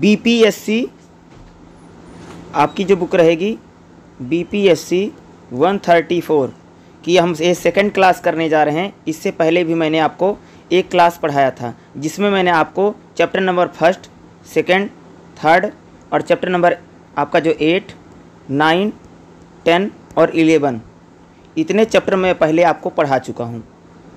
BPSC आपकी जो book रहेगी बीपीएससी 134 की हम ये सेकंड क्लास करने जा रहे हैं इससे पहले भी मैंने आपको एक क्लास पढ़ाया था जिसमें मैंने आपको chapter number first second, third और चैप्टर नंबर आपका जो एट नाइन टेन और इलेवन इतने चैप्टर मैं पहले आपको पढ़ा चुका हूँ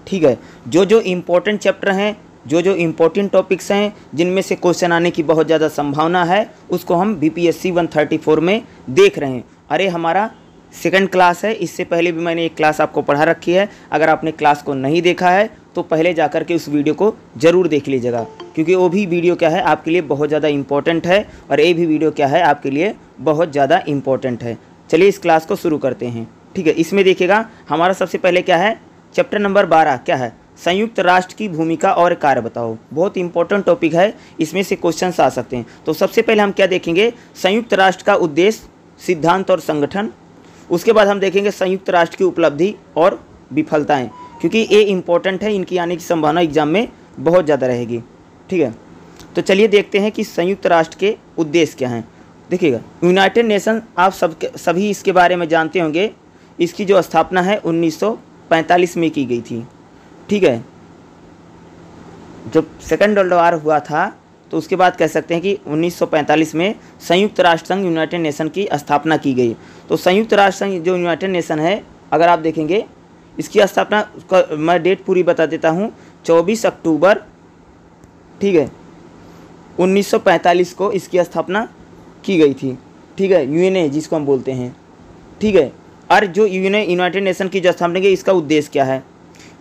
ठीक है जो जो इम्पोर्टेंट चैप्टर हैं जो जो इम्पोर्टेंट टॉपिक्स हैं जिनमें से क्वेश्चन आने की बहुत ज़्यादा संभावना है उसको हम B P S C one thirty four में देख रहे हैं अरे हमारा सेकंड क्लास है इससे पहले भी मैंने एक क्लास आपको पढ़ा रखी है अगर आपने क्लास को नहीं देखा है तो पहले जा कर के उस वीडियो को ज़रूर देख लीजिएगा क्योंकि वो भी वीडियो क्या है आपके लिए बहुत ज़्यादा इम्पोर्टेंट है और ये भी वीडियो क्या है आपके लिए बहुत ज़्यादा इम्पोर्टेंट है चलिए इस क्लास को शुरू करते हैं ठीक है इसमें देखिएगा हमारा सबसे पहले क्या है चैप्टर नंबर बारह क्या है संयुक्त राष्ट्र की भूमिका और कार्य बताओ बहुत इंपॉर्टेंट टॉपिक है इसमें से क्वेश्चन आ सकते हैं तो सबसे पहले हम क्या देखेंगे संयुक्त राष्ट्र का उद्देश्य सिद्धांत और संगठन उसके बाद हम देखेंगे संयुक्त राष्ट्र की उपलब्धि और विफलताएं क्योंकि ये इंपॉर्टेंट है इनकी आने की संभावना एग्जाम में बहुत ज़्यादा रहेगी ठीक है तो चलिए देखते हैं कि संयुक्त राष्ट्र के उद्देश्य क्या हैं देखिएगा यूनाइटेड नेशन आप सब सभी इसके बारे में जानते होंगे इसकी जो स्थापना है 1945 में की गई थी ठीक है जब सेकेंड वर्ल्ड वार हुआ था तो उसके बाद कह सकते हैं कि 1945 में संयुक्त राष्ट्र संघ यूनाइटेड नेशन की स्थापना की गई तो संयुक्त राष्ट्र संघ जो यूनाइटेड नेशन है अगर आप देखेंगे इसकी स्थापना मैं डेट पूरी बता देता हूँ 24 अक्टूबर ठीक है 1945 को इसकी स्थापना की गई थी ठीक है यू जिसको हम बोलते हैं ठीक है और जो यूएनए यूनाइटेड नेशन की जो स्थापना की इसका उद्देश्य क्या है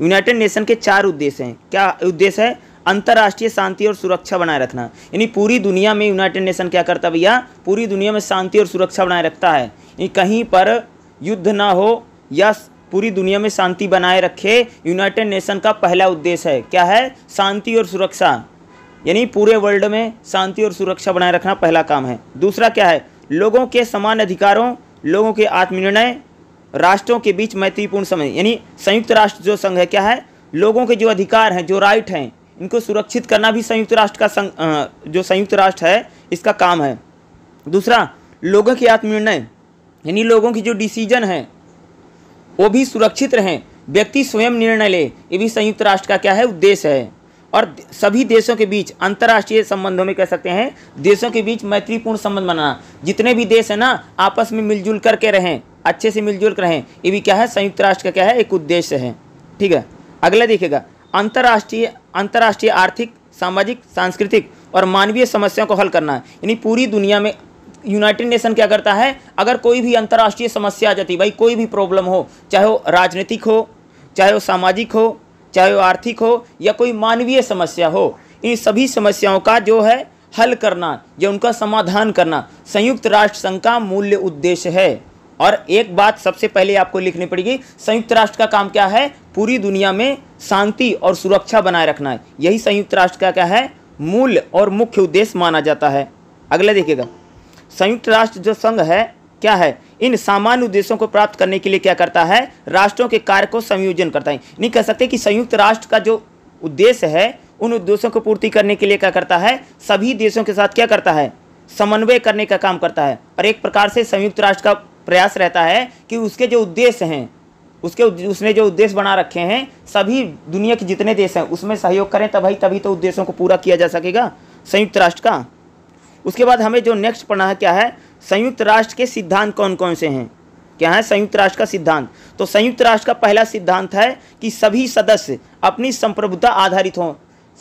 यूनाइटेड नेशन के चार उद्देश्य हैं क्या उद्देश्य है अंतर्राष्ट्रीय शांति और सुरक्षा बनाए रखना यानी पूरी दुनिया में यूनाइटेड नेशन क्या करता है भैया पूरी दुनिया में शांति और सुरक्षा बनाए रखता है कहीं पर युद्ध ना हो या पूरी दुनिया में शांति बनाए रखे यूनाइटेड नेशन का पहला उद्देश्य है क्या है शांति और सुरक्षा यानी पूरे वर्ल्ड में शांति और सुरक्षा बनाए रखना पहला काम है दूसरा क्या है लोगों के समान अधिकारों लोगों के आत्मनिर्णय राष्ट्रों के बीच मैत्रीपूर्ण संबंध यानी संयुक्त राष्ट्र जो संघ है क्या है लोगों के जो अधिकार हैं जो राइट हैं इनको सुरक्षित करना भी संयुक्त राष्ट्र का संघ जो संयुक्त राष्ट्र है इसका काम है दूसरा लोगों के आत्मनिर्णय यानी लोगों की जो डिसीजन है वो भी सुरक्षित रहें व्यक्ति स्वयं निर्णय ले ये भी संयुक्त राष्ट्र का क्या है उद्देश्य है और सभी देशों के बीच अंतर्राष्ट्रीय संबंधों में कह सकते हैं देशों के बीच मैत्रीपूर्ण संबंध बनाना जितने भी देश हैं ना आपस में मिलजुल करके रहें अच्छे से मिलजुल कर रहें ये भी क्या है संयुक्त राष्ट्र का क्या है एक उद्देश्य है ठीक है अगला देखिएगा अंतर्राष्ट्रीय अंतर्राष्ट्रीय आर्थिक सामाजिक सांस्कृतिक और मानवीय समस्याओं को हल करना है यानी पूरी दुनिया में यूनाइटेड नेशन क्या करता है अगर कोई भी अंतर्राष्ट्रीय समस्या आ जाती भाई कोई भी प्रॉब्लम हो चाहे वो राजनीतिक हो चाहे वो सामाजिक हो चाहे वो आर्थिक हो या कोई मानवीय समस्या हो इन सभी समस्याओं का जो है हल करना या उनका समाधान करना संयुक्त राष्ट्र संघ का मूल्य उद्देश्य है और एक बात सबसे पहले आपको लिखनी पड़ेगी संयुक्त राष्ट्र का काम क्या है पूरी दुनिया में शांति और सुरक्षा बनाए रखना है यही संयुक्त राष्ट्र का क्या है मूल और मुख्य उद्देश्य माना जाता है अगला देखिएगा संयुक्त राष्ट्र जो संघ है क्या है इन सामान्य उद्देश्यों को प्राप्त करने के लिए क्या करता है राष्ट्रों के कार्य को संयोजन करता है नहीं कह सकते कि संयुक्त राष्ट्र का जो उद्देश्य है उन उद्देश्यों को पूर्ति करने के लिए क्या करता है सभी देशों के साथ क्या करता है समन्वय करने का काम करता है और एक प्रकार से संयुक्त राष्ट्र का प्रयास रहता है कि उसके जो उद्देश्य हैं उसके उसने जो उद्देश्य बना रखे हैं सभी दुनिया के जितने देश हैं उसमें सहयोग करें तभी तभी तो उद्देश्यों को पूरा किया जा सकेगा संयुक्त राष्ट्र का उसके बाद हमें जो नेक्स्ट पढ़ना है क्या है संयुक्त राष्ट्र के सिद्धांत कौन कौन से हैं क्या है संयुक्त राष्ट्र का सिद्धांत तो संयुक्त राष्ट्र का पहला सिद्धांत है कि सभी सदस्य अपनी संप्रभुता आधारित हों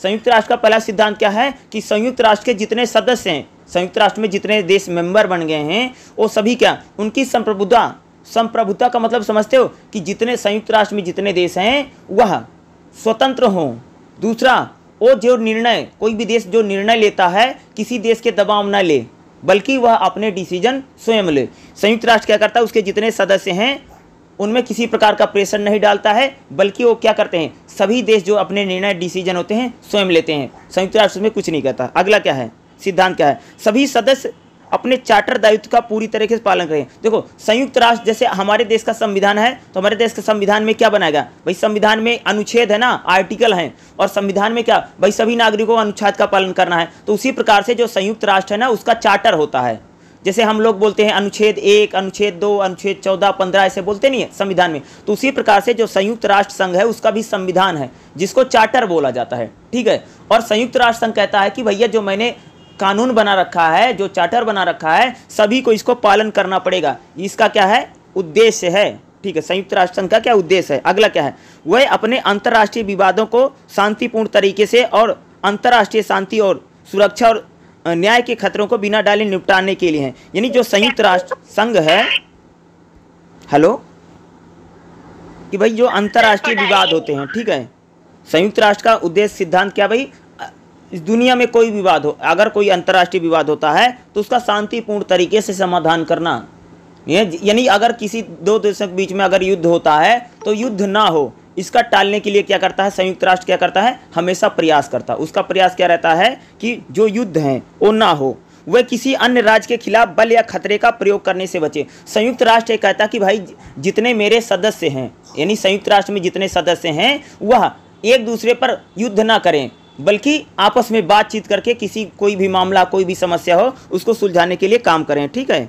संयुक्त राष्ट्र का पहला सिद्धांत क्या है कि संयुक्त राष्ट्र के जितने सदस्य हैं संयुक्त राष्ट्र में जितने देश मेंबर बन गए हैं वो सभी क्या उनकी संप्रभुता संप्रभुता का मतलब समझते हो कि जितने संयुक्त राष्ट्र में जितने देश हैं वह स्वतंत्र हों दूसरा वो जो निर्णय कोई भी देश जो निर्णय लेता है किसी देश के दबाव न ले बल्कि वह अपने डिसीजन स्वयं ले संयुक्त राष्ट्र क्या करता है उसके जितने सदस्य हैं उनमें किसी प्रकार का प्रेशर नहीं डालता है बल्कि वो क्या करते हैं सभी देश जो अपने निर्णय डिसीजन होते हैं स्वयं लेते हैं संयुक्त राष्ट्र में कुछ नहीं करता अगला क्या है सिद्धांत क्या है सभी सदस्य अपने चार्टर दायित्व का पूरी तरीके से पालन करें देखो संयुक्त राष्ट्र जैसे हमारे देश का संविधान है तो हमारे देश के संविधान में क्या बनाएगा भाई संविधान में अनुच्छेद है ना आर्टिकल है और संविधान में क्या भाई सभी नागरिकों को अनुच्छेद का पालन करना है तो उसी प्रकार से जो संयुक्त राष्ट्र है ना उसका चार्टर होता है जैसे हम लोग बोलते हैं अनुच्छेद एक अनुच्छेद दो अनुच्छेद चौदह पंद्रह ऐसे बोलते नहीं है संविधान में तो उसी प्रकार से जो संयुक्त राष्ट्र संघ है उसका भी संविधान है जिसको चार्टर बोला जाता है ठीक है और संयुक्त राष्ट्र संघ कहता है कि भैया जो मैंने कानून बना रखा है जो चार्टर बना रखा है सभी को इसको पालन करना पड़ेगा इसका क्या है उद्देश्य है ठीक है संयुक्त राष्ट्र संघ का क्या उद्देश्य है अगला क्या है वह अपने अंतर्राष्ट्रीय विवादों को शांतिपूर्ण तरीके से और अंतर्राष्ट्रीय शांति और सुरक्षा और न्याय के खतरों को बिना डाले निपटाने के लिए है यानी जो संयुक्त राष्ट्र संघ है हेलो कि भाई जो अंतर्राष्ट्रीय विवाद होते हैं ठीक है संयुक्त राष्ट्र का उद्देश्य सिद्धांत क्या भाई इस दुनिया में कोई विवाद हो अगर कोई अंतर्राष्ट्रीय विवाद होता है तो उसका शांतिपूर्ण तरीके से समाधान करना यानी अगर किसी दो देशों के बीच में अगर युद्ध होता है तो युद्ध ना हो इसका टालने के लिए क्या करता है संयुक्त राष्ट्र क्या करता है हमेशा प्रयास करता है उसका प्रयास क्या रहता है कि जो युद्ध हैं वो ना हो वह किसी अन्य राज्य के खिलाफ बल या खतरे का प्रयोग करने से बचे संयुक्त राष्ट्र कहता कि भाई जितने मेरे सदस्य हैं यानी संयुक्त राष्ट्र में जितने सदस्य हैं वह एक दूसरे पर युद्ध ना करें बल्कि आपस में बातचीत करके किसी कोई भी मामला कोई भी समस्या हो उसको सुलझाने के लिए काम करें ठीक है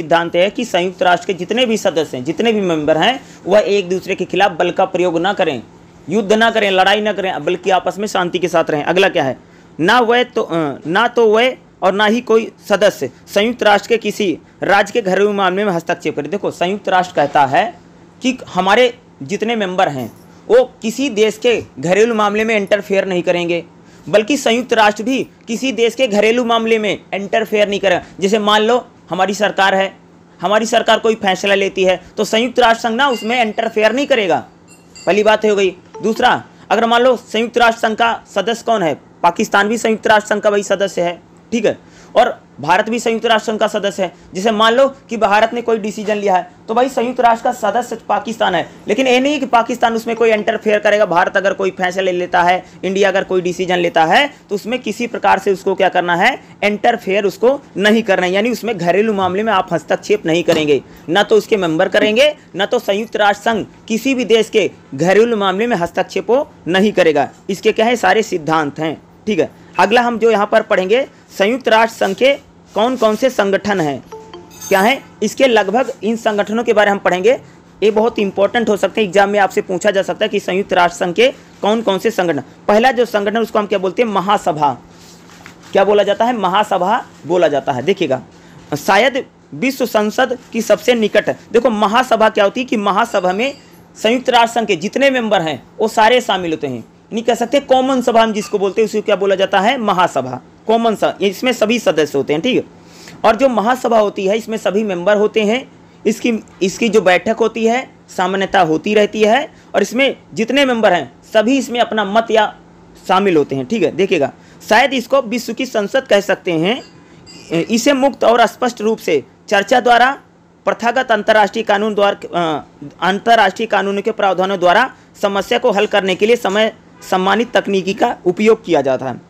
सिद्धांत है कि संयुक्त राष्ट्र के जितने भी सदस्य हैं जितने भी मेंबर हैं वह एक दूसरे के खिलाफ बल का प्रयोग ना करें युद्ध ना करें लड़ाई ना करें बल्कि आपस में शांति के साथ रहें अगला क्या है ना वह तो ना तो वह और ना ही कोई सदस्य संयुक्त राष्ट्र के किसी राज्य के घरेलू मामले में हस्तक्षेप करें देखो संयुक्त राष्ट्र कहता है कि हमारे जितने मेंबर हैं वो किसी देश के घरेलू मामले में इंटरफेयर नहीं करेंगे बल्कि संयुक्त राष्ट्र भी किसी देश के घरेलू मामले में इंटरफेयर नहीं करें जैसे मान लो हमारी सरकार है हमारी सरकार कोई फैसला लेती है तो संयुक्त राष्ट्र संघ ना उसमें इंटरफेयर नहीं करेगा पहली बात हो गई दूसरा अगर मान लो संयुक्त राष्ट्र संघ का सदस्य कौन है पाकिस्तान भी संयुक्त राष्ट्र संघ का वही सदस्य है ठीक है और भारत भी संयुक्त राष्ट्र संघ का सदस्य है जिसे मान लो कि भारत ने कोई डिसीजन लिया है तो भाई संयुक्त राष्ट्र का सदस्य पाकिस्तान है लेकिन ये नहीं कि पाकिस्तान उसमें कोई इंटरफेयर करेगा भारत अगर कोई फैसले लेता है इंडिया अगर कोई डिसीजन लेता है तो उसमें किसी प्रकार से उसको क्या करना है इंटरफेयर उसको नहीं करना है यानी उसमें घरेलू मामले में आप हस्तक्षेप नहीं करेंगे न तो उसके मेंबर करेंगे न तो संयुक्त राष्ट्र संघ किसी भी देश के घरेलू मामले में हस्तक्षेप नहीं करेगा इसके क्या है सारे सिद्धांत हैं ठीक है अगला हम जो यहाँ पर पढ़ेंगे संयुक्त राष्ट्र संघ के कौन कौन से संगठन हैं क्या है इसके लगभग इन संगठनों के बारे में हम पढ़ेंगे ये बहुत इंपॉर्टेंट हो सकते हैं एग्जाम में आपसे पूछा जा सकता है कि संयुक्त राष्ट्र संघ के कौन कौन से संगठन पहला जो संगठन उसको हम क्या बोलते हैं महासभा क्या बोला जाता है महासभा बोला जाता है देखिएगा शायद विश्व संसद की सबसे निकट देखो महासभा क्या होती है कि महासभा में संयुक्त राष्ट्र संघ के जितने मेंबर हैं वो सारे शामिल होते हैं नहीं कह सकते कॉमन सभा हम जिसको बोलते हैं उसको क्या बोला जाता है महासभा कॉमन इसमें सभी सदस्य होते हैं ठीक है और जो महासभा होती है इसमें सभी मेंबर होते हैं इसकी इसकी जो बैठक होती है सामान्यता होती रहती है और इसमें जितने मेंबर हैं सभी इसमें अपना मत या शामिल होते हैं ठीक है देखिएगा शायद इसको विश्व की संसद कह सकते हैं इसे मुक्त और स्पष्ट रूप से चर्चा द्वारा प्रथागत अंतर्राष्ट्रीय कानून द्वारा अंतर्राष्ट्रीय कानूनों के प्रावधानों द्वारा समस्या को हल करने के लिए समय सम्मानित तकनीकी का उपयोग किया जाता है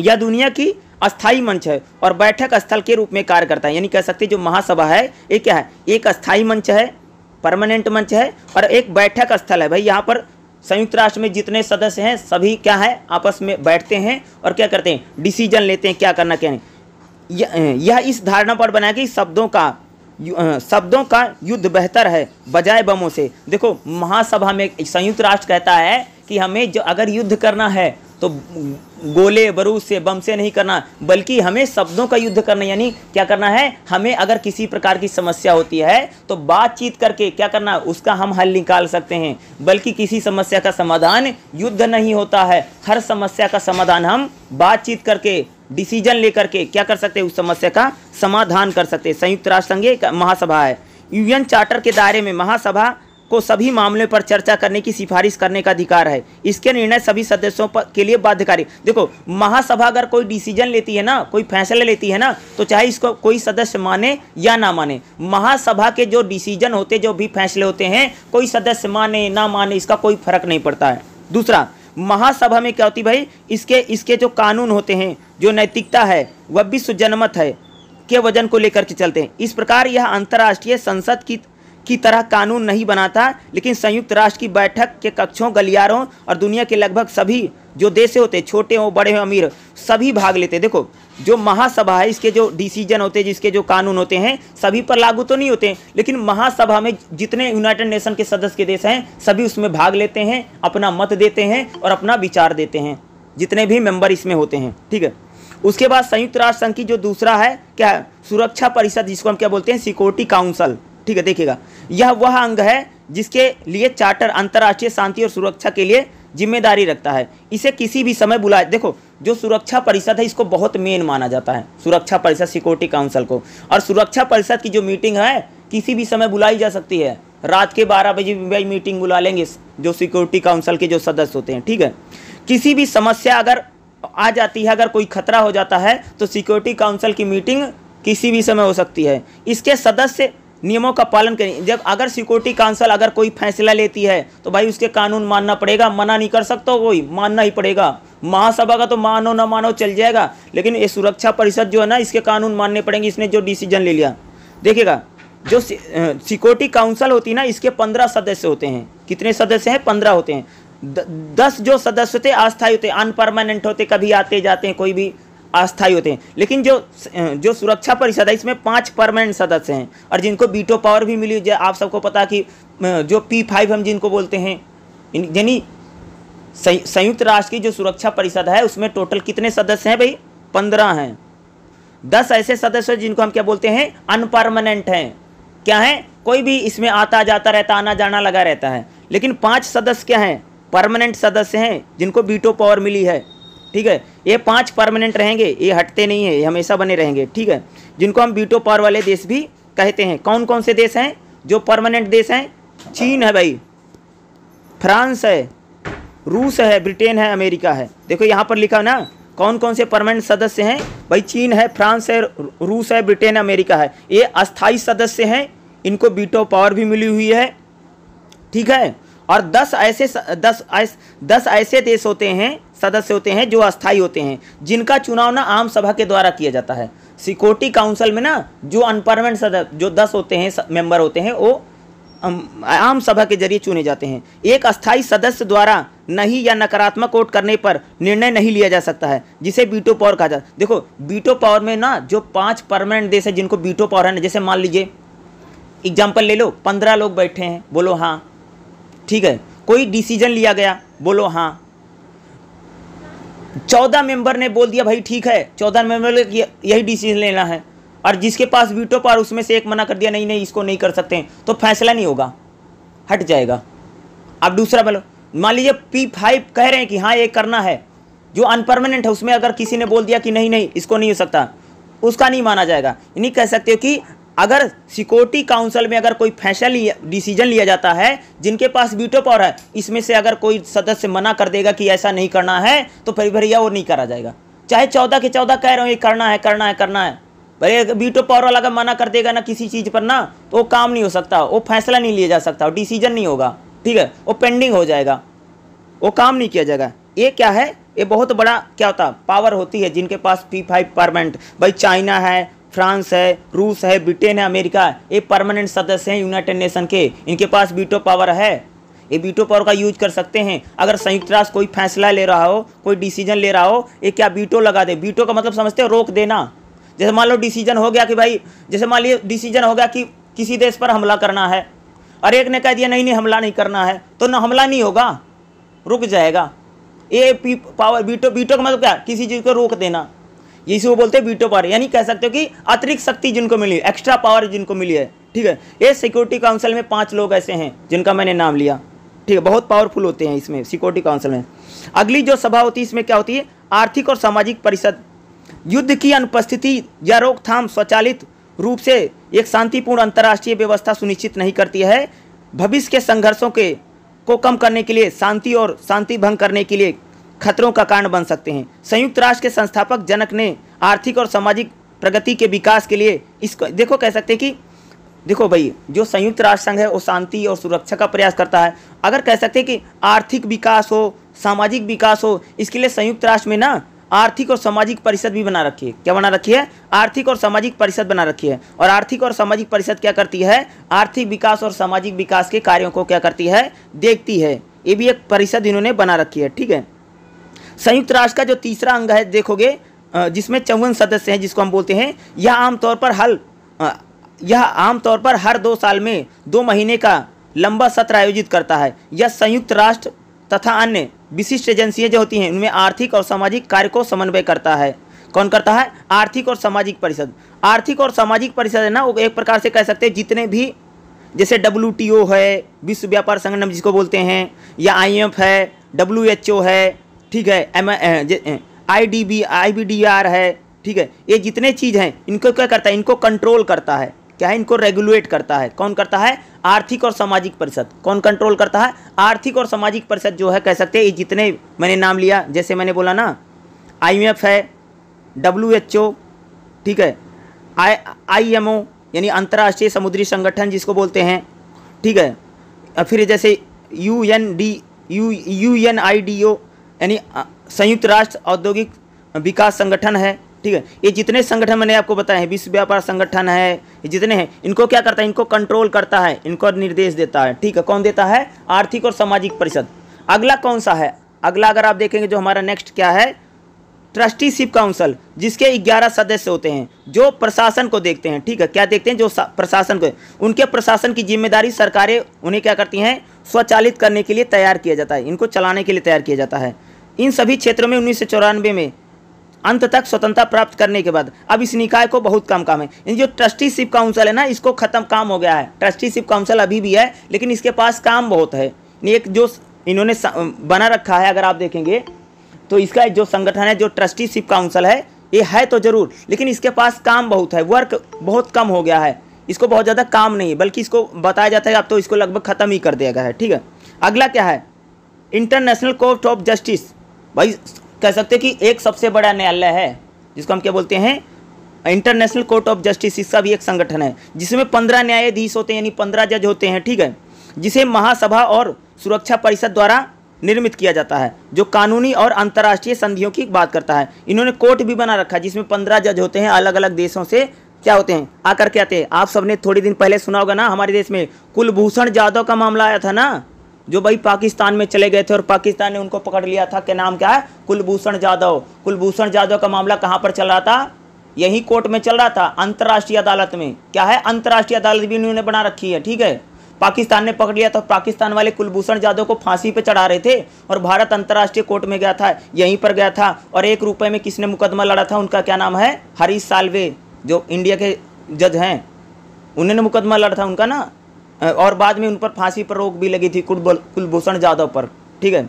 यह दुनिया की अस्थाई मंच है और बैठक स्थल के रूप में कार्य करता है यानी कह सकते जो महासभा है ये क्या है एक अस्थाई मंच है परमानेंट मंच है और एक बैठक स्थल है भाई यहाँ पर संयुक्त राष्ट्र में जितने सदस्य हैं सभी क्या है आपस में बैठते हैं और क्या करते हैं डिसीजन लेते हैं क्या करना क्या नहीं यह इस धारणा पर बनाया कि शब्दों का शब्दों का युद्ध बेहतर है बजाय बमों से देखो महासभा में संयुक्त राष्ट्र कहता है कि हमें जो अगर युद्ध करना है तो गोले बरूद से बम से नहीं करना बल्कि हमें शब्दों का युद्ध करना यानी क्या करना है हमें अगर किसी प्रकार की समस्या होती है तो बातचीत करके क्या करना उसका हम हल निकाल सकते हैं बल्कि किसी समस्या का समाधान युद्ध नहीं होता है हर समस्या का समाधान हम बातचीत करके डिसीजन लेकर के क्या कर सकते हैं उस समस्या का समाधान कर सकते संयुक्त राष्ट्र संघ महासभा है यूएन चार्टर के दायरे में महासभा को सभी मामले पर चर्चा करने की सिफारिश करने का अधिकार है इसके निर्णय सभी सदस्यों पर के लिए बाध्यकारी देखो महासभा अगर कोई डिसीजन लेती है ना कोई फैसला लेती है ना तो चाहे इसको कोई सदस्य माने या ना माने महासभा के जो डिसीजन होते जो भी फैसले होते हैं कोई सदस्य माने ना माने इसका कोई फर्क नहीं पड़ता है दूसरा महासभा में क्या होती भाई इसके इसके जो कानून होते हैं जो नैतिकता है वह विश्व जनमत है के वजन को लेकर के चलते हैं इस प्रकार यह अंतर्राष्ट्रीय संसद की की तरह कानून नहीं बनाता लेकिन संयुक्त राष्ट्र की बैठक के कक्षों गलियारों और दुनिया के लगभग सभी जो देश होते छोटे हों बड़े हों अमीर सभी भाग लेते देखो जो महासभा है इसके जो डिसीजन होते हैं जिसके जो कानून होते हैं सभी पर लागू तो नहीं होते लेकिन महासभा में जितने यूनाइटेड नेशन के सदस्य के देश हैं सभी उसमें भाग लेते हैं अपना मत देते हैं और अपना विचार देते हैं जितने भी मेंबर इसमें होते हैं ठीक है उसके बाद संयुक्त राष्ट्र संघ की जो दूसरा है क्या सुरक्षा परिषद जिसको हम क्या बोलते हैं सिक्योरिटी काउंसिल ठीक है देखिएगा यह वह अंग है जिसके लिए चार्टर अंतर्राष्ट्रीय शांति और सुरक्षा के लिए जिम्मेदारी रखता है इसे किसी भी समय बुलाए देखो जो सुरक्षा परिषद है इसको बहुत मेन माना जाता है सुरक्षा परिषद सिक्योरिटी काउंसिल को और सुरक्षा परिषद की जो मीटिंग है किसी भी समय बुलाई जा सकती है रात के बारह बजे भी मीटिंग बुला लेंगे जो सिक्योरिटी काउंसिल के जो सदस्य होते हैं ठीक है किसी भी समस्या अगर आ जाती है अगर कोई खतरा हो जाता है तो सिक्योरिटी काउंसिल की मीटिंग किसी भी समय हो सकती है इसके सदस्य नियमों का पालन करें जब अगर सिक्योरिटी काउंसिल अगर कोई फैसला लेती है तो भाई उसके कानून मानना पड़ेगा मना नहीं कर सकता कोई मानना ही पड़ेगा महासभा का तो मानो ना मानो चल जाएगा लेकिन ये सुरक्षा परिषद जो है ना इसके कानून मानने पड़ेंगे इसने जो डिसीजन ले लिया देखिएगा जो सिक्योरिटी काउंसिल होती है ना इसके पंद्रह सदस्य होते हैं कितने सदस्य हैं पंद्रह होते हैं द, दस जो सदस्य थे अस्थायी होते अनपरमानेंट होते कभी आते जाते हैं कोई भी अस्थायी होते हैं लेकिन जो जो सुरक्षा परिषद है इसमें पांच परमानेंट सदस्य हैं और जिनको बीटो पावर भी मिली जो आप सबको पता कि जो पी फाइव हम जिनको बोलते हैं यानी संयुक्त राष्ट्र की जो सुरक्षा परिषद है उसमें टोटल कितने सदस्य हैं भाई पंद्रह हैं दस ऐसे सदस्य जिनको हम क्या बोलते हैं अनपरमानेंट हैं क्या है कोई भी इसमें आता जाता रहता आना जाना लगा रहता है लेकिन पांच सदस्य क्या हैं परमानेंट सदस्य हैं जिनको बीटो पावर मिली है ठीक है ये पांच परमानेंट रहेंगे ये हटते नहीं है ये हमेशा बने रहेंगे ठीक है जिनको हम बीटो पार वाले देश भी कहते हैं कौन कौन से देश हैं जो परमानेंट देश हैं चीन है भाई फ्रांस है रूस है ब्रिटेन है अमेरिका है देखो यहाँ पर लिखा ना कौन कौन से परमानेंट सदस्य हैं भाई चीन है फ्रांस है रूस है ब्रिटेन अमेरिका है ये अस्थाई सदस्य हैं इनको बीटो पावर भी मिली हुई है ठीक है और दस ऐसे दस ऐसे दस ऐसे देश होते हैं सदस्य होते हैं जो अस्थायी होते हैं जिनका चुनाव ना आम सभा के द्वारा किया जाता है सिक्योरिटी काउंसिल में ना जो अनपरमेंट सदस्य जो दस होते हैं मेंबर होते हैं वो आम सभा के जरिए चुने जाते हैं एक अस्थायी सदस्य द्वारा नहीं या नकारात्मक वोट करने पर निर्णय नहीं लिया जा सकता है जिसे बीटो पावर कहा जाता है देखो बीटो पावर में ना जो पांच परमानेंट देश है जिनको बीटो पावर है ना जैसे मान लीजिए एग्जाम्पल ले लो पंद्रह लोग बैठे हैं बोलो हाँ ठीक है कोई डिसीजन लिया गया बोलो हाँ चौदह मेंबर ने बोल दिया भाई ठीक है चौदह मेंबर यही डिसीजन लेना है और जिसके पास वीटो पार उसमें से एक मना कर दिया नहीं नहीं इसको नहीं कर सकते हैं तो फैसला नहीं होगा हट जाएगा अब दूसरा बोलो मान लीजिए पी फाइव कह रहे हैं कि हाँ ये करना है जो अनपर्मानेंट है उसमें अगर किसी ने बोल दिया कि नहीं नहीं इसको नहीं हो सकता उसका नहीं माना जाएगा नहीं कह सकते हो कि अगर सिक्योरिटी काउंसिल में अगर कोई फैसला लिया डिसीजन लिया जाता है जिनके पास वीटो पावर है इसमें से अगर कोई सदस्य मना कर देगा कि ऐसा नहीं करना है तो फिर भैया वो नहीं करा जाएगा चाहे चौदह के चौदह कह रहे हो ये करना है करना है करना है भले वीटो पावर वाला अगर मना कर देगा ना किसी चीज़ पर ना तो वो काम नहीं हो सकता वो फैसला नहीं लिया जा सकता डिसीजन नहीं होगा ठीक है वो पेंडिंग हो जाएगा वो काम नहीं किया जाएगा ये क्या है ये बहुत बड़ा क्या होता पावर होती है जिनके पास पी फाइव परमेंट भाई चाइना है फ्रांस है रूस है ब्रिटेन है अमेरिका ये परमानेंट सदस्य हैं यूनाइटेड नेशन के इनके पास बीटो पावर है ये बीटो पावर का यूज कर सकते हैं अगर संयुक्त राष्ट्र कोई फैसला ले रहा हो कोई डिसीजन ले रहा हो ये क्या बीटो लगा दे बीटो का मतलब समझते हो रोक देना जैसे मान लो डिसीजन हो गया कि भाई जैसे मान लिया डिसीजन हो गया कि किसी देश पर हमला करना है और एक ने कह दिया नहीं नहीं हमला नहीं करना है तो ना हमला नहीं होगा रुक जाएगा ये पावर बीटो बीटो का मतलब क्या किसी चीज़ को रोक देना इसी को बोलते हैं वीटो पावर यानी कह सकते हो कि अतिरिक्त शक्ति जिनको मिली एक्स्ट्रा पावर जिनको मिली है ठीक है ये सिक्योरिटी काउंसिल में पांच लोग ऐसे हैं जिनका मैंने नाम लिया ठीक है बहुत पावरफुल होते हैं इसमें सिक्योरिटी काउंसिल में अगली जो सभा होती है इसमें क्या होती है आर्थिक और सामाजिक परिषद युद्ध की अनुपस्थिति या रोकथाम स्वचालित रूप से एक शांतिपूर्ण अंतर्राष्ट्रीय व्यवस्था सुनिश्चित नहीं करती है भविष्य के संघर्षों के को कम करने के लिए शांति और शांति भंग करने के लिए खतरों का कारण बन सकते हैं संयुक्त राष्ट्र के संस्थापक जनक ने आर्थिक और सामाजिक प्रगति के विकास के लिए इसको देखो कह सकते हैं कि देखो भाई जो संयुक्त राष्ट्र संघ है वो शांति और सुरक्षा का प्रयास करता है अगर कह सकते हैं कि आर्थिक विकास हो सामाजिक विकास हो इसके लिए संयुक्त राष्ट्र में ना आर्थिक और सामाजिक परिषद भी बना रखी है क्या बना रखी है आर्थिक और सामाजिक परिषद बना रखी है और आर्थिक और सामाजिक परिषद क्या करती है आर्थिक विकास और सामाजिक विकास के कार्यों को क्या करती है देखती है ये भी एक परिषद इन्होंने बना रखी है ठीक है संयुक्त राष्ट्र का जो तीसरा अंग है देखोगे जिसमें चौवन सदस्य हैं जिसको हम बोलते हैं यह आमतौर पर हल यह आमतौर पर हर दो साल में दो महीने का लंबा सत्र आयोजित करता है यह संयुक्त राष्ट्र तथा अन्य विशिष्ट एजेंसियाँ जो होती हैं उनमें आर्थिक और सामाजिक कार्य को समन्वय करता है कौन करता है आर्थिक और सामाजिक परिषद आर्थिक और सामाजिक परिषद है ना वो एक प्रकार से कह सकते हैं जितने भी जैसे डब्ल्यू है विश्व व्यापार संगठन जिसको बोलते हैं या आई है डब्ल्यू है ठीक है M I D B I B D R है ठीक है ये जितने चीज़ हैं इनको क्या करता है इनको कंट्रोल करता है क्या है इनको रेगुलेट करता है कौन करता है आर्थिक और सामाजिक परिषद कौन कंट्रोल करता है आर्थिक और सामाजिक परिषद जो है कह सकते हैं ये जितने मैंने नाम लिया जैसे मैंने बोला ना आई है डब्ल्यू एच ओ ठीक है आई आई एम ओ यानी अंतर्राष्ट्रीय समुद्री संगठन जिसको बोलते हैं ठीक है फिर जैसे U N D U U N I D O यानी संयुक्त राष्ट्र औद्योगिक विकास संगठन है ठीक है ये जितने संगठन मैंने आपको बताए हैं विश्व व्यापार संगठन है जितने हैं इनको क्या करता है इनको कंट्रोल करता है इनको निर्देश देता है ठीक है कौन देता है आर्थिक और सामाजिक परिषद अगला कौन सा है अगला अगर आप देखेंगे जो हमारा नेक्स्ट क्या है ट्रस्टीशिप काउंसिल जिसके 11 सदस्य होते हैं जो प्रशासन को देखते हैं ठीक है क्या देखते हैं जो प्रशासन को उनके प्रशासन की जिम्मेदारी सरकारें उन्हें क्या करती हैं स्वचालित करने के लिए तैयार किया जाता है इनको चलाने के लिए तैयार किया जाता है इन सभी क्षेत्रों में उन्नीस में अंत तक स्वतंत्रता प्राप्त करने के बाद अब इस निकाय को बहुत कम काम है जो ट्रस्टीशिप काउंसिल है ना इसको ख़त्म काम हो गया है ट्रस्टीशिप काउंसिल अभी भी है लेकिन इसके पास काम बहुत है एक जो इन्होंने बना रखा है अगर आप देखेंगे तो इसका जो संगठन है जो ट्रस्टीशिप काउंसिल है ये है तो ज़रूर लेकिन इसके पास काम बहुत है वर्क बहुत कम हो गया है इसको बहुत ज़्यादा काम नहीं है बल्कि इसको बताया जाता है अब तो इसको लगभग ख़त्म ही कर दिया गया है ठीक है अगला क्या है इंटरनेशनल कोर्ट ऑफ जस्टिस भाई कह सकते हैं कि एक सबसे बड़ा न्यायालय है जिसको हम क्या बोलते हैं इंटरनेशनल कोर्ट ऑफ जस्टिस इसका भी एक संगठन है जिसमें पंद्रह न्यायाधीश होते हैं यानी पंद्रह जज होते हैं ठीक है जिसे महासभा और सुरक्षा परिषद द्वारा निर्मित किया जाता है जो कानूनी और अंतर्राष्ट्रीय संधियों की बात करता है इन्होंने कोर्ट भी बना रखा है जिसमें पंद्रह जज होते हैं अलग अलग देशों से क्या होते हैं आकर के आते हैं आप सबने थोड़ी दिन पहले सुना होगा ना हमारे देश में कुलभूषण जाधव का मामला आया था ना जो भाई पाकिस्तान में चले गए थे और पाकिस्तान ने उनको पकड़ लिया था क्या नाम क्या है कुलभूषण जाधव कुलभूषण जाधव का मामला कहाँ पर चल रहा था यही कोर्ट में चल रहा था अंतर्राष्ट्रीय अदालत में क्या है अंतर्राष्ट्रीय अदालत भी उन्होंने बना रखी है ठीक है पाकिस्तान ने पकड़ लिया था पाकिस्तान वाले कुलभूषण जाधव को फांसी पर चढ़ा रहे थे और भारत अंतर्राष्ट्रीय कोर्ट में गया था यहीं पर गया था और एक रुपये में किसने मुकदमा लड़ा था उनका क्या नाम है हरीश सालवे जो इंडिया के जज हैं उन्होंने मुकदमा लड़ा था उनका ना और बाद में उन पर फांसी पर रोक भी लगी थी कुलभूषण जाधव पर ठीक है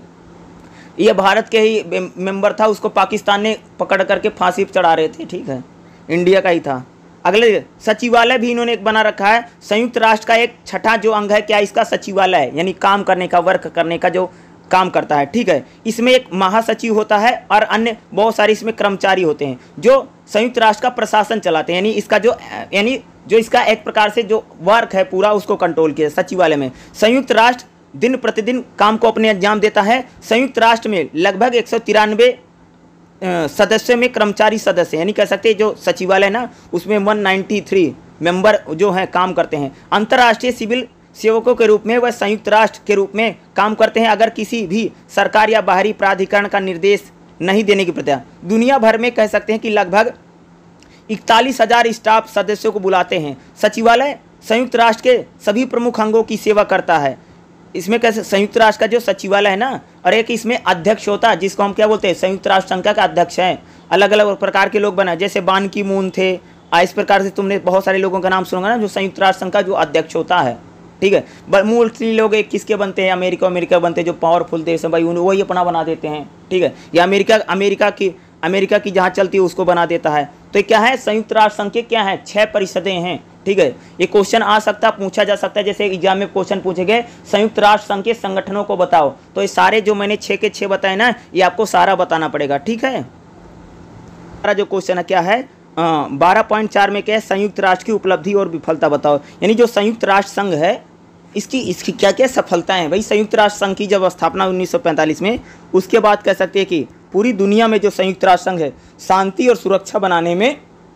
यह भारत के ही मेंबर था उसको पाकिस्तान ने पकड़ करके फांसी पर चढ़ा रहे थे ठीक है इंडिया का ही था अगले सचिवालय भी इन्होंने एक बना रखा है संयुक्त राष्ट्र का एक छठा जो अंग है क्या इसका सचिवालय है यानी काम करने का वर्क करने का जो काम करता है ठीक है इसमें एक महासचिव होता है और अन्य बहुत सारे इसमें कर्मचारी होते हैं जो संयुक्त राष्ट्र का प्रशासन चलाते हैं यानी इसका जो यानी जो इसका एक प्रकार से जो वर्क है पूरा उसको कंट्रोल किया सचिवालय में संयुक्त राष्ट्र दिन प्रतिदिन काम को अपने अंजाम देता है संयुक्त राष्ट्र में लगभग एक सदस्य में कर्मचारी सदस्य यानी कह सकते हैं जो सचिवालय ना उसमें 193 मेंबर जो हैं काम करते हैं अंतर्राष्ट्रीय सिविल सेवकों के रूप में व संयुक्त राष्ट्र के रूप में काम करते हैं अगर किसी भी सरकार या बाहरी प्राधिकरण का निर्देश नहीं देने की प्रत्या दुनिया भर में कह सकते हैं कि लगभग इकतालीस हजार स्टाफ सदस्यों को बुलाते हैं सचिवालय संयुक्त राष्ट्र के सभी प्रमुख अंगों की सेवा करता है इसमें कैसे संयुक्त राष्ट्र का जो सचिवालय है ना और एक इसमें अध्यक्ष होता है जिसको हम क्या बोलते हैं संयुक्त राष्ट्र संघ का अध्यक्ष हैं अलग अलग प्रकार के लोग बना जैसे बान की मून थे इस प्रकार से तुमने बहुत सारे लोगों का नाम सुनोगा ना जो संयुक्त राष्ट्र संघ का जो अध्यक्ष होता है ठीक है मोस्टली लोग एक किसके बनते हैं अमेरिका अमेरिका बनते हैं जो पावरफुल देश है भाई उन्हें वही अपना बना देते हैं ठीक है या अमेरिका अमेरिका की अमेरिका की जहाँ चलती है उसको बना देता है तो क्या है संयुक्त राष्ट्र संघ के क्या है छः परिषदें हैं ठीक है ये क्वेश्चन आ सकता है पूछा जा सकता है जैसे एग्जाम में क्वेश्चन पूछे गए संयुक्त राष्ट्र संघ के संगठनों को बताओ तो ये सारे जो मैंने छः के छः बताए ना ये आपको सारा बताना पड़ेगा ठीक है सारा जो क्वेश्चन है क्या है बारह पॉइंट चार में क्या है संयुक्त राष्ट्र की उपलब्धि और विफलता बताओ यानी जो संयुक्त राष्ट्र संघ है इसकी इसकी क्या क्या सफलताएं हैं भाई संयुक्त राष्ट्र संघ की जब स्थापना 1945 में उसके बाद कह सकते हैं कि पूरी दुनिया में जो संयुक्त राष्ट्र संघ है शांति और सुरक्षा बनाने में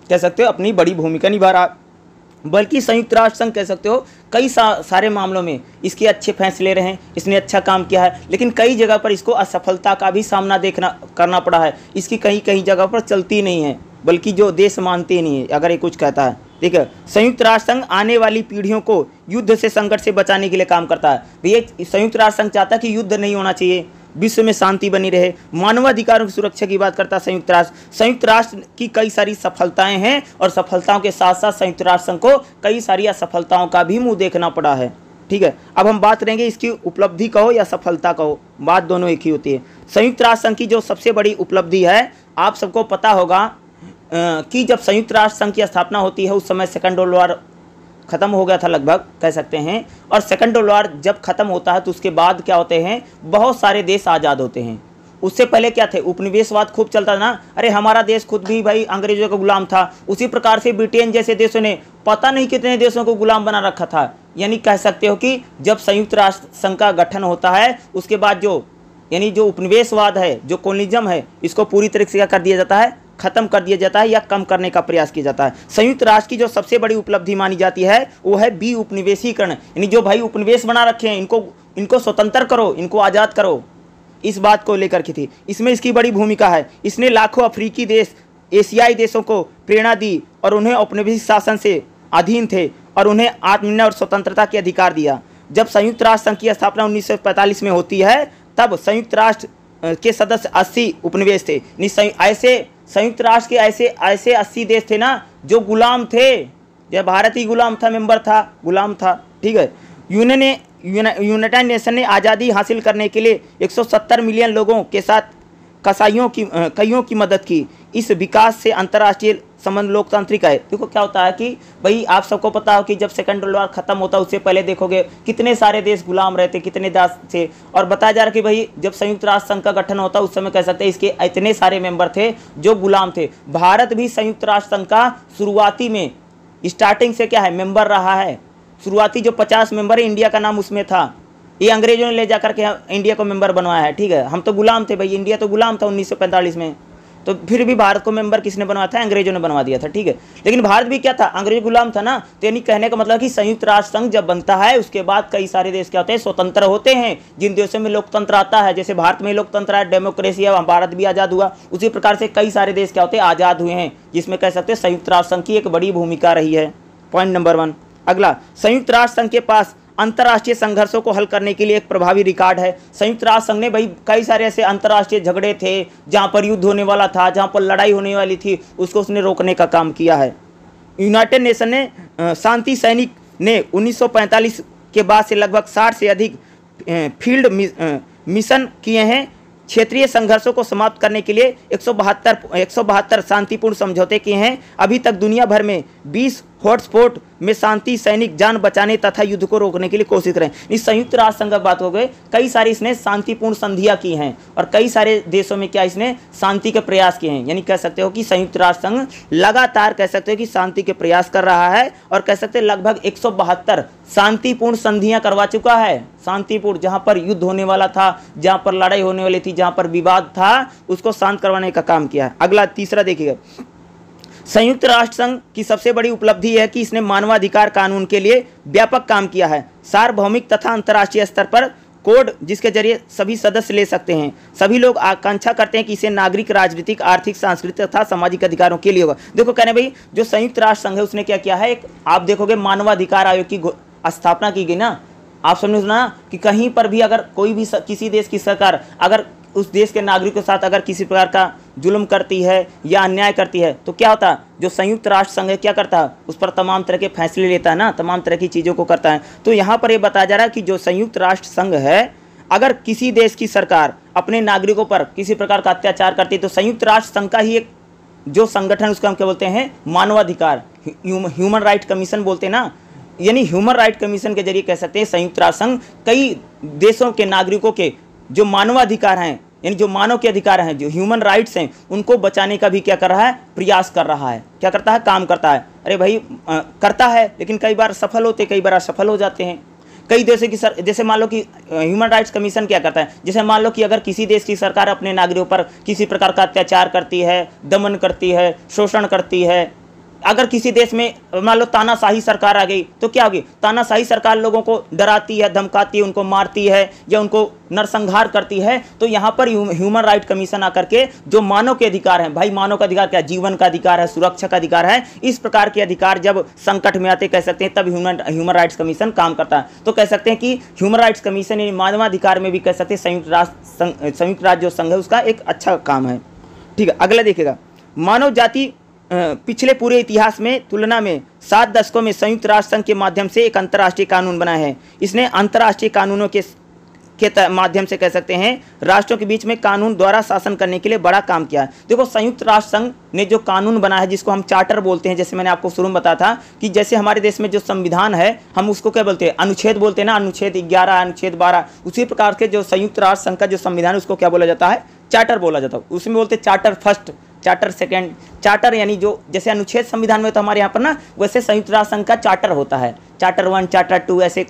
कह सकते हो अपनी बड़ी भूमिका निभा रहा बल्कि संयुक्त राष्ट्र संघ कह सकते हो कई सा, सारे मामलों में इसके अच्छे फैसले रहे हैं इसने अच्छा काम किया है लेकिन कई जगह पर इसको असफलता का भी सामना देखना करना पड़ा है इसकी कहीं कहीं जगह पर चलती नहीं है बल्कि जो देश मानते नहीं है अगर ये कुछ कहता है है संयुक्त राष्ट्र संघ आने वाली पीढ़ियों को युद्ध से संकट से बचाने के लिए काम करता है भैया तो संयुक्त राष्ट्र संघ चाहता है कि युद्ध नहीं होना चाहिए विश्व में शांति बनी रहे मानवाधिकारों की सुरक्षा की बात करता है संयुक्त राष्ट्र संयुक्त राष्ट्र की कई सारी सफलताएं हैं और सफलताओं के साथ साथ संयुक्त राष्ट्र संघ को कई सारी असफलताओं का भी मुंह देखना पड़ा है ठीक है अब हम बात करेंगे इसकी उपलब्धि कहो या सफलता कहो बात दोनों एक ही होती है संयुक्त राष्ट्र संघ की जो सबसे बड़ी उपलब्धि है आप सबको पता होगा की जब संयुक्त राष्ट्र संघ की स्थापना होती है उस समय सेकंड वर्ल्ड वॉर ख़त्म हो गया था लगभग कह सकते हैं और सेकंड वर्ल्ड वॉर जब ख़त्म होता है तो उसके बाद क्या होते हैं बहुत सारे देश आज़ाद होते हैं उससे पहले क्या थे उपनिवेशवाद खूब चलता था ना अरे हमारा देश खुद भी भाई अंग्रेजों का गुलाम था उसी प्रकार से ब्रिटेन जैसे देशों ने पता नहीं कितने देशों को गुलाम बना रखा था यानी कह सकते हो कि जब संयुक्त राष्ट्र संघ का गठन होता है उसके बाद जो यानी जो उपनिवेशवाद है जो कॉलोनिज्म है इसको पूरी तरीके से क्या कर दिया जाता है खत्म कर दिया जाता है या कम करने का प्रयास किया जाता है संयुक्त राष्ट्र की जो सबसे बड़ी उपलब्धि मानी जाती है वो है बी उपनिवेशीकरण यानी जो भाई उपनिवेश बना रखे हैं इनको इनको स्वतंत्र करो इनको आज़ाद करो इस बात को लेकर के थी इसमें इसकी बड़ी भूमिका है इसने लाखों अफ्रीकी देश एशियाई देशों को प्रेरणा दी और उन्हें औपनिवेशिक शासन से अधीन थे और उन्हें आत्मनिर्णय और स्वतंत्रता के अधिकार दिया जब संयुक्त राष्ट्र संघ की स्थापना 1945 में होती है तब संयुक्त राष्ट्र के सदस्य 80 उपनिवेश थे ऐसे संयुक्त राष्ट्र के ऐसे ऐसे अस्सी देश थे ना जो गुलाम थे या भारत ही गुलाम था मेंबर था गुलाम था ठीक है यूनियन ने यूनाइटेड नेशन ने आज़ादी हासिल करने के लिए 170 मिलियन लोगों के साथ कसाईयों की कईयों की मदद की इस विकास से अंतर्राष्ट्रीय संबंध लोकतांत्रिक है देखो क्या होता है कि भाई आप सबको पता हो कि जब सेकंड वर्ल्ड वार खत्म होता है उससे पहले देखोगे कितने सारे देश गुलाम रहते कितने दास थे और बताया जा रहा कि भाई जब संयुक्त राष्ट्र संघ का गठन होता उस समय कह सकते हैं इसके इतने सारे मेंबर थे जो गुलाम थे भारत भी संयुक्त राष्ट्र संघ का शुरुआती में स्टार्टिंग से क्या है मेंबर रहा है शुरुआती जो पचास मेंबर है इंडिया का नाम उसमें था ये अंग्रेजों ने ले जा करके इंडिया को मेंबर बनवाया है ठीक है हम तो गुलाम थे भाई इंडिया तो गुलाम था 1945 में तो फिर भी भारत को मेंबर किसने बनवाया था अंग्रेजों ने बनवा दिया था ठीक है लेकिन भारत भी क्या था अंग्रेज गुलाम था ना तो यानी कहने का मतलब कि संयुक्त राष्ट्र संघ जब बनता है उसके बाद कई सारे देश क्या होते हैं स्वतंत्र होते हैं जिन देशों में लोकतंत्र आता है जैसे भारत में लोकतंत्र है डेमोक्रेसी है भारत भी आज़ाद हुआ उसी प्रकार से कई सारे देश क्या होते हैं आज़ाद हुए हैं जिसमें कह सकते हैं संयुक्त राष्ट्र संघ की एक बड़ी भूमिका रही है पॉइंट नंबर वन अगला संयुक्त राष्ट्र संघ के पास अंतर्राष्ट्रीय संघर्षों को हल करने के लिए एक प्रभावी रिकॉर्ड है संयुक्त राष्ट्र संघ ने भाई कई सारे ऐसे अंतर्राष्ट्रीय झगड़े थे जहाँ पर युद्ध होने वाला था जहाँ पर लड़ाई होने वाली थी उसको उसने रोकने का काम किया है यूनाइटेड नेशन ने शांति सैनिक ने 1945 के बाद से लगभग 60 से अधिक फील्ड मिशन किए हैं क्षेत्रीय संघर्षों को समाप्त करने के लिए एक सौ शांतिपूर्ण समझौते किए हैं अभी तक दुनिया भर में बीस हॉटस्पॉट में शांति सैनिक जान बचाने तथा युद्ध को रोकने के लिए कोशिश करें इस संयुक्त राष्ट्र संघ बात हो गए कई सारे इसने शांतिपूर्ण संधियाँ की हैं और कई सारे देशों में क्या इसने शांति के प्रयास किए हैं यानी कह सकते हो कि संयुक्त राष्ट्र संघ लगातार कह सकते हो कि शांति के प्रयास कर रहा है और कह सकते हैं लगभग एक शांतिपूर्ण संधियाँ करवा चुका है शांतिपूर्ण जहाँ पर युद्ध होने वाला था जहाँ पर लड़ाई होने वाली थी जहाँ पर विवाद था उसको शांत करवाने का काम किया है अगला तीसरा देखिएगा संयुक्त राष्ट्र संघ की सबसे बड़ी उपलब्धि है कि इसने मानवाधिकार कानून के लिए व्यापक काम किया है सार्वभौमिक तथा अंतर्राष्ट्रीय स्तर पर कोड जिसके जरिए सभी सदस्य ले सकते हैं सभी लोग आकांक्षा करते हैं कि इसे नागरिक राजनीतिक आर्थिक सांस्कृतिक तथा सामाजिक अधिकारों के लिए होगा देखो कहने भाई जो संयुक्त राष्ट्र संघ है उसने क्या किया है एक आप देखोगे मानवाधिकार आयोग की स्थापना की गई ना आप सबने सुना कि कहीं पर भी अगर कोई भी किसी देश की सरकार अगर उस देश के नागरिक के साथ अगर किसी प्रकार का जुल्म करती है या अन्याय करती है तो क्या होता है जो संयुक्त राष्ट्र संघ है क्या करता है उस पर तमाम तरह के फैसले लेता है ना तमाम तरह की चीज़ों को करता है तो यहाँ पर ये बताया जा रहा है कि जो संयुक्त राष्ट्र संघ है अगर किसी देश की सरकार अपने नागरिकों पर किसी प्रकार का अत्याचार करती है तो संयुक्त राष्ट्र संघ का ही एक जो संगठन उसको हम क्या बोलते हैं मानवाधिकार ह्यूमन राइट कमीशन बोलते हैं ना यानी ह्यूमन राइट कमीशन के जरिए कह सकते हैं संयुक्त राष्ट्र संघ कई देशों के नागरिकों के जो मानवाधिकार हैं यानी जो मानव के अधिकार हैं जो ह्यूमन राइट्स हैं उनको बचाने का भी क्या कर रहा है प्रयास कर रहा है क्या करता है काम करता है अरे भाई आ, करता है लेकिन कई बार सफल होते कई बार असफल हो जाते हैं कई देशों की सर जैसे मान लो कि ह्यूमन राइट्स कमीशन क्या करता है जैसे मान लो कि अगर किसी देश की सरकार अपने नागरिकों पर किसी प्रकार का अत्याचार करती है दमन करती है शोषण करती है अगर किसी देश में मान लो तानाशाही सरकार आ गई तो क्या होगी तानाशाही सरकार लोगों को डराती है धमकाती है उनको मारती है या उनको नरसंहार करती है तो यहाँ पर ह्यूमन राइट कमीशन आकर के जो मानव के अधिकार हैं भाई मानव का अधिकार क्या जीवन का अधिकार है सुरक्षा का अधिकार है इस प्रकार के अधिकार जब संकट में आते कह सकते हैं तब ह्यूमन ह्यूमन राइट्स कमीशन काम करता है तो कह सकते हैं कि ह्यूमन राइट्स कमीशन यानी मानवाधिकार में भी कह सकते हैं संयुक्त राष्ट्र संयुक्त राज्य जो संघ है उसका एक अच्छा काम है ठीक है अगला देखेगा मानव जाति पिछले पूरे इतिहास में तुलना में सात दशकों में संयुक्त राष्ट्र संघ के माध्यम से एक अंतर्राष्ट्रीय कानून बना है इसने अंतर्राष्ट्रीय कानूनों के के माध्यम से कह सकते हैं राष्ट्रों के बीच में कानून द्वारा शासन करने के लिए बड़ा काम किया देखो संयुक्त राष्ट्र संघ ने जो कानून बना है जिसको हम चार्टर बोलते हैं जैसे मैंने आपको शुरू में बताया था कि जैसे हमारे देश में जो संविधान है हम उसको क्या बोलते हैं अनुच्छेद बोलते हैं ना अनुच्छेद ग्यारह अनुच्छेद बारह उसी प्रकार के जो संयुक्त राष्ट्र संघ का जो संविधान उसको क्या बोला जाता है चार्टर बोला जाता है उसमें बोलते हैं charter first charter second charter यानी जो जैसे अनुच्छेद संविधान में तो हमारे यहाँ पर ना वैसे संयुक्त राष्ट्र संघ का चार्टर होता है चार्टर वन चार्टर टू ऐसे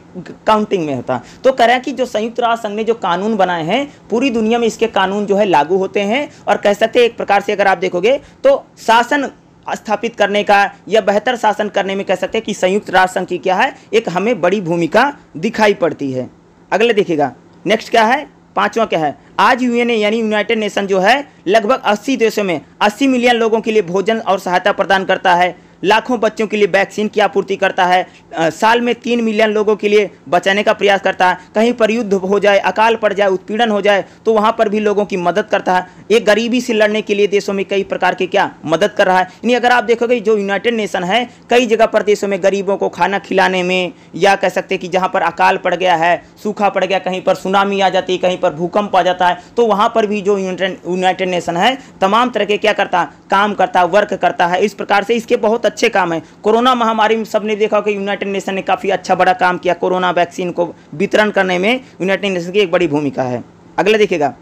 काउंटिंग में होता तो कह रहे हैं कि जो संयुक्त राष्ट्र संघ ने जो कानून बनाए हैं पूरी दुनिया में इसके कानून जो है लागू होते हैं और कह सकते हैं एक प्रकार से अगर आप देखोगे तो शासन स्थापित करने का या बेहतर शासन करने में कह सकते हैं कि संयुक्त राष्ट्र संघ की क्या है एक हमें बड़ी भूमिका दिखाई पड़ती है अगले देखिएगा नेक्स्ट क्या है पांचवा क्या है आज यूएन यानी यूनाइटेड नेशन जो है लगभग 80 देशों में 80 मिलियन लोगों के लिए भोजन और सहायता प्रदान करता है लाखों बच्चों के लिए वैक्सीन की आपूर्ति करता है साल में तीन मिलियन लोगों के लिए बचाने का प्रयास करता है कहीं पर युद्ध हो जाए अकाल पड़ जाए उत्पीड़न हो जाए तो वहाँ पर भी लोगों की मदद करता है ये गरीबी से लड़ने के लिए देशों में कई प्रकार के क्या मदद कर रहा है यानी अगर आप देखोगे जो यूनाइटेड नेशन है कई जगह पर देशों में गरीबों को खाना खिलाने में या कह सकते हैं कि जहाँ पर अकाल पड़ गया है सूखा पड़ गया कहीं पर सुनामी आ जाती है कहीं पर भूकंप आ जाता है तो वहाँ पर भी जो यूनाइटेड नेशन है तमाम तरह के क्या करता काम करता है वर्क करता है इस प्रकार से इसके बहुत अच्छे काम हैं कोरोना महामारी में सबने देखा कि यूनाइटेड नेशन ने काफ़ी अच्छा बड़ा काम किया कोरोना वैक्सीन को वितरण करने में यूनाइटेड नेशन की एक बड़ी भूमिका है अगला देखिएगा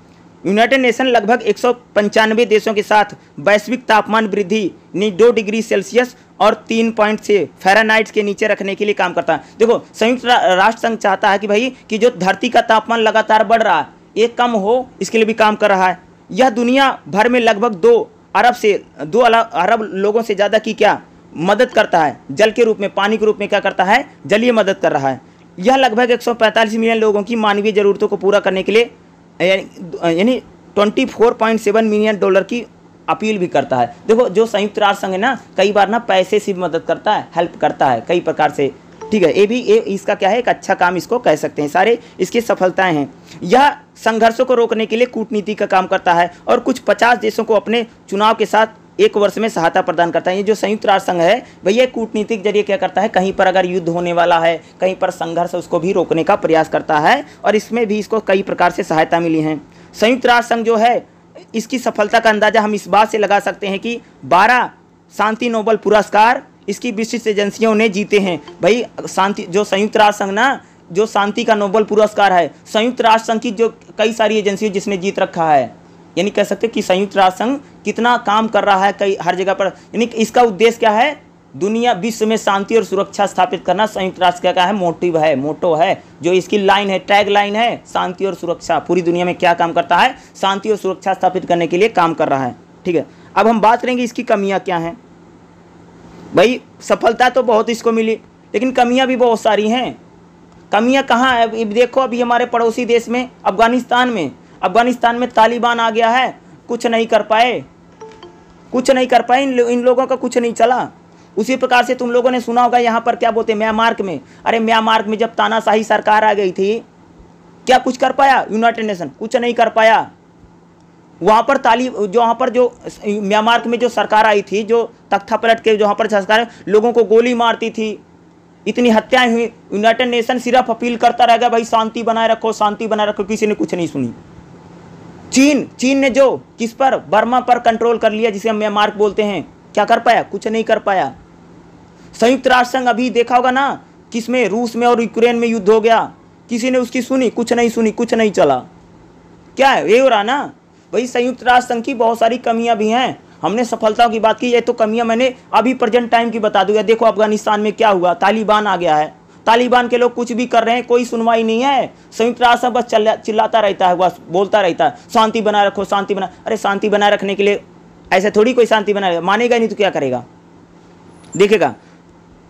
यूनाइटेड नेशन लगभग एक देशों के साथ वैश्विक तापमान वृद्धि ने दो डिग्री सेल्सियस और तीन पॉइंट से फेरानाइट के नीचे रखने के लिए काम करता है देखो संयुक्त राष्ट्र संघ चाहता है कि भाई कि जो धरती का तापमान लगातार बढ़ रहा है ये कम हो इसके लिए भी काम कर रहा है यह दुनिया भर में लगभग दो अरब से दो अरब लोगों से ज़्यादा की क्या मदद करता है जल के रूप में पानी के रूप में क्या करता है जलीय मदद कर रहा है यह लगभग 145 मिलियन लोगों की मानवीय ज़रूरतों को पूरा करने के लिए यानी सेवन मिलियन डॉलर की अपील भी करता है देखो जो संयुक्त राष्ट्र संघ है ना कई बार ना पैसे से भी मदद करता है हेल्प करता है कई प्रकार से ठीक है ये भी ए, इसका क्या है एक अच्छा काम इसको कह सकते हैं सारे इसकी सफलताएं हैं यह संघर्षों को रोकने के लिए कूटनीति का काम करता है और कुछ पचास देशों को अपने चुनाव के साथ एक वर्ष में सहायता प्रदान करता है ये जो संयुक्त राष्ट्र संघ है भैया कूटनीतिक जरिए क्या करता है कहीं पर अगर युद्ध होने वाला है कहीं पर संघर्ष उसको भी रोकने का प्रयास करता है और इसमें भी इसको कई प्रकार से सहायता मिली है संयुक्त राष्ट्र संघ जो है इसकी सफलता का अंदाजा हम इस बात से लगा सकते हैं कि बारह शांति नोबल पुरस्कार इसकी विशिष्ट एजेंसियों ने जीते हैं भाई शांति जो संयुक्त राष्ट्र संघ ना जो शांति का नोबल पुरस्कार है संयुक्त राष्ट्र संघ की जो कई सारी एजेंसियों जिसने जीत रखा है यानी कह सकते हैं कि संयुक्त राष्ट्र संघ कितना काम कर रहा है कई हर जगह पर यानी इसका उद्देश्य क्या है दुनिया विश्व में शांति और सुरक्षा स्थापित करना संयुक्त राष्ट्र का है मोटिव है मोटो है जो इसकी लाइन है टैग लाइन है शांति और सुरक्षा पूरी दुनिया में क्या काम करता है शांति और सुरक्षा स्थापित करने के लिए काम कर रहा है ठीक है अब हम बात करेंगे इसकी कमियाँ क्या हैं भाई सफलता तो बहुत इसको मिली लेकिन कमियाँ भी बहुत सारी हैं कमियाँ कहाँ है अब देखो अभी हमारे पड़ोसी देश में अफगानिस्तान में अफगानिस्तान में तालिबान आ गया है कुछ नहीं कर पाए कुछ नहीं कर पाए इन, लो, इन लोगों का कुछ नहीं चला उसी प्रकार से तुम लोगों ने सुना होगा यहाँ पर क्या बोलते म्यांमार्क में अरे म्यांमार्क में जब तानाशाही सरकार आ गई थी क्या कुछ कर पाया यूनाइटेड नेशन कुछ नहीं कर पाया वहाँ पर ताली जो वहाँ पर जो म्यांमार्क में जो सरकार आई थी जो तख्ता पलट के जो वहाँ पर सरकार लोगों को गोली मारती थी इतनी हत्याएं हुई यूनाइटेड नेशन सिर्फ अपील करता रह गया भाई शांति बनाए रखो शांति बनाए रखो किसी ने कुछ नहीं सुनी चीन चीन ने जो किस पर बर्मा पर कंट्रोल कर लिया जिसे हम म्यांमार बोलते हैं क्या कर पाया कुछ नहीं कर पाया संयुक्त राष्ट्र संघ अभी देखा होगा ना किस में रूस में और यूक्रेन में युद्ध हो गया किसी ने उसकी सुनी कुछ नहीं सुनी कुछ नहीं चला क्या है ये हो रहा ना भाई संयुक्त राष्ट्र संघ की बहुत सारी कमियां भी हैं हमने सफलताओं की बात की ये तो कमियां मैंने अभी प्रेजेंट टाइम की बता दूंगा देखो अफगानिस्तान में क्या हुआ तालिबान आ गया है तालिबान के लोग कुछ भी कर रहे हैं कोई सुनवाई नहीं है संयुक्त राष्ट्र बस चिल्लाता रहता है बस बोलता रहता है शांति बनाए रखो शांति बना अरे शांति बनाए रखने के लिए ऐसे थोड़ी कोई शांति बनाए मानेगा नहीं तो क्या करेगा देखेगा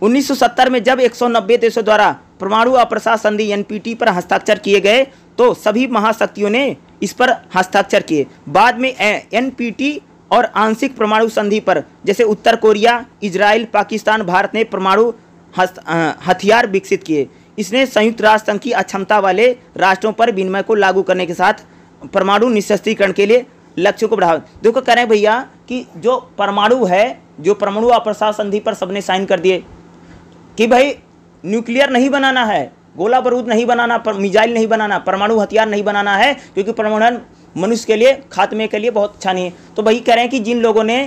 1970 में जब 190 देशों द्वारा परमाणु अप्रसाद संधि एनपीटी पर हस्ताक्षर किए गए तो सभी महाशक्तियों ने इस पर हस्ताक्षर किए बाद में एनपीटी और आंशिक परमाणु संधि पर जैसे उत्तर कोरिया इजराइल पाकिस्तान भारत ने परमाणु हथियार विकसित किए इसने संयुक्त राष्ट्र संघ की अक्षमता वाले राष्ट्रों पर विनिमय को लागू करने के साथ परमाणु निशस्त्रीकरण के लिए लक्ष्य को बढ़ावा देखो कह रहे हैं भैया कि जो परमाणु है जो परमाणु अप्रसार संधि पर सबने साइन कर दिए कि भाई न्यूक्लियर नहीं बनाना है गोला बारूद नहीं बनाना पर, मिजाइल नहीं बनाना परमाणु हथियार नहीं बनाना है क्योंकि परमाणु मनुष्य के लिए खात्मे के लिए बहुत अच्छा नहीं है तो भाई कह रहे हैं कि जिन लोगों ने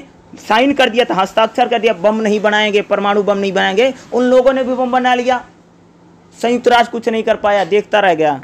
साइन कर दिया था हस्ताक्षर कर दिया बम नहीं बनाएंगे परमाणु बम नहीं बनाएंगे उन लोगों ने भी बम बना लिया संयुक्त राष्ट्र कुछ नहीं कर पाया देखता रह गया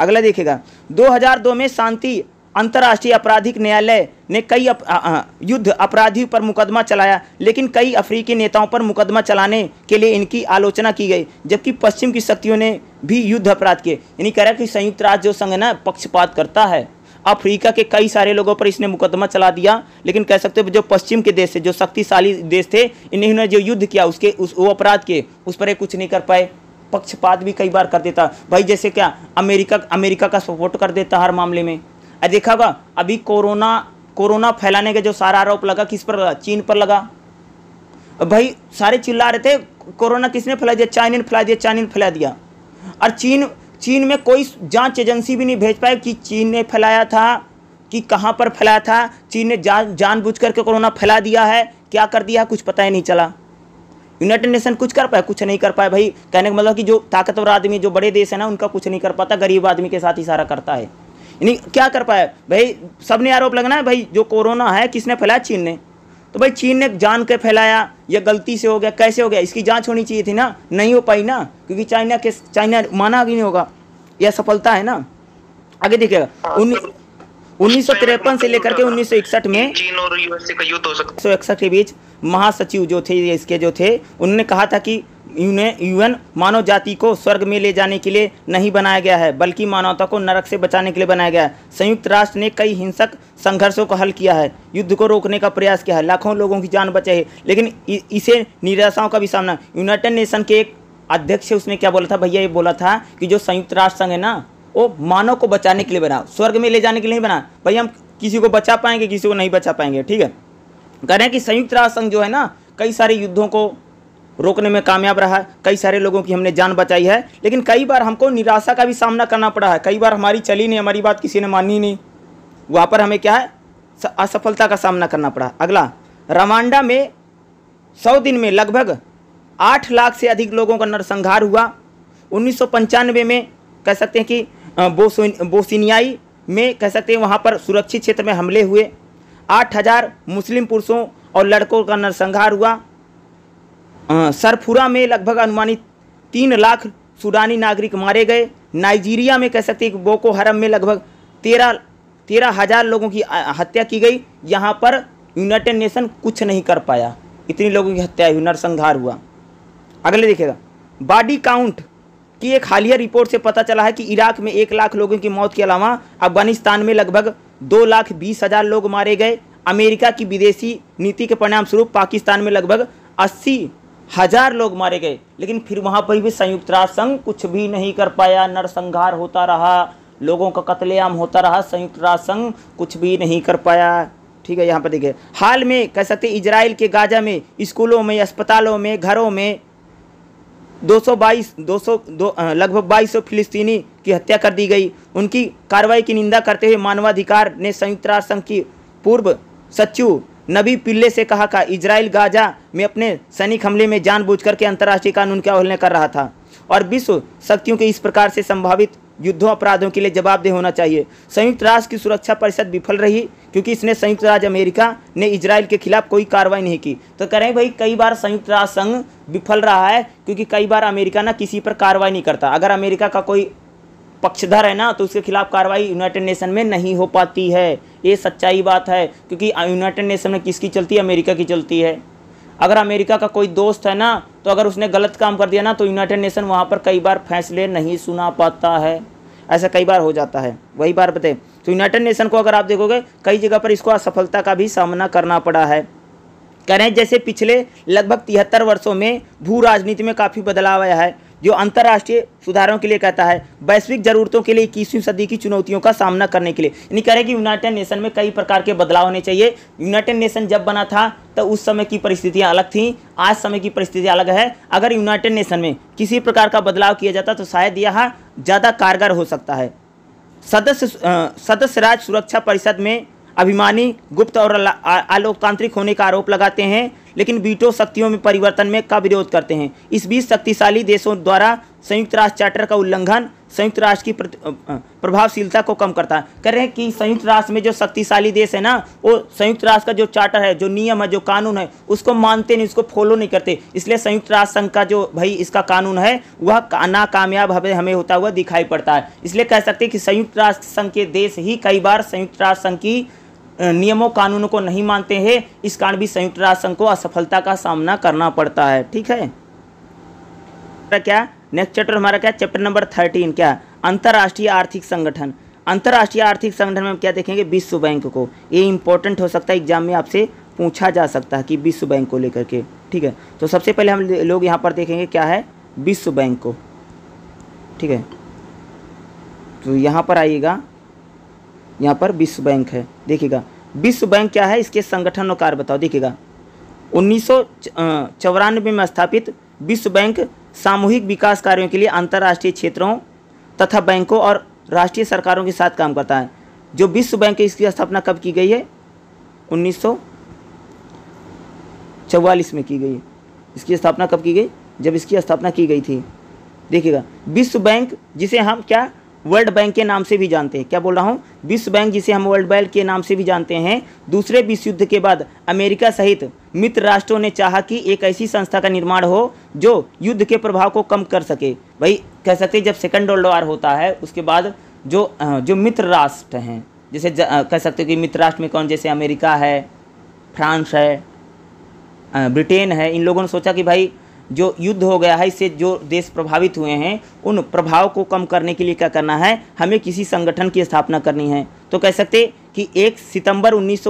अगला देखेगा 2002 में शांति अंतर्राष्ट्रीय आपराधिक न्यायालय ने कई अप, आ, आ, युद्ध अपराधियों पर मुकदमा चलाया लेकिन कई अफ्रीकी नेताओं पर मुकदमा चलाने के लिए इनकी आलोचना की गई जबकि पश्चिम की शक्तियों ने भी युद्ध अपराध किए यानी कह रहा कि संयुक्त राज्य जो संघ है ना पक्षपात करता है अफ्रीका के कई सारे लोगों पर इसने मुकदमा चला दिया लेकिन कह सकते हो जो पश्चिम के देश थे जो शक्तिशाली देश थे इन्होंने जो युद्ध किया उसके उस वो अपराध के उस पर कुछ नहीं कर पाए पक्षपात भी कई बार कर देता भाई जैसे क्या अमेरिका अमेरिका का सपोर्ट कर देता हर मामले में देखा होगा अभी कोरोना कोरोना फैलाने का जो सारा आरोप लगा किस पर लगा चीन पर लगा भाई सारे चिल्ला रहे थे कोरोना किसने फैला दिया चाइनीन ने फैला दिया चाइनीन ने फैला दिया और चीन चीन में कोई जांच एजेंसी भी नहीं भेज पाए कि चीन ने फैलाया था कि कहाँ पर फैलाया था चीन ने जान जानबूझ करके कोरोना फैला दिया है क्या कर दिया कुछ पता ही नहीं चला यूनाइटेड नेशन कुछ कर पाए कुछ नहीं कर पाए भाई कहने का मतलब कि जो ताकतवर आदमी जो बड़े देश है ना उनका कुछ नहीं कर पाता गरीब आदमी के साथ इशारा करता है यानी क्या कर पाया भाई सब ने आरोप लगना है भाई जो कोरोना है किसने फैलाया चीन ने तो भाई चीन ने जान के फैलाया या गलती से हो गया कैसे हो गया इसकी जांच होनी चाहिए थी ना नहीं हो पाई ना क्योंकि चाइना के चाइना माना भी नहीं होगा यह सफलता है ना आगे देखिएगा हाँ, उन्नीस सौ तिरपन से लेकर के उन्नीस सौ इकसठ में चीन और यूएसए का युद्ध हो सकता सौ इकसठ के बीच महासचिव जो थे इसके जो थे उन्होंने कहा था कि यूने यूएन मानव जाति को स्वर्ग में ले जाने के लिए नहीं बनाया गया है बल्कि मानवता को नरक से बचाने के लिए बनाया गया है संयुक्त राष्ट्र ने कई हिंसक संघर्षों को हल किया है युद्ध को रोकने का प्रयास किया है लाखों लोगों की जान बचाई है लेकिन इसे निराशाओं का भी सामना यूनाइटेड नेशन के एक अध्यक्ष है उसने क्या बोला था भैया ये बोला था कि जो संयुक्त राष्ट्र संघ है ना वो मानव को बचाने के लिए बना स्वर्ग में ले जाने के लिए नहीं बना भैया हम किसी को बचा पाएंगे किसी को नहीं बचा पाएंगे ठीक है कह रहे हैं कि संयुक्त राष्ट्र संघ जो है ना कई सारे युद्धों को रोकने में कामयाब रहा है कई सारे लोगों की हमने जान बचाई है लेकिन कई बार हमको निराशा का भी सामना करना पड़ा है कई बार हमारी चली नहीं हमारी बात किसी ने मानी नहीं वहाँ पर हमें क्या है असफलता का सामना करना पड़ा अगला रवांडा में सौ दिन में लगभग आठ लाख से अधिक लोगों का नरसंहार हुआ उन्नीस में कह सकते हैं कि बोसिनियाई में कह सकते हैं वहाँ पर सुरक्षित क्षेत्र में हमले हुए आठ हज़ार मुस्लिम पुरुषों और लड़कों का नरसंहार हुआ सरफुरा में लगभग अनुमानित तीन लाख सूडानी नागरिक मारे गए नाइजीरिया में कह सकते हैं कि बोको हरम में लगभग तेरह तेरह हज़ार लोगों की हत्या की गई यहाँ पर यूनाइटेड नेशन कुछ नहीं कर पाया इतनी लोगों की हत्या हुई नरसंहार हुआ अगले देखिएगा बॉडी काउंट की एक हालिया रिपोर्ट से पता चला है कि इराक में एक लाख लोगों की मौत के अलावा अफगानिस्तान में लगभग दो लाख बीस हज़ार लोग मारे गए अमेरिका की विदेशी नीति के परिणाम स्वरूप पाकिस्तान में लगभग अस्सी हजार लोग मारे गए लेकिन फिर वहाँ पर भी संयुक्त राष्ट्र संघ कुछ भी नहीं कर पाया नरसंहार होता रहा लोगों का कत्लेआम होता रहा संयुक्त राष्ट्र संघ कुछ भी नहीं कर पाया ठीक है यहाँ पर देखिए हाल में कह सकते इजराइल के गाजा में स्कूलों में अस्पतालों में घरों में 222 200 दो लगभग 2200 फिलिस्तीनी की हत्या कर दी गई उनकी कार्रवाई की निंदा करते हुए मानवाधिकार ने संयुक्त राष्ट्र संघ की पूर्व सचिव नबी पिल्ले से कहा था इसराइल गाजा में अपने सैनिक हमले में जानबूझ करके अंतर्राष्ट्रीय कानून का उल्लंघन कर रहा था और विश्व शक्तियों के इस प्रकार से संभावित युद्धों अपराधों के लिए जवाबदेह होना चाहिए संयुक्त राष्ट्र की सुरक्षा परिषद विफल रही क्योंकि इसने संयुक्त राज्य अमेरिका ने इसराइल के खिलाफ कोई कार्रवाई नहीं की तो कह रहे हैं भाई कई बार संयुक्त राष्ट्र संघ विफल रहा है क्योंकि कई बार अमेरिका ना किसी पर कार्रवाई नहीं करता अगर अमेरिका का कोई पक्षधर है ना तो उसके खिलाफ कार्रवाई यूनाइटेड नेशन में नहीं हो पाती है ये सच्चाई बात है क्योंकि यूनाइटेड नेशन में किसकी चलती है अमेरिका की चलती है अगर अमेरिका का कोई दोस्त है ना तो अगर उसने गलत काम कर दिया ना तो यूनाइटेड नेशन वहाँ पर कई बार फैसले नहीं सुना पाता है ऐसा कई बार हो जाता है वही बार बताए तो यूनाइटेड नेशन को अगर आप देखोगे कई जगह पर इसको असफलता का भी सामना करना पड़ा है कह रहे हैं जैसे पिछले लगभग तिहत्तर वर्षों में भू राजनीति में काफ़ी बदलाव आया है जो अंतर्राष्ट्रीय सुधारों के लिए कहता है वैश्विक जरूरतों के लिए इक्कीसवीं सदी की चुनौतियों का सामना करने के लिए यानी कह रहे कि यूनाइटेड नेशन में कई प्रकार के बदलाव होने चाहिए यूनाइटेड नेशन जब बना था तो उस समय की परिस्थितियाँ अलग थीं आज समय की परिस्थितियाँ अलग है अगर यूनाइटेड नेशन में किसी प्रकार का बदलाव किया जाता तो शायद यह ज़्यादा कारगर हो सकता है सदस्य सदस्य राज्य सुरक्षा परिषद में अभिमानी गुप्त और अलोकतांत्रिक होने का आरोप लगाते हैं लेकिन बीटो शक्तियों में परिवर्तन में का विरोध करते हैं इस बीच शक्तिशाली देशों द्वारा संयुक्त राष्ट्र चार्टर का उल्लंघन संयुक्त राष्ट्र की प्रभावशीलता को कम करता है कह रहे हैं कि संयुक्त राष्ट्र में जो शक्तिशाली देश है ना वो संयुक्त राष्ट्र का जो चार्टर है जो नियम है जो कानून है उसको मानते नहीं उसको फॉलो नहीं करते इसलिए संयुक्त राष्ट्र संघ का जो भाई इसका कानून है वह नाकामयाब हमें हमें होता हुआ दिखाई पड़ता है इसलिए कह सकते हैं कि संयुक्त राष्ट्र संघ के देश ही कई बार संयुक्त राष्ट्र संघ की नियमों कानूनों को नहीं मानते हैं इस कारण भी संयुक्त राष्ट्र संघ को असफलता का सामना करना पड़ता है ठीक है क्या नेक्स्ट चैप्टर हमारा क्या चैप्टर नंबर थर्टीन क्या अंतर्राष्ट्रीय आर्थिक संगठन अंतर्राष्ट्रीय आर्थिक संगठन में हम क्या देखेंगे विश्व बैंक को ये इंपॉर्टेंट हो सकता है एग्जाम में आपसे पूछा जा सकता है कि विश्व बैंक को लेकर के ठीक है तो सबसे पहले हम लोग यहाँ पर देखेंगे क्या है विश्व बैंक को ठीक है तो यहाँ पर आइएगा यहाँ पर विश्व बैंक है देखिएगा विश्व बैंक क्या है इसके संगठन और कार्य बताओ देखिएगा उन्नीस में स्थापित विश्व बैंक सामूहिक विकास कार्यों के लिए अंतर्राष्ट्रीय क्षेत्रों तथा बैंकों और राष्ट्रीय सरकारों के साथ काम करता है जो विश्व बैंक है इसकी स्थापना कब की गई है उन्नीस में की गई इसकी स्थापना कब की गई जब इसकी स्थापना की गई थी देखिएगा विश्व बैंक जिसे हम क्या वर्ल्ड बैंक के नाम से भी जानते हैं क्या बोल रहा हूँ विश्व बैंक जिसे हम वर्ल्ड बैंक के नाम से भी जानते हैं दूसरे विश्व युद्ध के बाद अमेरिका सहित मित्र राष्ट्रों ने चाहा कि एक ऐसी संस्था का निर्माण हो जो युद्ध के प्रभाव को कम कर सके भाई कह सकते जब सेकेंड वर्ल्ड वार होता है उसके बाद जो जो मित्र राष्ट्र हैं जैसे कह सकते हो कि मित्र राष्ट्र में कौन जैसे अमेरिका है फ्रांस है ब्रिटेन है इन लोगों ने सोचा कि भाई जो युद्ध हो गया है इससे जो देश प्रभावित हुए हैं उन प्रभाव को कम करने के लिए क्या करना है हमें किसी संगठन की स्थापना करनी है तो कह सकते कि एक सितंबर उन्नीस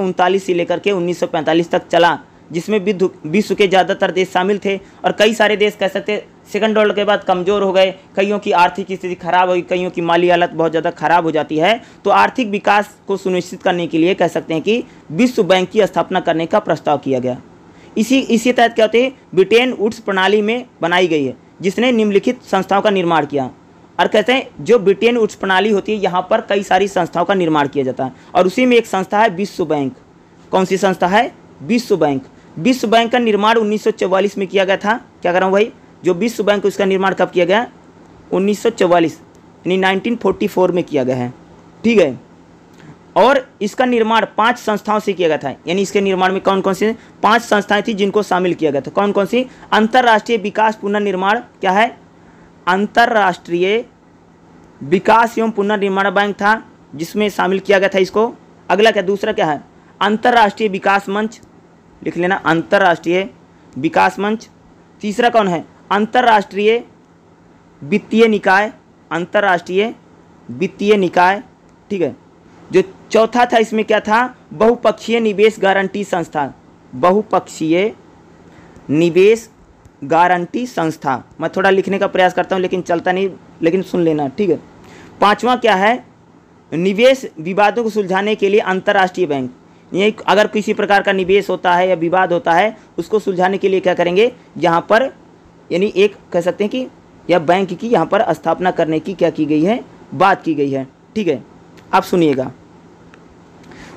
से लेकर के उन्नीस तक चला जिसमें विश्व के ज़्यादातर देश शामिल थे और कई सारे देश कह सकते सेकेंड वर्ल्ड के बाद कमज़ोर हो गए कईयों की आर्थिक स्थिति खराब हो गई कईयों की माली हालत बहुत ज़्यादा खराब हो जाती है तो आर्थिक विकास को सुनिश्चित करने के लिए कह सकते हैं कि विश्व बैंक की स्थापना करने का प्रस्ताव किया गया इसी इसी तहत क्या होते हैं ब्रिटेन वुड्स प्रणाली में बनाई गई है जिसने निम्नलिखित संस्थाओं का निर्माण किया और कहते हैं जो ब्रिटेन वुड्स प्रणाली होती है यहाँ पर कई सारी संस्थाओं का निर्माण किया जाता है और उसी में एक संस्था है विश्व बैंक कौन सी संस्था है विश्व बैंक विश्व बैंक का निर्माण उन्नीस में किया गया था क्या कर रहा हूँ भाई जो विश्व बैंक उसका निर्माण कब किया गया 1944 यानी फोर में किया गया है ठीक है और इसका निर्माण पांच संस्थाओं से किया गया था यानी इसके निर्माण में कौन कौन सी पांच संस्थाएं थी जिनको शामिल किया गया था कौन कौन सी अंतर्राष्ट्रीय विकास पुनर्निर्माण क्या है अंतर्राष्ट्रीय विकास एवं पुनर्निर्माण बैंक था जिसमें शामिल किया गया था इसको अगला क्या दूसरा क्या है अंतर्राष्ट्रीय विकास मंच लिख लेना अंतर्राष्ट्रीय विकास मंच तीसरा कौन है अंतर्राष्ट्रीय वित्तीय निकाय अंतर्राष्ट्रीय वित्तीय निकाय ठीक है जो चौथा था इसमें क्या था बहुपक्षीय निवेश गारंटी संस्था बहुपक्षीय निवेश गारंटी संस्था मैं थोड़ा लिखने का प्रयास करता हूँ लेकिन चलता नहीं लेकिन सुन लेना ठीक है पाँचवा क्या है निवेश विवादों को सुलझाने के लिए अंतर्राष्ट्रीय बैंक ये अगर किसी प्रकार का निवेश होता है या विवाद होता है उसको सुलझाने के लिए क्या करेंगे यहाँ पर यानी एक कह सकते हैं कि या बैंक की यहाँ पर स्थापना करने की क्या की गई है बात की गई है ठीक है आप सुनिएगा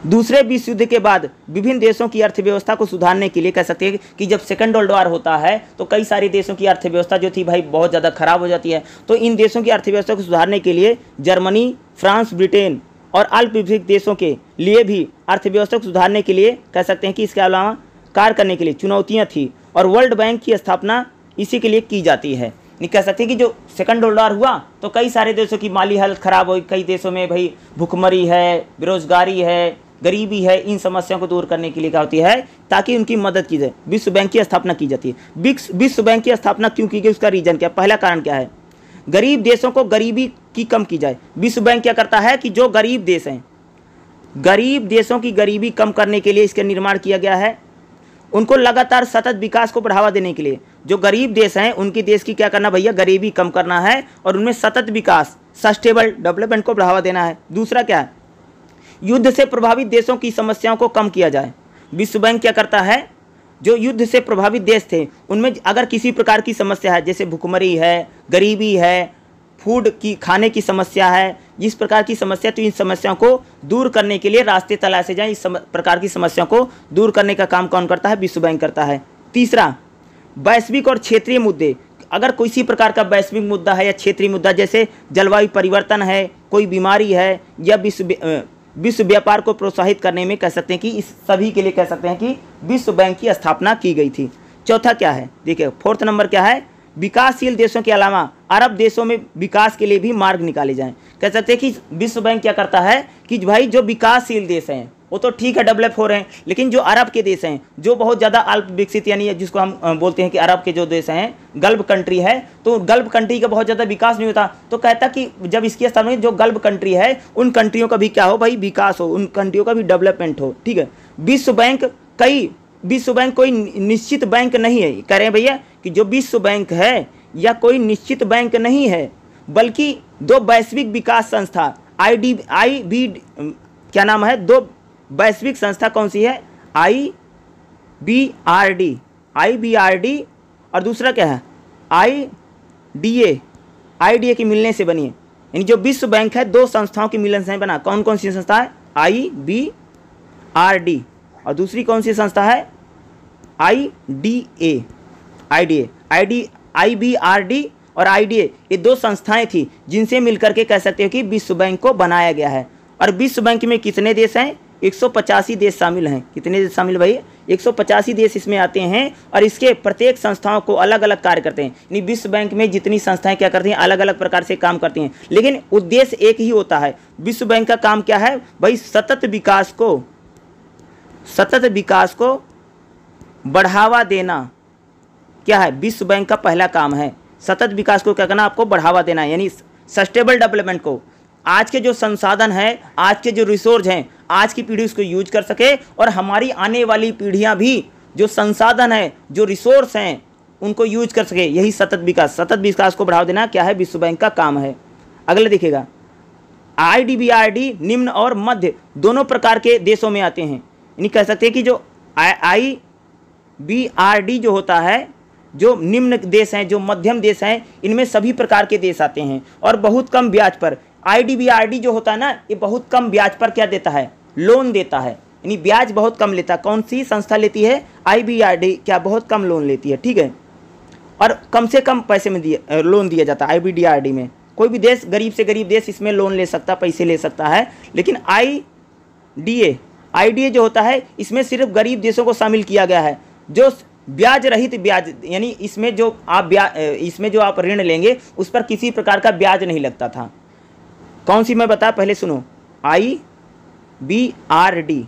दूसरे विश्व युद्ध के बाद विभिन्न देशों की अर्थव्यवस्था को सुधारने के लिए कह सकते हैं कि जब सेकंड वर्ल्ड वार होता है तो कई सारे देशों की अर्थव्यवस्था जो थी भाई बहुत ज़्यादा खराब हो जाती है तो इन देशों की अर्थव्यवस्था को सुधारने के लिए जर्मनी फ्रांस ब्रिटेन और अल्पविक देशों के लिए भी अर्थव्यवस्था को सुधारने के लिए कह सकते हैं कि इसके अलावा कार्य करने के लिए चुनौतियाँ थी और वर्ल्ड बैंक की स्थापना इसी के लिए की जाती है नहीं कह सकते कि जो सेकंड वर्ल्ड वार हुआ तो कई सारे देशों की माली हालत ख़राब हुई कई देशों में भाई भुखमरी है बेरोजगारी है गरीबी है इन समस्याओं को दूर करने के लिए क्या होती है ताकि उनकी मदद की जाए विश्व बैंक की स्थापना की जाती है विश्व बैंक की स्थापना क्यों की गई उसका रीजन क्या पहला कारण क्या है गरीब देशों को गरीबी की कम की जाए विश्व बैंक क्या करता है कि जो गरीब देश हैं गरीब देशों की गरीबी कम करने के लिए इसका निर्माण किया गया है उनको लगातार सतत विकास को बढ़ावा देने के लिए जो गरीब देश हैं उनके देश की क्या करना भैया गरीबी कम करना है और उनमें सतत विकास सस्टेबल डेवलपमेंट को बढ़ावा देना है दूसरा क्या है युद्ध से प्रभावित देशों की समस्याओं को कम किया जाए विश्व बैंक क्या करता है जो युद्ध से प्रभावित देश थे उनमें अगर किसी प्रकार की समस्या है जैसे भुखमरी है गरीबी है फूड की खाने की समस्या है जिस प्रकार की समस्या तो इन समस्याओं को दूर करने के लिए रास्ते तलाशे जाएं इस प्रकार की समस्याओं को दूर करने का काम कौन करता है विश्व बैंक करता है तीसरा वैश्विक और क्षेत्रीय मुद्दे अगर किसी प्रकार का वैश्विक मुद्दा है या क्षेत्रीय मुद्दा जैसे जलवायु परिवर्तन है कोई बीमारी है या विश्व विश्व व्यापार को प्रोत्साहित करने में कह सकते हैं कि इस सभी के लिए कह सकते हैं कि विश्व बैंक की स्थापना की गई थी चौथा क्या है देखिए फोर्थ नंबर क्या है विकासशील देशों के अलावा अरब देशों में विकास के लिए भी मार्ग निकाले जाएं कह सकते हैं कि विश्व बैंक क्या करता है कि भाई जो विकासशील देश हैं वो तो ठीक है डेवलप हो रहे हैं लेकिन जो अरब के देश हैं जो बहुत ज़्यादा अल्प विकसित यानी जिसको हम बोलते हैं कि अरब के जो देश हैं गल्ब कंट्री है तो गल्ब कंट्री का बहुत ज़्यादा विकास नहीं होता तो कहता कि जब इसके स्थान में जो गल्ब कंट्री है उन कंट्रियों का भी क्या हो भाई विकास हो उन कंट्रियों का भी डेवलपमेंट हो ठीक है विश्व बैंक कई विश्व बैंक कोई निश्चित बैंक नहीं है कह रहे हैं भैया कि जो विश्व बैंक है या कोई निश्चित बैंक नहीं है बल्कि दो वैश्विक विकास संस्था आई डी आई बी क्या नाम है दो वैश्विक संस्था कौन सी है I B R D I B R D और दूसरा क्या है I D A I D ए के मिलने से बनी है यानी जो विश्व बैंक है दो संस्थाओं के मिलन से बना कौन कौन सी संस्था है आई बी आर डी और दूसरी कौन सी संस्था है I D A I D A I D I B R D और आई डी ए ये दो संस्थाएं थी जिनसे मिलकर के कह सकते हो कि विश्व बैंक को बनाया गया है और विश्व बैंक में कितने देश हैं एक देश शामिल हैं कितने देश शामिल भाई एक देश इसमें आते हैं और इसके प्रत्येक संस्थाओं को अलग अलग कार्य करते हैं यानी विश्व बैंक में जितनी संस्थाएं क्या करती हैं अलग अलग प्रकार से काम करती हैं लेकिन उद्देश्य एक ही होता है विश्व बैंक का काम क्या है भाई सतत विकास को सतत विकास को बढ़ावा देना क्या है विश्व बैंक का पहला काम है सतत विकास को क्या करना आपको बढ़ावा देना यानी सस्टेबल डेवलपमेंट को आज के जो संसाधन हैं आज के जो रिसोर्स हैं आज की पीढ़ी उसको यूज कर सके और हमारी आने वाली पीढ़ियाँ भी जो संसाधन है जो रिसोर्स हैं उनको यूज कर सके यही सतत विकास सतत विकास को बढ़ावा देना क्या है विश्व बैंक का काम है अगले देखिएगा आई निम्न और मध्य दोनों प्रकार के देशों में आते हैं यानी कह सकते हैं कि जो आई बी आर डी जो होता है जो निम्न देश हैं जो मध्यम देश हैं इनमें सभी प्रकार के देश आते हैं और बहुत कम ब्याज पर आई जो होता है ना ये बहुत कम ब्याज पर क्या देता है लोन देता है यानी ब्याज बहुत कम लेता है कौन सी संस्था लेती है आई क्या बहुत कम लोन लेती है ठीक है और कम से कम पैसे में दिए लोन दिया जाता है आई में कोई भी देश गरीब से गरीब देश इसमें लोन ले सकता पैसे ले सकता है लेकिन आई डी ए आई डी ए जो होता है इसमें सिर्फ गरीब देशों को शामिल किया गया है जो ब्याज रहित ब्याज यानी इसमें जो आप ब्याज इसमें जो आप ऋण लेंगे उस पर किसी प्रकार का ब्याज नहीं लगता था कौन सी मैं बता पहले सुनो I B R D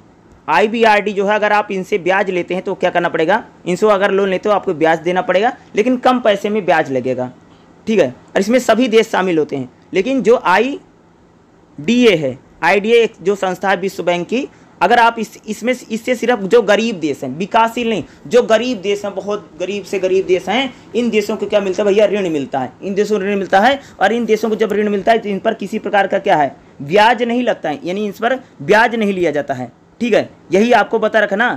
I B R D जो है अगर आप इनसे ब्याज लेते हैं तो क्या करना पड़ेगा इनसे अगर लोन लेते हो आपको ब्याज देना पड़ेगा लेकिन कम पैसे में ब्याज लगेगा ठीक है और इसमें सभी देश शामिल होते हैं लेकिन जो आई डी ए है आई डी ए जो संस्था है विश्व बैंक की अगर आप इस इसमें इससे सिर्फ जो गरीब देश हैं विकासशील नहीं जो गरीब देश हैं बहुत गरीब से गरीब देश हैं इन देशों को क्या मिलता है भैया ऋण मिलता है इन देशों को ऋण मिलता है और इन देशों को जब ऋण मिलता है तो इन पर किसी प्रकार का क्या है ब्याज नहीं लगता है यानी इन पर ब्याज नहीं लिया जाता है ठीक है यही आपको बता रखना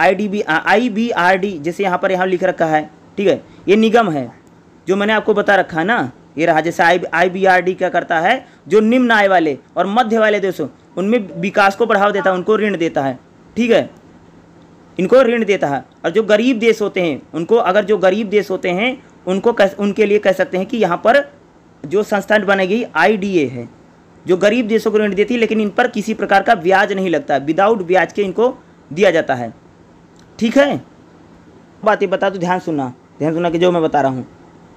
I D B I B R D जैसे यहाँ पर यहाँ लिख रखा है ठीक है ये निगम है जो मैंने आपको बता रखा है ना ये रहा जैसे I I B R D क्या करता है जो निम्न आय वाले और मध्य वाले देशों उनमें विकास को बढ़ावा देता है उनको ऋण देता है ठीक है इनको ऋण देता है और जो गरीब देश होते हैं उनको अगर जो गरीब देश होते हैं उनको कह, उनके लिए कह सकते हैं कि यहाँ पर जो संस्थान बनेगी आई है जो गरीब देशों को ऋण देती है लेकिन इन पर किसी प्रकार का ब्याज नहीं लगता विदाउट ब्याज के इनको दिया जाता है ठीक है बातें बता तो ध्यान सुनना ध्यान सुनना कि जो मैं बता रहा हूँ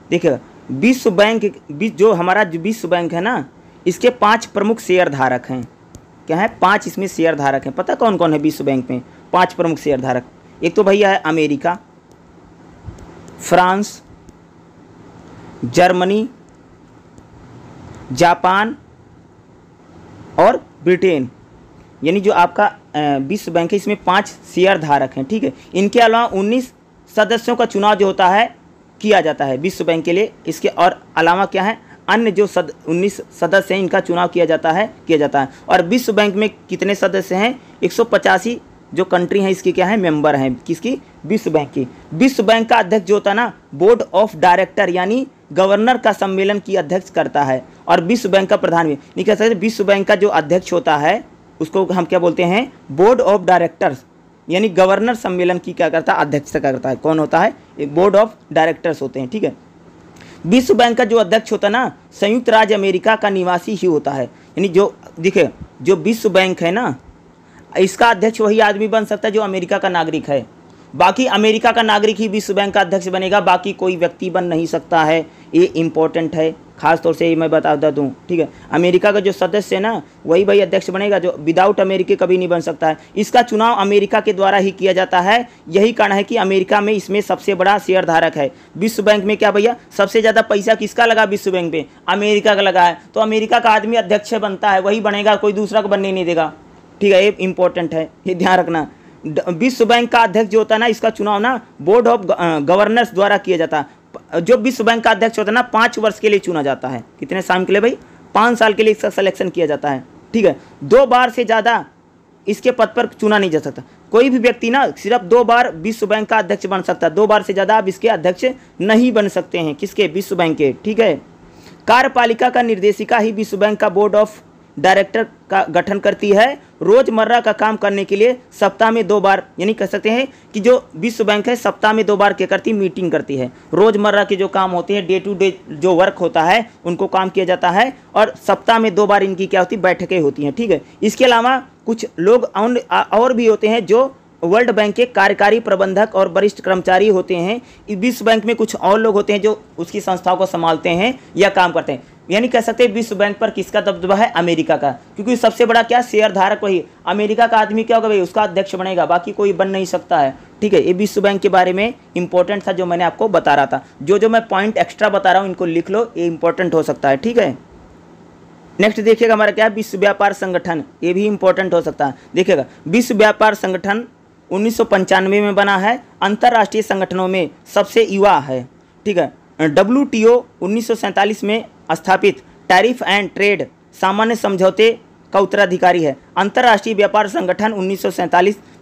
देखिए विश्व बैंक जो हमारा विश्व बैंक है ना इसके पांच प्रमुख शेयर धारक हैं क्या है पांच इसमें शेयर धारक हैं पता कौन कौन है विश्व बैंक में पांच प्रमुख शेयर धारक एक तो भैया है अमेरिका फ्रांस जर्मनी जापान और ब्रिटेन यानी जो आपका विश्व बैंक है इसमें पांच शेयर धारक हैं ठीक है इनके अलावा उन्नीस सदस्यों का चुनाव जो होता है किया जाता है विश्व बैंक के लिए इसके और अलावा क्या है अन्य जो सद उन्नीस सदस्य हैं इनका चुनाव किया जाता है किया जाता है और विश्व बैंक में कितने सदस्य हैं एक जो कंट्री हैं इसकी क्या है मेंबर हैं किसकी विश्व बैंक की विश्व बैंक का अध्यक्ष जो होता है ना बोर्ड ऑफ डायरेक्टर यानी गवर्नर का सम्मेलन की अध्यक्ष करता है और विश्व बैंक का प्रधान भी नहीं कह सकते विश्व बैंक का जो अध्यक्ष होता है उसको हम क्या बोलते हैं बोर्ड ऑफ डायरेक्टर्स यानी गवर्नर सम्मेलन की क्या करता है अध्यक्षता करता है कौन होता है एक बोर्ड ऑफ डायरेक्टर्स होते हैं ठीक है विश्व बैंक का जो अध्यक्ष होता ना संयुक्त राज्य अमेरिका का निवासी ही होता है यानी जो देखिए जो विश्व बैंक है ना इसका अध्यक्ष वही आदमी बन सकता है जो अमेरिका का नागरिक है बाकी अमेरिका का नागरिक ही विश्व बैंक का अध्यक्ष बनेगा बाकी कोई व्यक्ति बन नहीं सकता है ये इम्पोर्टेंट है खास तौर से मैं बताता दूँ ठीक है अमेरिका का जो सदस्य है ना वही भाई अध्यक्ष बनेगा जो विदाउट अमेरिका कभी नहीं बन सकता है इसका चुनाव अमेरिका के द्वारा ही किया जाता है यही कारण है कि अमेरिका में इसमें सबसे बड़ा शेयर धारक है विश्व बैंक में क्या भैया सबसे ज़्यादा पैसा किसका लगा विश्व बैंक में अमेरिका का लगा है तो अमेरिका का आदमी अध्यक्ष बनता है वही बनेगा कोई दूसरा को बनने नहीं देगा ठीक है ये इंपॉर्टेंट है ये ध्यान रखना विश्व बैंक का अध्यक्ष जो होता है ना इसका चुनाव ना बोर्ड ऑफ गवर्नर्स द्वारा किया जाता है जो विश्व बैंक का अध्यक्ष होता है ना पाँच वर्ष के लिए चुना जाता है कितने साल के लिए भाई पाँच साल के लिए इसका सलेक्शन किया जाता है ठीक है दो बार से ज़्यादा इसके पद पर चुना नहीं जा सकता कोई भी व्यक्ति ना सिर्फ दो बार विश्व बैंक का अध्यक्ष बन सकता है दो बार से ज़्यादा आप इसके अध्यक्ष नहीं बन सकते हैं किसके विश्व बैंक के ठीक है कार्यपालिका का निर्देशिका ही विश्व बैंक का बोर्ड ऑफ डायरेक्टर का गठन करती है रोजमर्रा का काम करने के लिए सप्ताह में दो बार यानी कह सकते हैं कि जो विश्व बैंक है सप्ताह में दो बार क्या करती मीटिंग करती है रोजमर्रा के जो काम होते हैं डे टू डे जो वर्क होता है उनको काम किया जाता है और सप्ताह में दो बार इनकी क्या होती बैठकें होती हैं ठीक है इसके अलावा कुछ लोग और भी होते हैं जो वर्ल्ड बैंक के कार्यकारी प्रबंधक और वरिष्ठ कर्मचारी होते हैं विश्व बैंक में कुछ और लोग होते हैं जो उसकी संस्थाओं को संभालते हैं या काम करते हैं यानी कह सकते हैं विश्व बैंक पर किसका दबदबा है अमेरिका का क्योंकि सबसे बड़ा क्या शेयर धारक वही अमेरिका का आदमी क्या होगा भाई उसका अध्यक्ष बनेगा बाकी कोई बन नहीं सकता है ठीक है ये विश्व बैंक के बारे में इंपॉर्टेंट था जो मैंने आपको बता रहा था जो जो मैं पॉइंट एक्स्ट्रा बता रहा हूँ इनको लिख लो ये इंपॉर्टेंट हो सकता है ठीक है नेक्स्ट देखिएगा हमारा क्या विश्व व्यापार संगठन ये भी इंपॉर्टेंट हो सकता है देखिएगा विश्व व्यापार संगठन उन्नीस में बना है अंतर्राष्ट्रीय संगठनों में सबसे युवा है ठीक है डब्ल्यू टी में स्थापित टैरिफ एंड ट्रेड सामान्य समझौते का उत्तराधिकारी है अंतर्राष्ट्रीय व्यापार संगठन उन्नीस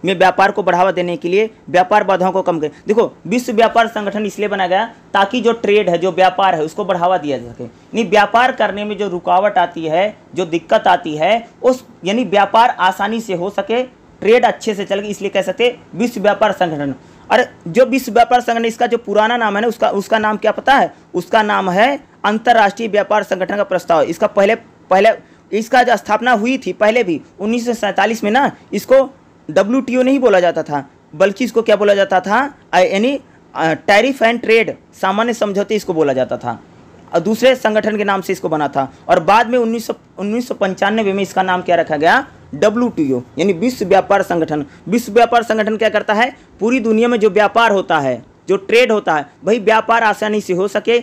में व्यापार को बढ़ावा देने के लिए व्यापार बाधाओं को कम करें देखो विश्व व्यापार संगठन इसलिए बनाया गया ताकि जो ट्रेड है जो व्यापार है उसको बढ़ावा दिया जा सके यानी व्यापार करने में जो रुकावट आती है जो दिक्कत आती है उस यानी व्यापार आसानी से हो सके ट्रेड अच्छे से चले इसलिए कह सकते विश्व व्यापार संगठन और जो विश्व व्यापार संगठन इसका जो पुराना नाम है ना उसका उसका नाम क्या पता है उसका नाम है अंतर्राष्ट्रीय व्यापार संगठन का प्रस्ताव इसका पहले पहले इसका जो स्थापना हुई थी पहले भी उन्नीस में ना इसको डब्ल्यू नहीं बोला जाता था बल्कि इसको क्या बोला जाता था यानी टैरिफ एंड ट्रेड सामान्य समझौते इसको बोला जाता था और दूसरे संगठन के नाम से इसको बना था और बाद में उन्नीस सौ में इसका नाम क्या रखा गया डब्ल्यू यानी विश्व व्यापार संगठन विश्व व्यापार संगठन क्या करता है पूरी दुनिया में जो व्यापार होता है जो ट्रेड होता है भाई व्यापार आसानी से हो सके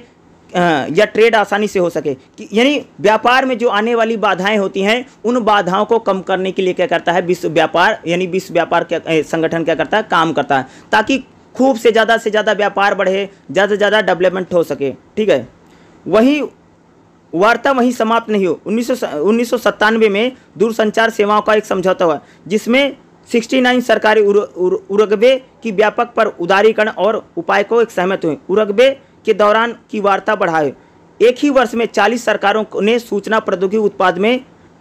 या ट्रेड आसानी से हो सके यानी व्यापार में जो आने वाली बाधाएं होती हैं उन बाधाओं को कम करने के लिए क्या करता है विश्व व्यापार यानी विश्व व्यापार संगठन क्या करता है काम करता है ताकि खूब से ज़्यादा से ज़्यादा व्यापार बढ़े ज़्यादा से ज़्यादा डेवलपमेंट हो सके ठीक है वही वार्ता वहीं समाप्त नहीं हो उन्नीस सौ में दूरसंचार सेवाओं का एक समझौता हुआ जिसमें 69 सरकारी उरगबे की व्यापक पर उदारीकरण और उपाय को एक सहमत हुए उरगबे के दौरान की वार्ता बढ़ाए एक ही वर्ष में 40 सरकारों ने सूचना प्रौद्योगिकी उत्पाद में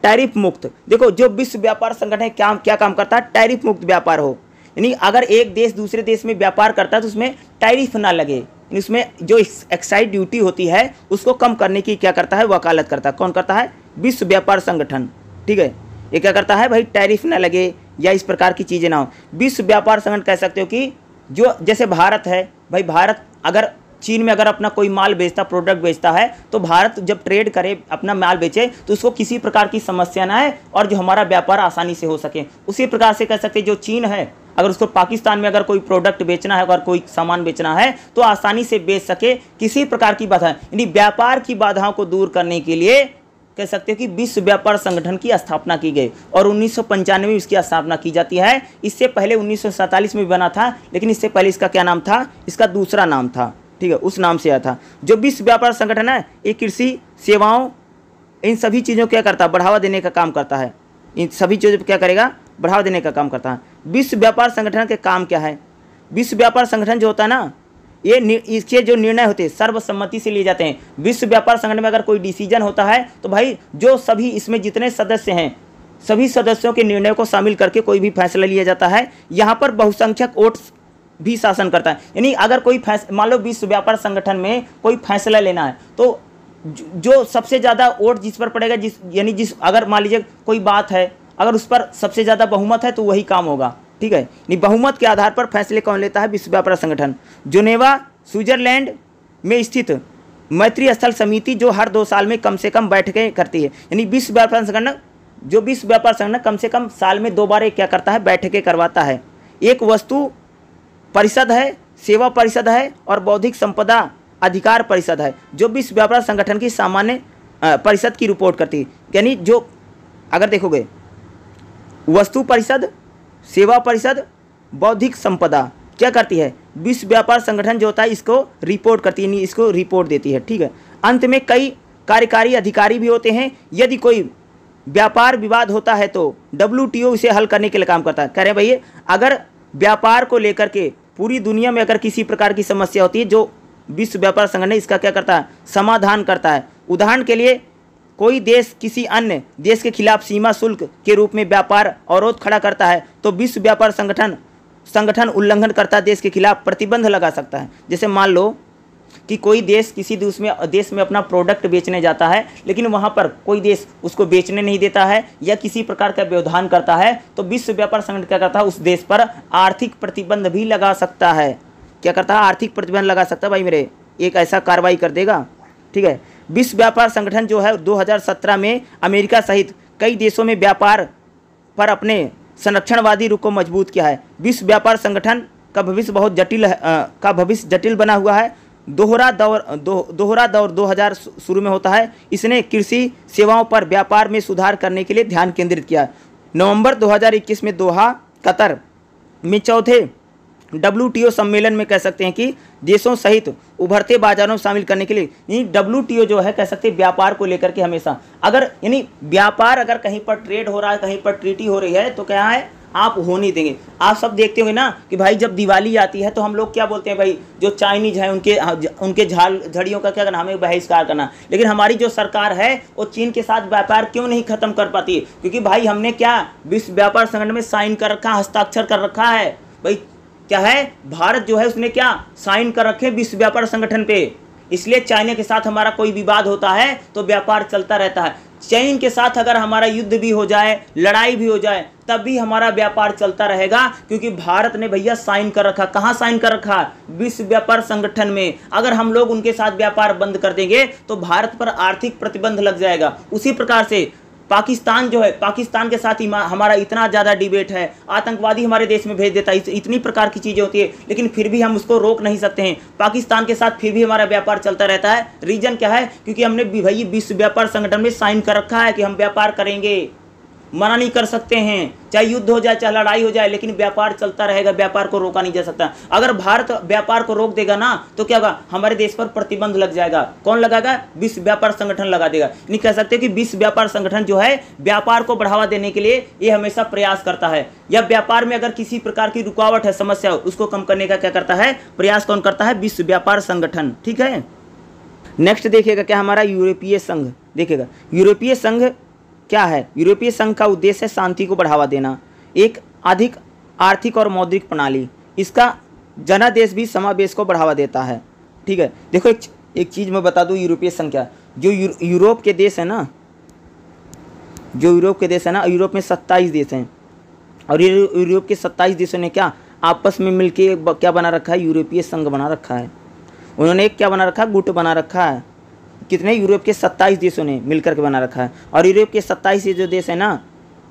टैरिफ मुक्त देखो जो विश्व व्यापार संगठन है क्या क्या काम करता है टैरिफ मुक्त व्यापार हो यानी अगर एक देश दूसरे देश में व्यापार करता है तो उसमें टैरिफ ना लगे उसमें जो एक्साइज ड्यूटी होती है उसको कम करने की क्या करता है वकालत करता है कौन करता है विश्व व्यापार संगठन ठीक है ये क्या करता है भाई टैरिफ ना लगे या इस प्रकार की चीज़ें ना हो विश्व व्यापार संगठन कह सकते हो कि जो जैसे भारत है भाई भारत अगर चीन में अगर अपना कोई माल बेचता प्रोडक्ट बेचता है तो भारत जब ट्रेड करे अपना माल बेचे तो उसको किसी प्रकार की समस्या ना आए और जो हमारा व्यापार आसानी से हो सके उसी प्रकार से कह सकते जो चीन है अगर उसको पाकिस्तान में अगर कोई प्रोडक्ट बेचना है अगर कोई सामान बेचना है तो आसानी से बेच सके किसी प्रकार की बाधा यानी व्यापार की बाधाओं को दूर करने के लिए कह सकते हो कि विश्व व्यापार संगठन की स्थापना की गई और उन्नीस में इसकी स्थापना की जाती है इससे पहले उन्नीस में बना था लेकिन इससे पहले इसका क्या नाम था इसका दूसरा नाम था ठीक है उस नाम से आया था जो विश्व व्यापार संगठन है ये कृषि सेवाओं इन सभी चीज़ों क्या करता है बढ़ावा देने का काम करता है इन सभी चीज़ों पर क्या करेगा बढ़ावा देने का काम करता है विश्व व्यापार संगठन के काम क्या है विश्व व्यापार संगठन जो होता है ना ये इसके जो निर्णय होते हैं सर्वसम्मति से लिए जाते हैं विश्व व्यापार संगठन में अगर कोई डिसीजन होता है तो भाई जो सभी इसमें जितने सदस्य हैं सभी सदस्यों के निर्णय को शामिल करके कोई भी फैसला लिया जाता है यहाँ पर बहुसंख्यक वोट्स भी शासन करता है यानी अगर कोई मान लो विश्व व्यापार संगठन में कोई फैसला लेना है तो जो सबसे ज़्यादा वोट जिस पर पड़ेगा जिस यानी जिस अगर मान लीजिए कोई बात है अगर उस पर सबसे ज़्यादा बहुमत है तो वही काम होगा ठीक है यानी बहुमत के आधार पर फैसले कौन लेता है विश्व व्यापार संगठन जुनेवा स्विट्जरलैंड में स्थित मैत्री स्थल समिति जो हर दो साल में कम से कम बैठकें करती है यानी विश्व व्यापार संगठन जो विश्व व्यापार संगठन कम से कम साल में दो बार क्या करता है बैठकें करवाता है एक वस्तु परिषद है सेवा परिषद है और बौद्धिक संपदा अधिकार परिषद है जो विश्व व्यापार संगठन की सामान्य परिषद की रिपोर्ट करती है यानी जो अगर देखोगे वस्तु परिषद सेवा परिषद बौद्धिक संपदा क्या करती है विश्व व्यापार संगठन जो होता है इसको रिपोर्ट करती है इसको रिपोर्ट देती है ठीक है अंत में कई कार्यकारी अधिकारी भी होते हैं यदि कोई व्यापार विवाद होता है तो डब्ल्यू इसे हल करने के लिए काम करता है कह रहे हैं भैया अगर व्यापार को लेकर के पूरी दुनिया में अगर किसी प्रकार की समस्या होती है जो विश्व व्यापार संगठन इसका क्या करता है समाधान करता है उदाहरण के लिए कोई देश किसी अन्य देश के खिलाफ सीमा शुल्क के रूप में व्यापार अवरोध खड़ा करता है तो विश्व व्यापार संगठन संगठन उल्लंघन करता देश के खिलाफ प्रतिबंध लगा सकता है जैसे मान लो कि कोई देश किसी देश में देश में अपना प्रोडक्ट बेचने जाता है लेकिन वहाँ पर कोई देश उसको बेचने नहीं देता है या किसी प्रकार का व्यवधान करता है तो विश्व व्यापार संगठन क्या करता है उस देश पर आर्थिक प्रतिबंध भी लगा सकता है क्या करता है आर्थिक प्रतिबंध लगा सकता है भाई मेरे एक ऐसा कार्रवाई कर देगा ठीक है विश्व व्यापार संगठन जो है दो में अमेरिका सहित कई देशों में व्यापार पर अपने संरक्षणवादी रुख को मजबूत किया है विश्व व्यापार संगठन का भविष्य बहुत जटिल है आ, का भविष्य जटिल बना हुआ है दोहरा दौर दो, दोहरा दौर 2000 शुरू में होता है इसने कृषि सेवाओं पर व्यापार में सुधार करने के लिए ध्यान केंद्रित किया नवंबर 2021 में दोहा कतर में चौथे डब्ल्यू सम्मेलन में कह सकते हैं कि देशों सहित उभरते बाजारों में शामिल करने के लिए यानी डब्ल्यू जो है कह सकते हैं व्यापार को लेकर के हमेशा अगर यानी व्यापार अगर कहीं पर ट्रेड हो रहा है कहीं पर ट्रीटी हो रही है तो क्या है आप हो नहीं देंगे आप सब देखते होंगे ना कि भाई जब दिवाली आती है तो हम लोग क्या बोलते हैं भाई जो चाइनीज हैं उनके हाँ, उनके झाल झड़ियों का क्या करना हमें बहिष्कार करना लेकिन हमारी जो सरकार है वो चीन के साथ व्यापार क्यों नहीं खत्म कर पाती क्योंकि भाई हमने क्या विश्व व्यापार संगठन में साइन कर रखा हस्ताक्षर कर रखा है भाई क्या है भारत जो है उसने क्या साइन कर रखे विश्व व्यापार संगठन पे इसलिए चाइना के साथ हमारा कोई विवाद होता है तो व्यापार चलता रहता है चीन के साथ अगर हमारा युद्ध भी हो जाए लड़ाई भी हो जाए तब भी हमारा व्यापार चलता रहेगा क्योंकि भारत ने भैया साइन कर रखा कहाँ साइन कर रखा विश्व व्यापार संगठन में अगर हम लोग उनके साथ व्यापार बंद कर देंगे तो भारत पर आर्थिक प्रतिबंध लग जाएगा उसी प्रकार से पाकिस्तान जो है पाकिस्तान के साथ ही हमारा इतना ज़्यादा डिबेट है आतंकवादी हमारे देश में भेज देता है इतनी प्रकार की चीज़ें होती है लेकिन फिर भी हम उसको रोक नहीं सकते हैं पाकिस्तान के साथ फिर भी हमारा व्यापार चलता रहता है रीज़न क्या है क्योंकि हमने भाई विश्व व्यापार संगठन में साइन कर रखा है कि हम व्यापार करेंगे मना नहीं कर सकते हैं चाहे युद्ध हो जाए चाहे लड़ाई हो जाए लेकिन व्यापार चलता रहेगा व्यापार को रोका नहीं जा सकता अगर भारत व्यापार को रोक देगा ना तो क्या होगा हमारे देश पर प्रतिबंध लग जाएगा कौन लगाएगा विश्व व्यापार संगठन लगा देगा नहीं कह सकते कि विश्व व्यापार संगठन जो है व्यापार को बढ़ावा देने के लिए ये हमेशा प्रयास करता है या व्यापार में अगर किसी प्रकार की रुकावट है समस्या उसको कम करने का क्या करता है प्रयास कौन करता है विश्व व्यापार संगठन ठीक है नेक्स्ट देखिएगा क्या हमारा यूरोपीय संघ देखिएगा यूरोपीय संघ क्या है यूरोपीय संघ का उद्देश्य है शांति को बढ़ावा देना एक अधिक आर्थिक और मौद्रिक प्रणाली इसका जनादेश भी समावेश को बढ़ावा देता है ठीक है देखो एक एक चीज़ मैं बता दूँ यूरोपीय संघ क्या जो यूरो, यूरोप के देश है ना जो यूरोप के देश है ना यूरोप में सत्ताईस देश हैं और ये यूरोप के सत्ताईस देशों ने क्या आपस में मिलकर क्या बना रखा है यूरोपीय संघ बना रखा है उन्होंने एक क्या बना रखा है गुट बना रखा है कितने यूरोप के सत्ताईस देशों ने मिलकर के बना रखा है और यूरोप के सत्ताईस जो देश है ना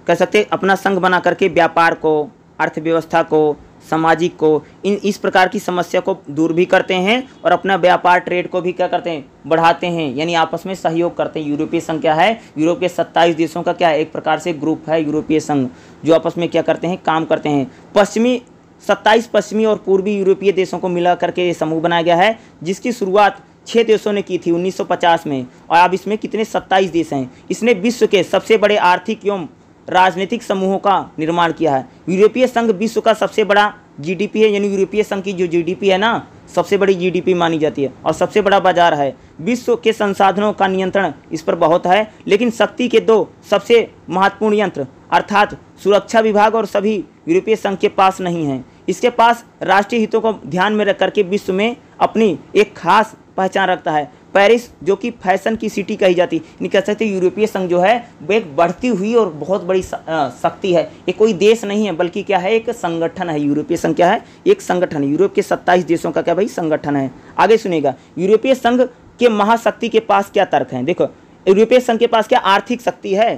कह सकते अपना संघ बना करके व्यापार को अर्थव्यवस्था को सामाजिक को इन इस प्रकार की समस्या को दूर भी करते हैं और अपना व्यापार ट्रेड को भी क्या करते हैं बढ़ाते हैं यानी आपस में सहयोग करते हैं यूरोपीय संघ क्या है यूरोप के सत्ताईस देशों का क्या एक प्रकार से ग्रुप है यूरोपीय संघ जो आपस में क्या करते हैं काम करते हैं पश्चिमी सत्ताईस पश्चिमी और पूर्वी यूरोपीय देशों को मिला करके ये समूह बनाया गया है जिसकी शुरुआत छः देशों ने की थी 1950 में और अब इसमें कितने 27 देश हैं इसने विश्व के सबसे बड़े आर्थिक एवं राजनीतिक समूहों का निर्माण किया है यूरोपीय संघ विश्व का सबसे बड़ा जीडीपी है यानी यूरोपीय संघ की जो जीडीपी है ना सबसे बड़ी जीडीपी मानी जाती है और सबसे बड़ा बाजार है विश्व के संसाधनों का नियंत्रण इस पर बहुत है लेकिन शक्ति के दो सबसे महत्वपूर्ण यंत्र अर्थात सुरक्षा विभाग और सभी यूरोपीय संघ के पास नहीं है इसके पास राष्ट्रीय हितों को ध्यान में रख करके विश्व में अपनी एक खास पहचान रखता है पेरिस जो कि फैशन की सिटी कही जाती है कह सकते यूरोपीय संघ जो है वो एक बढ़ती हुई और बहुत बड़ी शक्ति है ये कोई देश नहीं है बल्कि क्या है एक संगठन है यूरोपीय संघ क्या है एक संगठन है यूरोप के सत्ताईस देशों का क्या भाई संगठन है आगे सुनेगा यूरोपीय संघ के महाशक्ति के पास क्या तर्क है देखो यूरोपीय संघ के पास क्या आर्थिक शक्ति है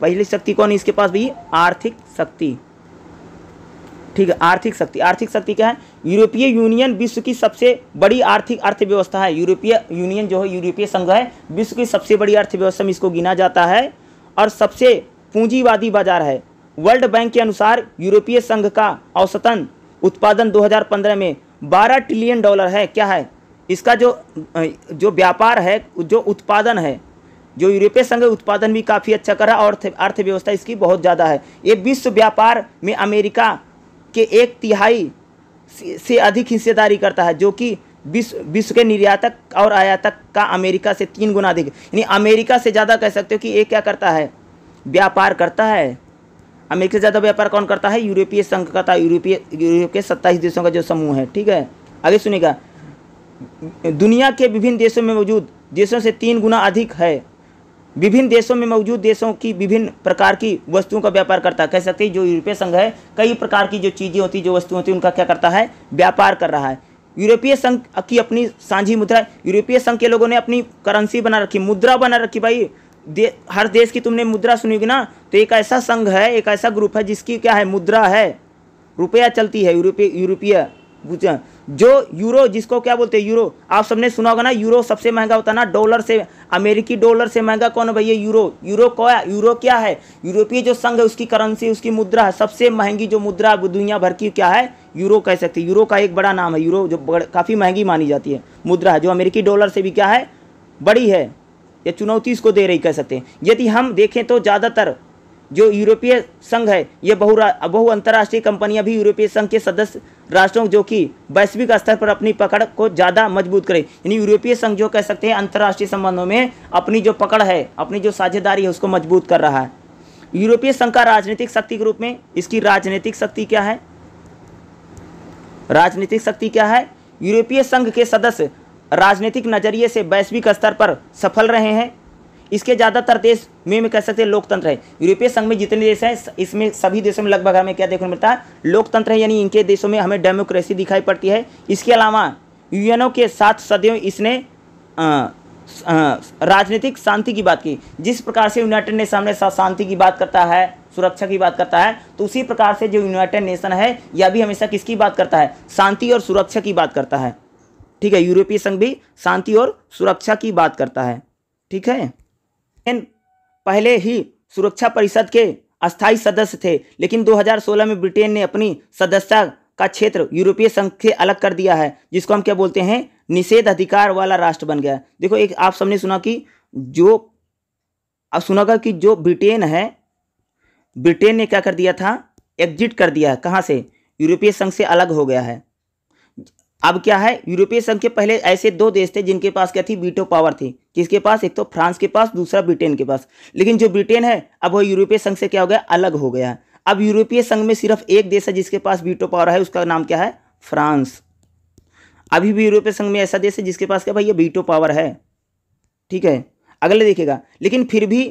पहली शक्ति कौन है इसके पास भाई आर्थिक शक्ति ठीक है आर्थिक शक्ति आर्थिक शक्ति क्या है यूरोपीय यूनियन विश्व की सबसे बड़ी आर्थिक अर्थव्यवस्था है यूरोपीय यूनियन जो है यूरोपीय संघ है विश्व की सबसे बड़ी अर्थव्यवस्था में इसको गिना जाता है और सबसे पूंजीवादी बाजार है वर्ल्ड बैंक के अनुसार यूरोपीय संघ का औसतन उत्पादन 2015 में 12 ट्रिलियन डॉलर है क्या है इसका जो जो व्यापार है जो उत्पादन है जो यूरोपीय संघ उत्पादन भी काफ़ी अच्छा कर रहा है और अर्थव्यवस्था इसकी बहुत ज़्यादा है ये विश्व व्यापार में अमेरिका के एक तिहाई से अधिक हिस्सेदारी करता है जो कि विश्व विश्व के निर्यातक और आयातक का अमेरिका से तीन गुना अधिक यानी अमेरिका से ज़्यादा कह सकते हो कि ये क्या करता है व्यापार करता है अमेरिका से ज़्यादा व्यापार कौन करता है यूरोपीय संघ का था यूरोपीय यूरोप के सत्ताईस देशों का जो समूह है ठीक है आगे सुनेगा दुनिया के विभिन्न देशों में मौजूद देशों से तीन गुना अधिक है विभिन्न देशों में मौजूद देशों की विभिन्न प्रकार की वस्तुओं का व्यापार करता है कह सकते हैं जो यूरोपीय संघ है कई प्रकार की जो चीज़ें होती जो वस्तुएं होती उनका क्या करता है व्यापार कर रहा है यूरोपीय संघ की अपनी साझी मुद्रा यूरोपीय संघ के लोगों ने अपनी करेंसी बना रखी मुद्रा बना रखी भाई दे, हर देश की तुमने मुद्रा सुनी होगी ना तो एक ऐसा संघ है एक ऐसा ग्रुप है जिसकी क्या है मुद्रा है रुपया चलती है यूरोपीय यूरोपीय जो यूरो जिसको क्या बोलते हैं यूरो आप सबने सुना होगा ना यूरो सबसे महंगा होता है ना डॉलर से अमेरिकी डॉलर से महंगा कौन है भैया यूरो यूरो क्या यूरो क्या है यूरोपीय जो संघ है उसकी करेंसी उसकी मुद्रा है सबसे महंगी जो मुद्रा दुनिया भर की क्या है यूरो कह सकते यूरो का एक बड़ा नाम है यूरो जो काफ़ी महंगी मानी जाती है मुद्रा है जो अमेरिकी डॉलर से भी क्या है बड़ी है या चुनौती इसको दे रही कह सकते हैं यदि हम देखें तो ज़्यादातर जो यूरोपीय संघ है ये बहु बहु अंतर्राष्ट्रीय कंपनियां भी यूरोपीय संघ के सदस्य राष्ट्रों जो कि वैश्विक स्तर पर अपनी पकड़ को ज़्यादा मजबूत करे यानी यूरोपीय संघ जो कह सकते हैं अंतर्राष्ट्रीय संबंधों में अपनी जो पकड़ है अपनी जो साझेदारी है उसको मजबूत कर रहा है यूरोपीय संघ का राजनीतिक शक्ति के रूप में इसकी राजनीतिक शक्ति क्या है राजनीतिक शक्ति क्या है यूरोपीय संघ के सदस्य राजनीतिक नज़रिए से वैश्विक स्तर पर सफल रहे हैं इसके ज़्यादातर देश में में कह सकते हैं लोकतंत्र है यूरोपीय संघ में जितने देश हैं इसमें सभी देशों में लगभग हमें क्या देखने मिलता है लोकतंत्र है यानी इनके देशों में हमें डेमोक्रेसी दिखाई पड़ती है इसके अलावा यूएनओ के साथ सदियों इसने राजनीतिक शांति की बात की जिस प्रकार से यूनाइटेड नेशन हमने शांति की बात करता है सुरक्षा की बात करता है तो उसी प्रकार से जो यूनाइटेड नेशन है यह भी हमेशा किसकी बात करता है शांति और सुरक्षा की बात करता है ठीक है यूरोपीय संघ भी शांति और सुरक्षा की बात करता है ठीक है पहले ही सुरक्षा परिषद के अस्थायी सदस्य थे लेकिन 2016 में ब्रिटेन ने अपनी सदस्यता का क्षेत्र यूरोपीय संघ से अलग कर दिया है जिसको हम क्या बोलते हैं निषेध अधिकार वाला राष्ट्र बन गया देखो एक आप सबने सुना कि जो आप सुनागा कि जो ब्रिटेन है ब्रिटेन ने क्या कर दिया था एग्जिट कर दिया है कहाँ से यूरोपीय संघ से अलग हो गया है अब क्या है यूरोपीय संघ के पहले ऐसे दो देश थे जिनके पास क्या थी बीटो पावर थी किसके पास एक तो फ्रांस के पास दूसरा ब्रिटेन के पास लेकिन जो ब्रिटेन है अब वो यूरोपीय संघ से क्या हो गया अलग हो गया है अब यूरोपीय संघ में सिर्फ एक देश है जिसके पास बीटो पावर है उसका नाम क्या है फ्रांस अभी भी यूरोपीय संघ में ऐसा देश है जिसके पास क्या भाई यह बीटो पावर है ठीक है अगले देखेगा लेकिन फिर भी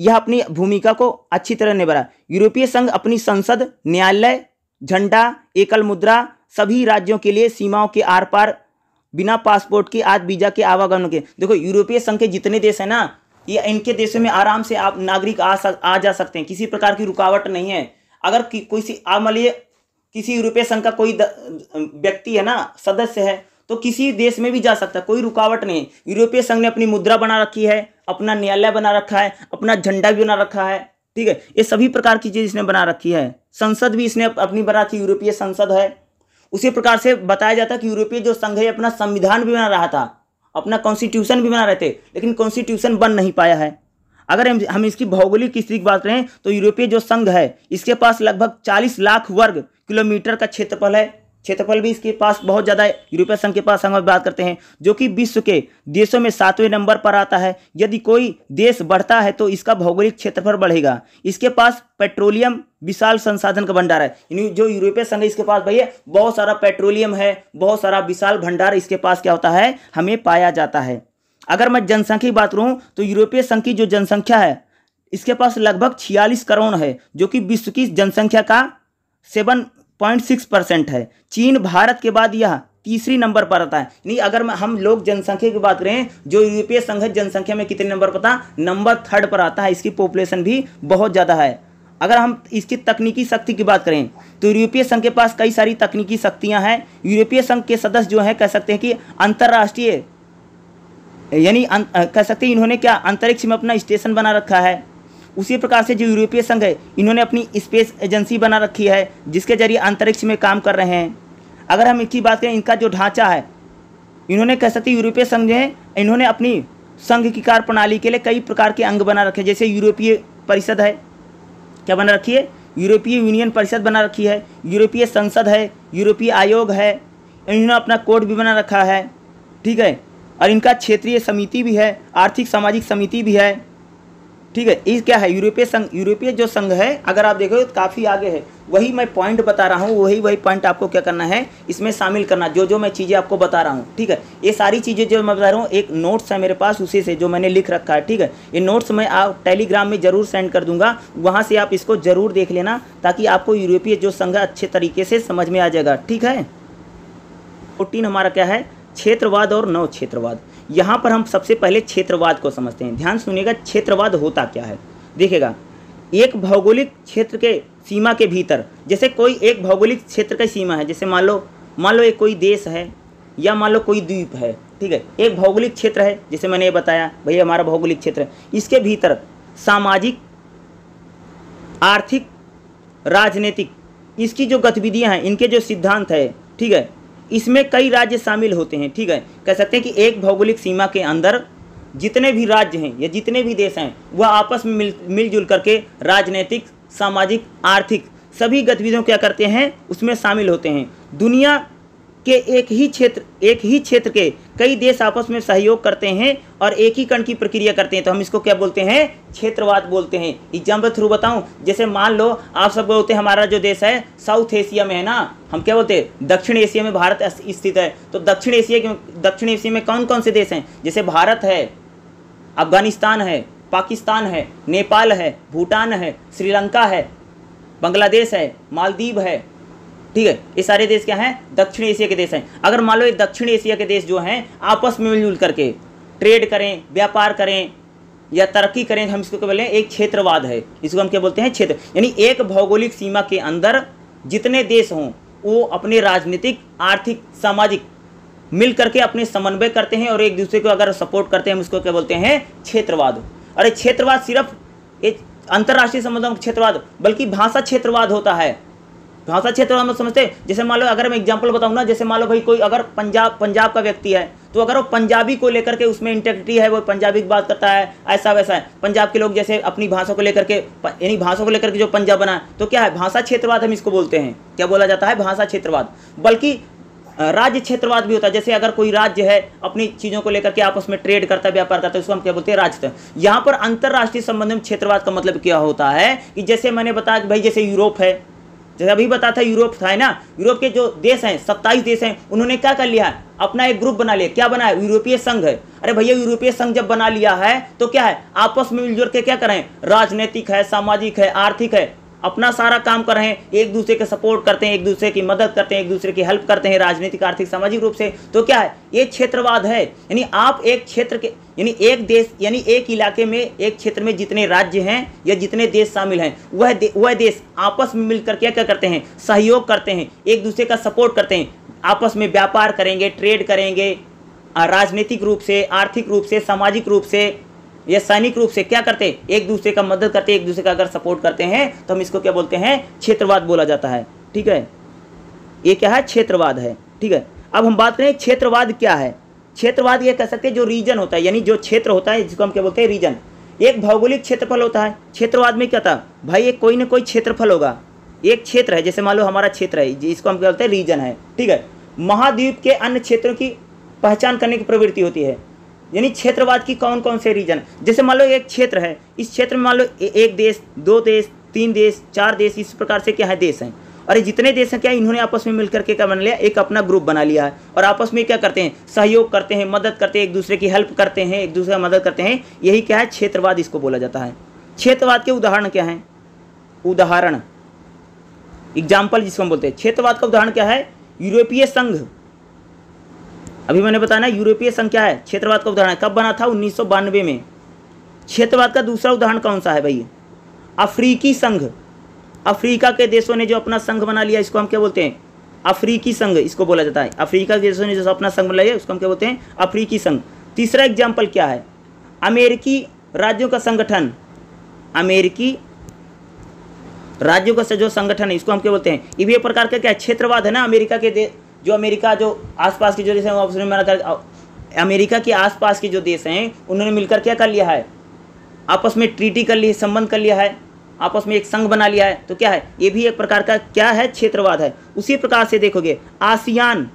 यह अपनी भूमिका को अच्छी तरह निभा रहा यूरोपीय संघ अपनी संसद न्यायालय झंडा एकल मुद्रा सभी राज्यों के लिए सीमाओं के आर पार बिना पासपोर्ट के आज वीजा के आवागमन के देखो यूरोपीय संघ के जितने देश हैं ना ये इनके देशों में आराम से आप नागरिक आ सक आ जा सकते हैं किसी प्रकार की रुकावट नहीं है अगर कि, कोई सी आप मानिए किसी यूरोपीय संघ का कोई व्यक्ति है ना सदस्य है तो किसी देश में भी जा सकता है कोई रुकावट नहीं यूरोपीय संघ ने अपनी मुद्रा बना रखी है अपना न्यायालय बना रखा है अपना झंडा भी बना रखा है ठीक है ये सभी प्रकार की चीज़ इसने बना रखी है संसद भी इसने अपनी बना रखी यूरोपीय संसद है उसी प्रकार से बताया जाता कि यूरोपीय जो संघ है अपना संविधान भी बना रहा था अपना कॉन्स्टिट्यूशन भी बना रहे थे लेकिन कॉन्स्टिट्यूशन बन नहीं पाया है अगर हम इसकी भौगोलिक स्थिति की बात करें तो यूरोपीय जो संघ है इसके पास लगभग 40 लाख वर्ग किलोमीटर का क्षेत्रफल है क्षेत्रफल भी इसके पास बहुत ज़्यादा है यूरोपीय संघ के पास हम बात करते हैं जो कि विश्व के देशों में सातवें नंबर पर आता है यदि कोई देश बढ़ता है तो इसका भौगोलिक क्षेत्रफल बढ़ेगा इसके पास पेट्रोलियम विशाल संसाधन का भंडार है जो यूरोपीय संघ इसके पास भैया बहुत सारा पेट्रोलियम है बहुत सारा विशाल भंडार इसके पास क्या होता है हमें पाया जाता है अगर मैं जनसंख्या की बात करूँ तो यूरोपीय संघ की जो जनसंख्या है इसके पास लगभग छियालीस करोड़ है जो कि विश्व की जनसंख्या का सेवन 6.6 परसेंट है चीन भारत के बाद यह तीसरी नंबर पर आता है यानी अगर हम लोग जनसंख्या की बात करें जो यूरोपीय संघ जनसंख्या में कितने नंबर पर था नंबर थर्ड पर आता है इसकी पॉपुलेशन भी बहुत ज़्यादा है अगर हम इसकी तकनीकी शक्ति की बात करें तो यूरोपीय संघ के पास कई सारी तकनीकी शक्तियां हैं यूरोपीय संघ के सदस्य जो हैं कह सकते हैं कि अंतर्राष्ट्रीय यानी अं- कह सकते हैं इन्होंने क्या अंतरिक्ष में अपना स्टेशन बना रखा है उसी प्रकार से जो यूरोपीय संघ है इन्होंने अपनी स्पेस एजेंसी बना रखी है जिसके जरिए अंतरिक्ष में काम कर रहे हैं अगर हम इसकी बात करें इनका जो ढांचा है इन्होंने कह सकते यूरोपीय संघ है इन्होंने अपनी संघ की कार्य प्रणाली के लिए कई प्रकार के अंग बना रखे जैसे यूरोपीय परिषद है क्या बना रखी है यूरोपीय यूनियन परिषद बना रखी है यूरोपीय संसद है यूरोपीय आयोग है इन्होंने अपना कोड भी बना रखा है ठीक है और इनका क्षेत्रीय समिति भी है आर्थिक सामाजिक समिति भी है ठीक है इस क्या है यूरोपीय संघ यूरोपीय जो संघ है अगर आप देखोगे तो काफ़ी आगे है वही मैं पॉइंट बता रहा हूँ वही वही पॉइंट आपको क्या करना है इसमें शामिल करना जो जो मैं चीज़ें आपको बता रहा हूँ ठीक है ये सारी चीज़ें जो मैं बता रहा हूँ एक नोट्स है मेरे पास उसी से जो मैंने लिख रखा है ठीक है ये नोट्स मैं आप टेलीग्राम में ज़रूर सेंड कर दूंगा वहाँ से आप इसको ज़रूर देख लेना ताकि आपको यूरोपीय जो संघ है अच्छे तरीके से समझ में आ जाएगा ठीक है फोर्टीन हमारा क्या है क्षेत्रवाद और नव क्षेत्रवाद यहाँ पर हम सबसे पहले क्षेत्रवाद को समझते हैं ध्यान सुनिएगा क्षेत्रवाद होता क्या है देखिएगा एक भौगोलिक क्षेत्र के सीमा के भीतर जैसे कोई एक भौगोलिक क्षेत्र का सीमा है जैसे मान लो मान लो एक कोई देश है या मान लो कोई द्वीप है ठीक है एक भौगोलिक क्षेत्र है जैसे मैंने ये बताया भाई हमारा भौगोलिक क्षेत्र है इसके भीतर सामाजिक आर्थिक राजनीतिक इसकी जो गतिविधियां हैं इनके जो सिद्धांत है ठीक है इसमें कई राज्य शामिल होते हैं ठीक है कह सकते हैं कि एक भौगोलिक सीमा के अंदर जितने भी राज्य हैं या जितने भी देश हैं वह आपस में मिल मिलजुल करके राजनीतिक सामाजिक आर्थिक सभी गतिविधियों क्या करते हैं उसमें शामिल होते हैं दुनिया के एक ही क्षेत्र एक ही क्षेत्र के कई देश आपस में सहयोग करते हैं और एक ही कण की प्रक्रिया करते हैं तो हम इसको क्या बोलते हैं क्षेत्रवाद बोलते हैं एग्जाम्पल थ्रू बताऊं जैसे मान लो आप सब बोलते हैं हमारा जो देश है साउथ एशिया में है ना हम क्या बोलते हैं दक्षिण एशिया में भारत स्थित है तो दक्षिण एशिया के दक्षिण एशिया में कौन कौन से देश हैं जैसे भारत है अफगानिस्तान है पाकिस्तान है नेपाल है भूटान है श्रीलंका है बांग्लादेश है मालदीव है ठीक है ये सारे देश क्या हैं दक्षिण एशिया के देश हैं अगर मान लो ये दक्षिण एशिया के देश जो हैं आपस में मिलजुल करके ट्रेड करें व्यापार करें या तरक्की करें तो हम इसको क्या बोलें एक क्षेत्रवाद है इसको हम क्या बोलते हैं क्षेत्र यानी एक भौगोलिक सीमा के अंदर जितने देश हों वो अपने राजनीतिक आर्थिक सामाजिक मिल करके अपने समन्वय करते हैं और एक दूसरे को अगर सपोर्ट करते हैं हम इसको क्या बोलते हैं क्षेत्रवाद अरे क्षेत्रवाद सिर्फ एक अंतर्राष्ट्रीय संबंधों का क्षेत्रवाद बल्कि भाषा क्षेत्रवाद होता है भाषा क्षेत्र हम समझते जैसे मान लो अगर मैं एग्जाम्पल बताऊँ ना जैसे मान लो भाई कोई अगर पंजाब पंजाब का व्यक्ति है तो अगर वो पंजाबी को लेकर के उसमें इंटेग्रिटी है वो पंजाबी की बात करता है ऐसा वैसा है पंजाब के लोग जैसे अपनी भाषा को लेकर के यानी भाषा को लेकर के जो पंजाब बना है तो क्या है भाषा क्षेत्रवाद हम इसको बोलते हैं क्या बोला जाता है भाषा क्षेत्रवाद बल्कि राज्य क्षेत्रवाद भी होता है जैसे अगर कोई राज्य है अपनी चीज़ों को लेकर के आपस में ट्रेड करता है व्यापार करता है उसको हम क्या बोलते हैं राज्य यहाँ पर अंतर्राष्ट्रीय संबंध में क्षेत्रवाद का मतलब क्या होता है कि जैसे मैंने बताया कि भाई जैसे यूरोप है जैसे अभी बता था यूरोप था है ना यूरोप के जो देश हैं सत्ताईस देश हैं उन्होंने क्या कर लिया अपना एक ग्रुप बना लिया क्या बना है यूरोपीय संघ है अरे भैया यूरोपीय संघ जब बना लिया है तो क्या है आपस में मिलजुल के क्या करें राजनीतिक है सामाजिक है आर्थिक है अपना सारा काम कर रहे हैं एक दूसरे के सपोर्ट करते हैं एक दूसरे की मदद करते हैं एक दूसरे की हेल्प करते हैं राजनीतिक आर्थिक सामाजिक रूप से तो क्या है ये क्षेत्रवाद है यानी आप एक क्षेत्र के यानी एक देश यानी एक इलाके में एक क्षेत्र में जितने राज्य हैं या जितने देश शामिल हैं वह दे, वह देश आपस में मिलकर क्या क्या करते हैं सहयोग करते हैं एक दूसरे का सपोर्ट करते हैं आपस में व्यापार करेंगे ट्रेड करेंगे राजनीतिक रूप से आर्थिक रूप से सामाजिक रूप से ये सैनिक रूप से क्या करते एक दूसरे का मदद करते एक दूसरे का अगर सपोर्ट करते हैं तो हम इसको क्या बोलते हैं क्षेत्रवाद बोला जाता है ठीक है ये क्या है क्षेत्रवाद है ठीक है अब हम बात करें क्षेत्रवाद क्या है क्षेत्रवाद ये कह सकते हैं जो रीजन होता है यानी जो क्षेत्र होता है जिसको हम क्या बोलते हैं रीजन एक भौगोलिक क्षेत्रफल होता है क्षेत्रवाद में क्या था भाई एक कोई ना कोई क्षेत्रफल होगा एक क्षेत्र है जैसे मान लो हमारा क्षेत्र है जिसको हम क्या बोलते हैं रीजन है ठीक है महाद्वीप के अन्य क्षेत्रों की पहचान करने की प्रवृत्ति होती है यानी क्षेत्रवाद की कौन कौन से रीजन जैसे मान लो एक क्षेत्र है इस क्षेत्र में मान लो एक देश दो देश तीन देश चार देश इस प्रकार से क्या है देश हैं और जितने देश हैं क्या इन्होंने आपस में मिलकर के क्या बना लिया एक अपना ग्रुप बना लिया है और आपस में क्या करते हैं सहयोग करते हैं मदद करते हैं एक दूसरे की हेल्प करते हैं एक दूसरे की मदद करते हैं यही क्या है क्षेत्रवाद इसको बोला जाता है क्षेत्रवाद के उदाहरण क्या हैं उदाहरण एग्जाम्पल जिसको हम बोलते हैं क्षेत्रवाद का उदाहरण क्या है यूरोपीय संघ अभी मैंने बताया ना यूरोपीय संघ क्या है क्षेत्रवाद का उदाहरण कब बना था उन्नीस में क्षेत्रवाद का दूसरा उदाहरण कौन सा है भाई अफ्रीकी संघ अफ्रीका के देशों ने जो अपना संघ बना लिया इसको हम क्या बोलते हैं अफ्रीकी संघ इसको बोला जाता है अफ्रीका के देशों ने जो अपना संघ बना लिया उसको हम क्या बोलते हैं अफ्रीकी संघ तीसरा एग्जाम्पल क्या है अमेरिकी राज्यों का संगठन अमेरिकी राज्यों का जो संगठन है इसको हम क्या बोलते हैं ये भी एक प्रकार का क्या क्षेत्रवाद है ना अमेरिका के जो अमेरिका जो आसपास के जो देश हैं मना माना अमेरिका के आसपास के जो देश हैं उन्होंने मिलकर क्या कर लिया है आपस में ट्रीटी कर ली संबंध कर लिया है आपस में एक संघ बना लिया है तो क्या है ये भी एक प्रकार का क्या है क्षेत्रवाद है उसी प्रकार से देखोगे आसियान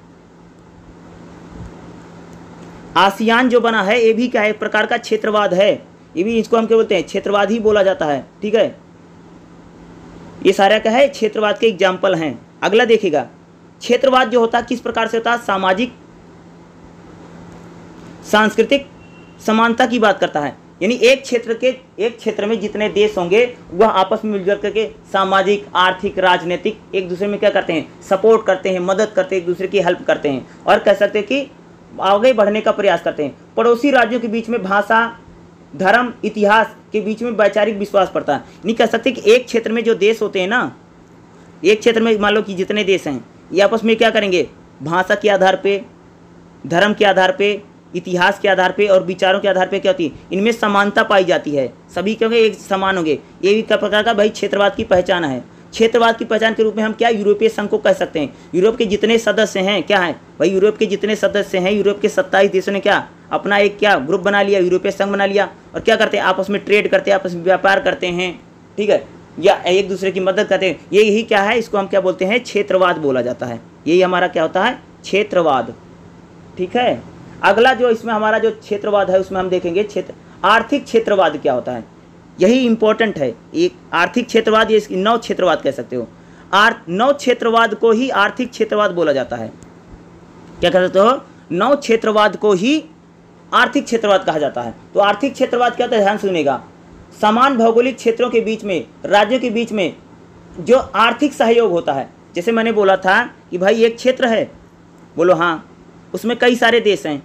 आसियान जो बना है ये भी क्या है एक प्रकार का क्षेत्रवाद है ये भी इसको हम क्या बोलते हैं क्षेत्रवाद ही बोला जाता है ठीक है ये सारा क्या है क्षेत्रवाद के एग्जाम्पल हैं अगला देखेगा क्षेत्रवाद जो होता है किस प्रकार से होता है सामाजिक सांस्कृतिक समानता की बात करता है यानी एक क्षेत्र के एक क्षेत्र में जितने देश होंगे वह आपस में मिलजुल करके सामाजिक आर्थिक राजनीतिक एक दूसरे में क्या करते हैं सपोर्ट करते हैं मदद करते हैं एक दूसरे की हेल्प करते हैं और कह सकते हैं कि आगे बढ़ने का प्रयास करते हैं पड़ोसी राज्यों के बीच में भाषा धर्म इतिहास के बीच में वैचारिक विश्वास पड़ता है नहीं कह सकते कि एक क्षेत्र में जो देश होते हैं ना एक क्षेत्र में मान लो कि जितने देश हैं ये आपस में क्या करेंगे भाषा के आधार पे धर्म के आधार पे इतिहास के आधार पे और विचारों के आधार पे क्या होती है इनमें समानता पाई जाती है सभी क्योंकि एक समान होंगे ये भी क्या प्रकार का भाई क्षेत्रवाद की पहचान है क्षेत्रवाद की पहचान के रूप में हम क्या यूरोपीय संघ को कह सकते हैं यूरोप के जितने सदस्य हैं क्या है भाई यूरोप के जितने सदस्य हैं यूरोप के सत्ताईस देशों ने क्या अपना एक क्या ग्रुप बना लिया यूरोपीय संघ बना लिया और क्या करते हैं आपस में ट्रेड करते हैं आपस में व्यापार करते हैं ठीक है या एक दूसरे की मदद करते हैं ये यही क्या है इसको हम क्या बोलते हैं क्षेत्रवाद बोला जाता है यही हमारा क्या होता है क्षेत्रवाद ठीक है अगला जो इसमें हमारा जो क्षेत्रवाद है उसमें हम देखेंगे क्षेत्र आर्थिक क्षेत्रवाद क्या होता है यही इंपॉर्टेंट है एक आर्थिक क्षेत्रवाद ये नौ क्षेत्रवाद कह सकते हो आर नौ क्षेत्रवाद को ही आर्थिक क्षेत्रवाद बोला जाता है क्या कह सकते हो नौ क्षेत्रवाद को ही आर्थिक क्षेत्रवाद कहा जाता है तो आर्थिक क्षेत्रवाद क्या होता है ध्यान सुनेगा समान भौगोलिक क्षेत्रों के बीच में राज्यों के बीच में जो आर्थिक सहयोग होता है जैसे मैंने बोला था कि भाई एक क्षेत्र है बोलो हाँ उसमें कई सारे देश हैं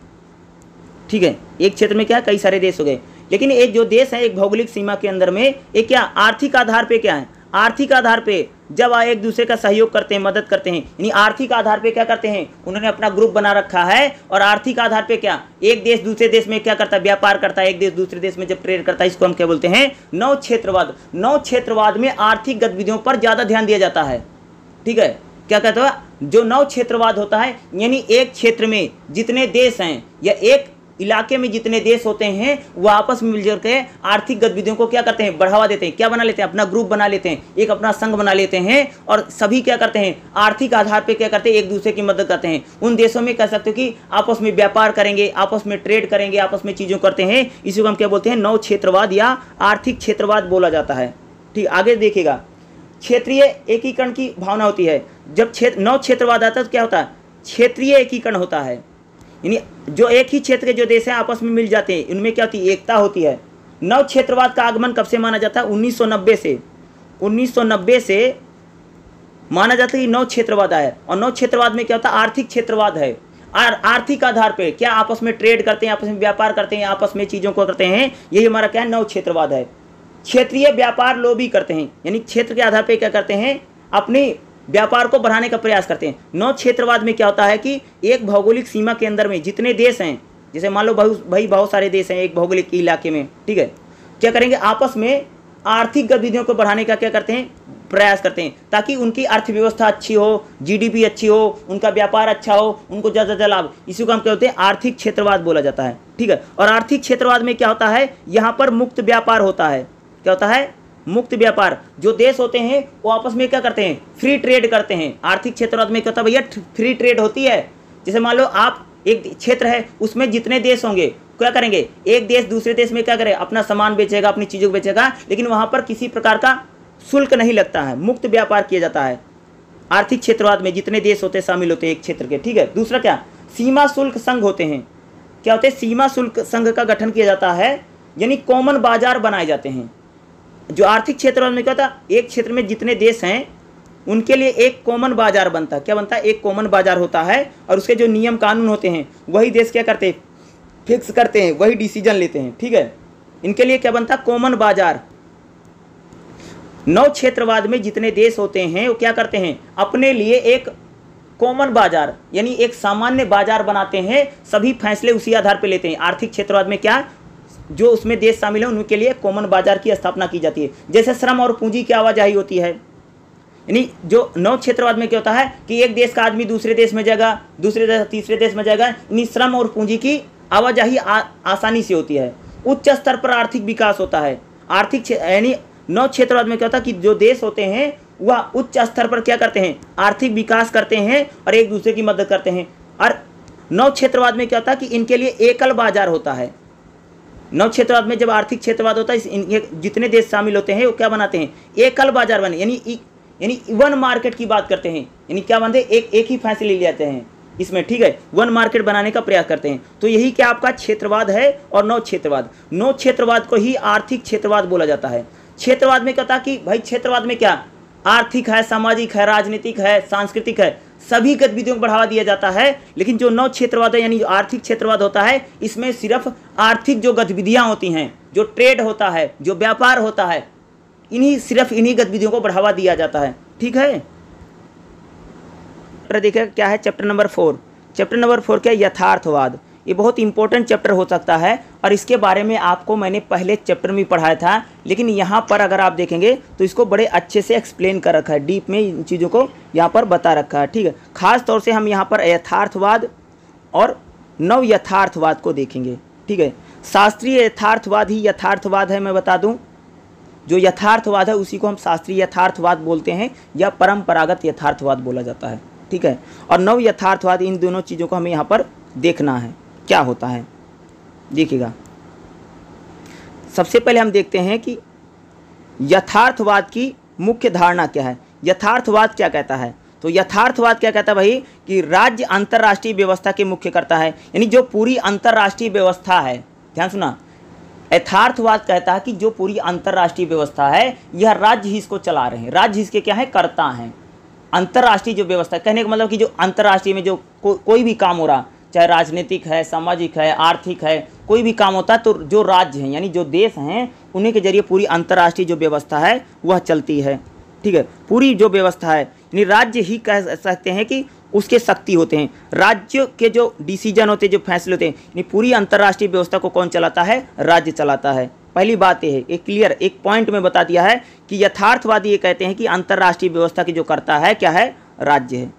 ठीक है एक क्षेत्र में क्या कई सारे देश हो गए लेकिन एक जो देश है एक भौगोलिक सीमा के अंदर में एक क्या आर्थिक आधार पे क्या है आर्थिक आधार पे जब आए एक दूसरे का सहयोग करते हैं मदद करते हैं यानी आर्थिक आधार पे क्या करते हैं उन्होंने अपना ग्रुप बना रखा है और आर्थिक आधार पे क्या एक देश दूसरे देश में क्या करता है व्यापार करता है एक देश दूसरे देश में जब ट्रेड करता है इसको हम क्या बोलते हैं नौ क्षेत्रवाद नौ क्षेत्रवाद में आर्थिक गतिविधियों पर ज़्यादा ध्यान दिया जाता है ठीक है क्या कहते हैं जो नौ क्षेत्रवाद होता है यानी एक क्षेत्र में जितने देश हैं या एक इलाके में जितने देश होते हैं वो आपस में मिलजुल के आर्थिक गतिविधियों को क्या करते हैं बढ़ावा देते हैं क्या बना लेते हैं अपना ग्रुप बना लेते हैं एक अपना संघ बना लेते हैं और सभी क्या करते हैं आर्थिक आधार पर क्या करते हैं एक दूसरे की मदद करते हैं उन देशों में कह सकते हो कि आपस में व्यापार करेंगे आपस में ट्रेड करेंगे आपस में चीज़ों करते हैं इसी को हम क्या बोलते हैं नौ क्षेत्रवाद या आर्थिक क्षेत्रवाद बोला जाता है ठीक आगे देखिएगा क्षेत्रीय एकीकरण की भावना होती है जब क्षेत्र नौ क्षेत्रवाद आता है तो क्या होता है क्षेत्रीय एकीकरण होता है यानी जो एक ही क्षेत्र के जो देश हैं आपस में मिल जाते हैं उनमें क्या होती है एकता होती है नव क्षेत्रवाद का आगमन कब से माना जाता है 1990 से 1990 से माना जाता है कि नव क्षेत्रवाद आया और नव क्षेत्रवाद में क्या होता है आर्थिक क्षेत्रवाद है आर, आर्थिक आधार पे क्या आपस में ट्रेड करते हैं आपस में व्यापार करते हैं आपस में चीज़ों को करते हैं यही हमारा क्या है नव क्षेत्रवाद है क्षेत्रीय व्यापार लोभी करते हैं यानी क्षेत्र के आधार पर क्या करते हैं अपनी व्यापार को बढ़ाने का प्रयास करते हैं नौ क्षेत्रवाद में क्या होता है कि एक भौगोलिक सीमा के अंदर में जितने देश हैं जैसे मान लो भाई बहुत सारे देश हैं एक भौगोलिक इलाके में ठीक है क्या करेंगे आपस में आर्थिक गतिविधियों को बढ़ाने का क्या करते हैं प्रयास करते हैं ताकि उनकी अर्थव्यवस्था अच्छी हो जीडीपी अच्छी हो उनका व्यापार अच्छा हो उनको ज़्यादा ज़्यादा लाभ इसी को हम क्या होते हैं आर्थिक क्षेत्रवाद बोला जाता है ठीक है और आर्थिक क्षेत्रवाद में क्या होता है यहाँ पर मुक्त व्यापार होता है क्या होता है मुक्त व्यापार जो देश होते हैं वो आपस में क्या करते हैं फ्री ट्रेड करते हैं आर्थिक क्षेत्रवाद में क्या होता है भैया फ्री ट्रेड होती है जैसे मान लो आप एक क्षेत्र है उसमें जितने देश होंगे क्या करेंगे एक देश दूसरे देश में क्या करे अपना सामान बेचेगा अपनी चीज़ों को बेचेगा लेकिन वहाँ पर किसी प्रकार का शुल्क नहीं लगता है मुक्त व्यापार किया जाता है आर्थिक क्षेत्रवाद में जितने देश होते शामिल होते हैं एक क्षेत्र के ठीक है दूसरा क्या सीमा शुल्क संघ होते हैं क्या होते हैं सीमा शुल्क संघ का गठन किया जाता है यानी कॉमन बाजार बनाए जाते हैं जो आर्थिक क्षेत्र में क्या था एक क्षेत्र में जितने देश हैं उनके लिए एक कॉमन बाजार बनता क्या बनता है एक कॉमन बाजार होता है और उसके जो नियम कानून होते हैं वही देश क्या करते फिक्स करते हैं वही डिसीजन लेते हैं ठीक है इनके लिए क्या बनता कॉमन बाजार नौ क्षेत्रवाद में जितने देश होते हैं वो क्या करते हैं अपने लिए एक कॉमन बाजार यानी एक सामान्य बाजार बनाते हैं सभी फैसले उसी आधार पर लेते हैं आर्थिक क्षेत्रवाद में क्या जो उसमें देश शामिल हैं उनके लिए कॉमन बाजार की स्थापना की जाती है जैसे श्रम और पूंजी की आवाजाही होती है यानी जो नौ क्षेत्रवाद में क्या होता है कि एक देश का आदमी दूसरे देश में जाएगा दूसरे देश तीसरे देश में जाएगा यानी श्रम और पूंजी की आवाजाही आसानी से होती है उच्च स्तर पर आर्थिक विकास होता है आर्थिक यानी नौ क्षेत्रवाद में क्या होता है कि जो देश होते हैं वह उच्च स्तर पर क्या करते हैं आर्थिक विकास करते हैं और एक दूसरे की मदद करते हैं और नौ क्षेत्रवाद में क्या होता है कि इनके लिए एकल बाजार होता है नव क्षेत्रवाद में जब आर्थिक क्षेत्रवाद होता है इनके जितने देश शामिल होते हैं वो क्या बनाते हैं एकल बाजार बने यानी यानी वन मार्केट की बात करते हैं यानी क्या बनते हैं एक एक ही फैसले ले जाते हैं इसमें ठीक है वन मार्केट बनाने का प्रयास करते हैं तो यही क्या आपका क्षेत्रवाद है और नौ क्षेत्रवाद नौ क्षेत्रवाद को ही आर्थिक क्षेत्रवाद बोला जाता है क्षेत्रवाद में कहता कि भाई क्षेत्रवाद में क्या आर्थिक है सामाजिक है राजनीतिक है सांस्कृतिक है सभी गतिविधियों को बढ़ावा दिया जाता है लेकिन जो नौ क्षेत्रवाद है यानी जो आर्थिक क्षेत्रवाद होता है इसमें सिर्फ आर्थिक जो गतिविधियाँ होती हैं जो ट्रेड होता है जो व्यापार होता है इन्हीं सिर्फ इन्हीं गतिविधियों को बढ़ावा दिया जाता है ठीक है देखिएगा क्या है chapter number four chapter number four क्या है यथार्थवाद ये बहुत इंपॉर्टेंट चैप्टर हो सकता है और इसके बारे में आपको मैंने पहले चैप्टर में पढ़ाया था लेकिन यहाँ पर अगर आप देखेंगे तो इसको बड़े अच्छे से एक्सप्लेन कर रखा है डीप में इन चीज़ों को यहाँ पर बता रखा है ठीक है खास तौर से हम यहाँ पर यथार्थवाद और नव यथार्थवाद को देखेंगे ठीक है शास्त्रीय यथार्थवाद ही यथार्थवाद है मैं बता दूँ जो यथार्थवाद है उसी को हम शास्त्रीय यथार्थवाद बोलते हैं या परम्परागत यथार्थवाद बोला जाता है ठीक है और नव यथार्थवाद इन दोनों चीज़ों को हमें यहाँ पर देखना है क्या होता है देखिएगा सबसे पहले हम देखते हैं कि यथार्थवाद की मुख्य धारणा क्या है यथार्थवाद क्या कहता है तो यथार्थवाद क्या कहता है भाई कि राज्य अंतर्राष्ट्रीय व्यवस्था के मुख्य करता है यानी जो पूरी अंतर्राष्ट्रीय व्यवस्था है ध्यान सुना यथार्थवाद कहता है कि जो पूरी अंतर्राष्ट्रीय व्यवस्था है यह राज्य ही इसको चला रहे हैं राज्य इसके क्या है करता है अंतर्राष्ट्रीय जो व्यवस्था कहने का मतलब कि जो अंतर्राष्ट्रीय में जो को, कोई भी काम हो रहा चाहे राजनीतिक है सामाजिक है आर्थिक है कोई भी काम होता है तो जो राज्य हैं यानी जो देश हैं उन्हीं के जरिए पूरी अंतर्राष्ट्रीय जो व्यवस्था है वह चलती है ठीक है पूरी जो व्यवस्था है यानी राज्य ही कह सकते हैं कि उसके शक्ति होते हैं राज्य के जो डिसीजन होते हैं जो फैसले होते हैं यानी पूरी अंतर्राष्ट्रीय व्यवस्था को कौन चलाता है राज्य चलाता है पहली बात यह है एक क्लियर एक पॉइंट में बता दिया है कि यथार्थवादी ये कहते हैं कि अंतर्राष्ट्रीय व्यवस्था की जो करता है क्या है राज्य है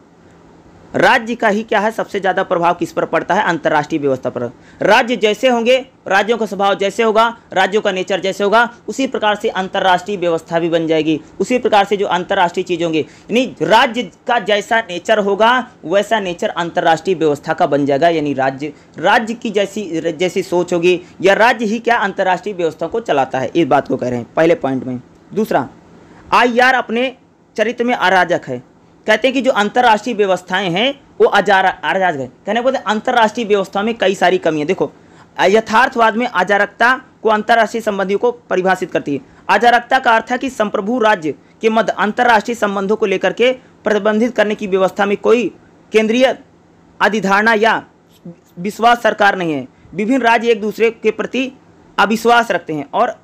राज्य का ही क्या है सबसे ज़्यादा प्रभाव किस पर पड़ता है अंतर्राष्ट्रीय व्यवस्था पर राज्य जैसे होंगे राज्यों का स्वभाव जैसे होगा राज्यों का नेचर जैसे होगा उसी प्रकार से अंतर्राष्ट्रीय व्यवस्था भी बन जाएगी उसी प्रकार से जो अंतर्राष्ट्रीय चीज़ होंगे यानी राज्य का जैसा नेचर होगा वैसा नेचर अंतर्राष्ट्रीय व्यवस्था का बन जाएगा यानी राज्य राज्य की जैसी जैसी सोच होगी या राज्य ही क्या अंतर्राष्ट्रीय व्यवस्था को चलाता है इस बात को कह रहे हैं पहले पॉइंट में दूसरा आई अपने चरित्र में अराजक है कहते हैं कि जो अंतर्राष्ट्रीय व्यवस्थाएं हैं वो अजाराजाज गए कहने बोलते अंतर्राष्ट्रीय व्यवस्था में कई सारी है देखो यथार्थवाद में अजारकता को अंतर्राष्ट्रीय संबंधियों को परिभाषित करती है अजारकता का अर्थ है कि संप्रभु राज्य के मध्य अंतर्राष्ट्रीय संबंधों को लेकर के प्रतिबंधित करने की व्यवस्था में कोई केंद्रीय अधिधारणा या विश्वास सरकार नहीं है विभिन्न राज्य एक दूसरे के प्रति अविश्वास रखते हैं और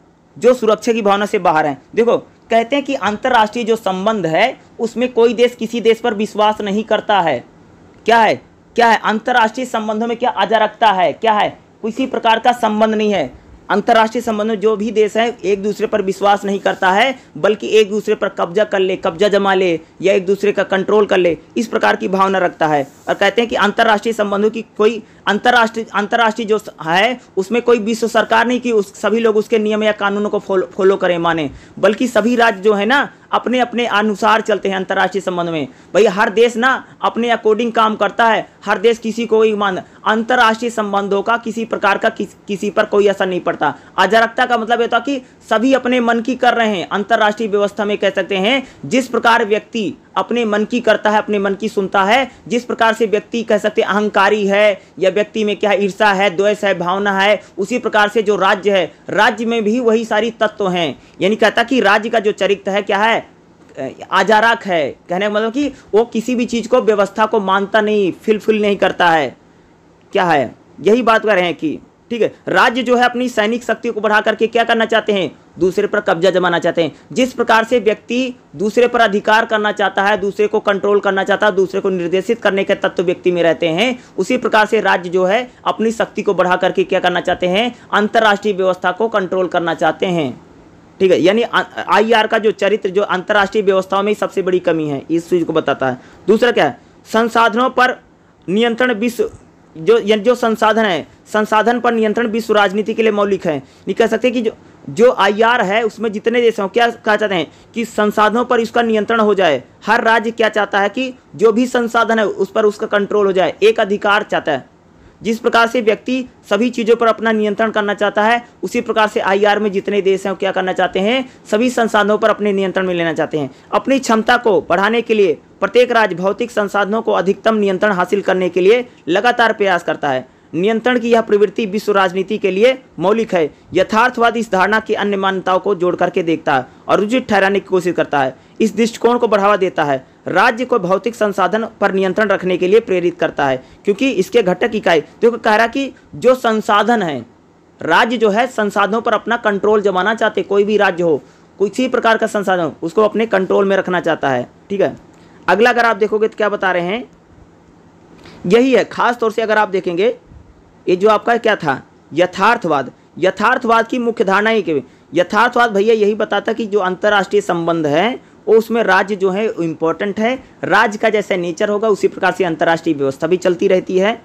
जो सुरक्षा की भावना से बाहर हैं देखो कहते हैं कि अंतर्राष्ट्रीय जो संबंध है उसमें कोई देश किसी देश पर विश्वास नहीं करता है क्या है क्या है अंतर्राष्ट्रीय संबंधों में क्या आजा रखता है क्या है किसी प्रकार का संबंध नहीं है अंतर्राष्ट्रीय संबंध में जो भी देश है एक दूसरे पर विश्वास नहीं करता है बल्कि एक दूसरे पर कब्जा कर ले कब्जा जमा ले या एक दूसरे का कंट्रोल कर ले इस प्रकार की भावना रखता है और कहते हैं कि अंतर्राष्ट्रीय संबंधों की कोई अंतर्राष्ट्रीय अंतर्राष्ट्रीय जो है उसमें कोई विश्व सरकार नहीं कि उस सभी लोग उसके नियम या कानूनों को फॉलो फॉलो करें माने बल्कि सभी राज्य जो है ना अपने अपने अनुसार चलते हैं अंतर्राष्ट्रीय संबंध में भाई हर देश ना अपने अकॉर्डिंग काम करता है हर देश किसी को ही मान अंतर्राष्ट्रीय संबंधों का किसी प्रकार का किस, किसी पर कोई असर नहीं पड़ता अजरकता का मतलब ये होता कि सभी अपने मन की कर रहे हैं अंतर्राष्ट्रीय व्यवस्था में कह सकते हैं जिस प्रकार व्यक्ति अपने मन की करता है अपने मन की सुनता है जिस प्रकार से व्यक्ति कह सकते अहंकारी है या व्यक्ति में क्या ईर्षा है द्वेष है भावना है उसी प्रकार से जो राज्य है राज्य में भी वही सारी तत्व हैं यानी कहता कि राज्य का जो चरित्र है क्या है आजारक है कहने का मतलब कि वो किसी भी चीज़ को व्यवस्था को मानता नहीं फिलफिल नहीं करता है क्या है यही बात कर रहे हैं कि ठीक है राज्य जो है अपनी सैनिक शक्ति को बढ़ा करके क्या करना चाहते हैं दूसरे पर कब्जा जमाना चाहते हैं जिस प्रकार से व्यक्ति दूसरे पर अधिकार करना चाहता है दूसरे को कंट्रोल करना चाहता है दूसरे को निर्देशित करने के तत्व व्यक्ति में रहते हैं उसी प्रकार से राज्य जो है अपनी शक्ति को बढ़ा करके क्या करना चाहते हैं अंतर्राष्ट्रीय व्यवस्था को कंट्रोल करना चाहते हैं ठीक है यानी आईआर का जो चरित्र जो अंतर्राष्ट्रीय व्यवस्थाओं में सबसे बड़ी कमी है इस चीज़ को बताता है दूसरा क्या है संसाधनों पर नियंत्रण विश्व जो जो संसाधन है संसाधन पर नियंत्रण विश्व राजनीति के लिए मौलिक है नहीं कह सकते कि जो जो आईआर है उसमें जितने देश हैं क्या कहा चाहते हैं कि संसाधनों पर इसका नियंत्रण हो जाए हर राज्य क्या चाहता है कि जो भी संसाधन है उस पर उसका कंट्रोल हो जाए एक अधिकार चाहता है जिस प्रकार से व्यक्ति सभी चीज़ों पर अपना नियंत्रण करना चाहता है उसी प्रकार से आईआर में जितने देश हैं वो क्या करना चाहते हैं सभी संसाधनों पर अपने नियंत्रण में लेना चाहते हैं अपनी क्षमता को बढ़ाने के लिए प्रत्येक राज्य भौतिक संसाधनों को अधिकतम नियंत्रण हासिल करने के लिए लगातार प्रयास करता है नियंत्रण की यह प्रवृत्ति विश्व राजनीति के लिए मौलिक है यथार्थवाद इस धारणा की अन्य मान्यताओं को जोड़ करके देखता है और उचित ठहराने की कोशिश करता है इस दृष्टिकोण को बढ़ावा देता है राज्य को भौतिक संसाधन पर नियंत्रण रखने के लिए प्रेरित करता है क्योंकि इसके घटक इकाई देखो कह रहा कि जो संसाधन है राज्य जो है संसाधनों पर अपना कंट्रोल जमाना चाहते कोई भी राज्य हो किसी प्रकार का संसाधन हो उसको अपने कंट्रोल में रखना चाहता है ठीक है अगला अगर आप देखोगे तो क्या बता रहे हैं यही है खास तौर से अगर आप देखेंगे ये जो आपका क्या था यथार्थवाद यथार्थवाद की मुख्य धारणा ही के यथार्थवाद भैया यही बताता कि जो अंतर्राष्ट्रीय संबंध है और उसमें राज्य जो है इम्पोर्टेंट है राज्य का जैसा नेचर होगा उसी प्रकार से अंतर्राष्ट्रीय व्यवस्था भी चलती रहती है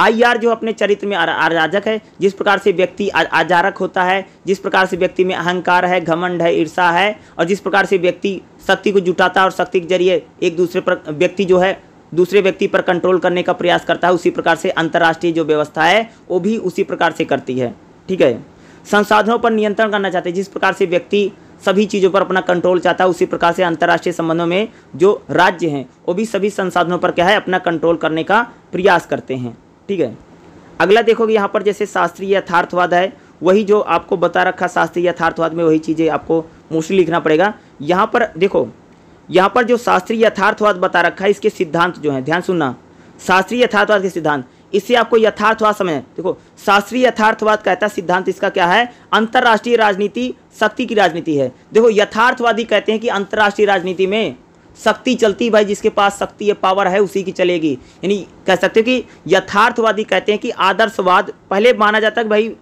आईआर जो अपने चरित्र में अराजक है जिस प्रकार से व्यक्ति आजारक होता है जिस प्रकार से व्यक्ति में अहंकार है घमंड है ईर्षा है और जिस प्रकार से व्यक्ति शक्ति को जुटाता है और शक्ति के जरिए एक दूसरे पर व्यक्ति जो है दूसरे व्यक्ति पर कंट्रोल करने का प्रयास करता है उसी प्रकार से अंतर्राष्ट्रीय जो व्यवस्था है वो भी उसी प्रकार से करती है ठीक है संसाधनों पर नियंत्रण करना चाहते हैं जिस प्रकार से व्यक्ति सभी चीज़ों पर अपना कंट्रोल चाहता है उसी प्रकार से अंतर्राष्ट्रीय संबंधों में जो राज्य हैं वो भी सभी संसाधनों पर क्या है अपना कंट्रोल करने का प्रयास करते हैं ठीक है अगला देखोगे यहाँ पर जैसे शास्त्रीय यथार्थवाद है वही जो आपको बता रखा शास्त्रीय यथार्थवाद में वही चीज़ें आपको मोस्टली लिखना पड़ेगा यहाँ पर देखो यहाँ पर जो शास्त्रीय यथार्थवाद बता रखा है इसके सिद्धांत जो है ध्यान सुनना शास्त्रीय यथार्थवाद के सिद्धांत इससे आपको यथार्थवाद समझ देखो शास्त्रीय यथार्थवाद कहता है सिद्धांत इसका क्या है अंतर्राष्ट्रीय राजनीति शक्ति की राजनीति है देखो यथार्थवादी कहते हैं कि अंतर्राष्ट्रीय राजनीति में शक्ति चलती भाई जिसके पास शक्ति या पावर है उसी की चलेगी यानी कह सकते हो कि यथार्थवादी कहते हैं कि आदर्शवाद पहले माना जाता है कि भाई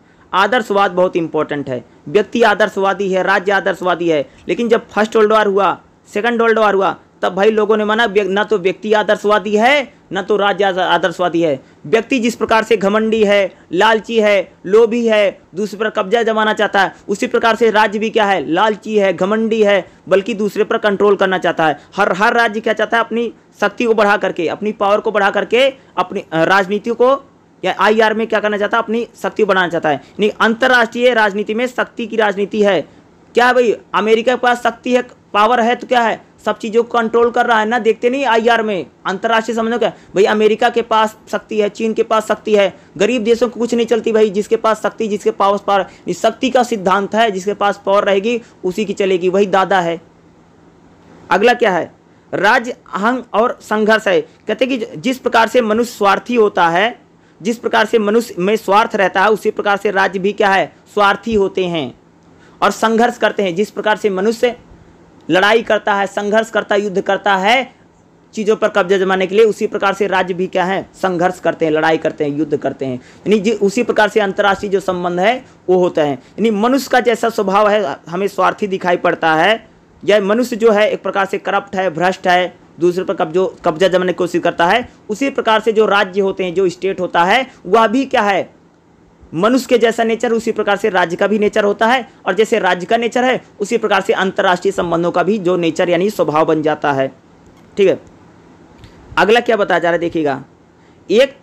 आदर्शवाद बहुत इंपॉर्टेंट है व्यक्ति आदर्शवादी है राज्य आदर्शवादी है लेकिन जब फर्स्ट वर्ल्ड वार हुआ सेकंड वर्ल्ड वार हुआ तब भाई लोगों ने माना ना तो व्यक्ति आदर्शवादी है ना तो राज्य आदर्शवादी है व्यक्ति जिस प्रकार से घमंडी है लालची है लोभी है दूसरे पर कब्जा जमाना चाहता है उसी प्रकार से राज्य भी क्या है लालची है घमंडी है बल्कि दूसरे पर कंट्रोल करना चाहता है हर हर राज्य क्या चाहता है अपनी शक्ति को बढ़ा करके अपनी पावर को बढ़ा करके अपनी राजनीति को या आई में क्या करना चाहता है अपनी शक्ति बढ़ाना चाहता है नहीं अंतर्राष्ट्रीय राजनीति में शक्ति की राजनीति है क्या भाई अमेरिका के पास शक्ति है पावर है तो क्या है सब चीज़ों को कंट्रोल कर रहा है ना देखते नहीं आईआर में अंतर्राष्ट्रीय समझो क्या भाई अमेरिका के पास शक्ति है चीन के पास शक्ति है गरीब देशों को कुछ नहीं चलती भाई जिसके पास शक्ति जिसके पास पावर शक्ति का सिद्धांत है जिसके पास पावर रहेगी उसी की चलेगी वही दादा है अगला क्या है राज्य अहंग और संघर्ष है कहते कि जिस प्रकार से मनुष्य स्वार्थी होता है जिस प्रकार से मनुष्य में स्वार्थ रहता है उसी प्रकार से राज्य भी क्या है स्वार्थी होते हैं और संघर्ष करते हैं जिस प्रकार से मनुष्य लड़ाई करता है संघर्ष करता है युद्ध करता है चीज़ों पर कब्जा जमाने के लिए उसी प्रकार से राज्य भी क्या है संघर्ष करते हैं लड़ाई करते हैं युद्ध करते हैं यानी उसी प्रकार से अंतर्राष्ट्रीय जो संबंध है वो होता है यानी मनुष्य का जैसा स्वभाव है हमें स्वार्थी दिखाई पड़ता है या मनुष्य जो है एक प्रकार से करप्ट है भ्रष्ट है दूसरे पर कब्जो कब्जा जमाने की कोशिश करता है उसी प्रकार से जो राज्य होते हैं जो स्टेट होता है वह भी क्या है मनुष्य के जैसा नेचर उसी प्रकार से राज्य का भी नेचर होता है और जैसे राज्य का नेचर है उसी प्रकार से अंतर्राष्ट्रीय संबंधों का भी जो नेचर यानी स्वभाव बन जाता है ठीक है अगला क्या बताया जा रहा है देखिएगा एक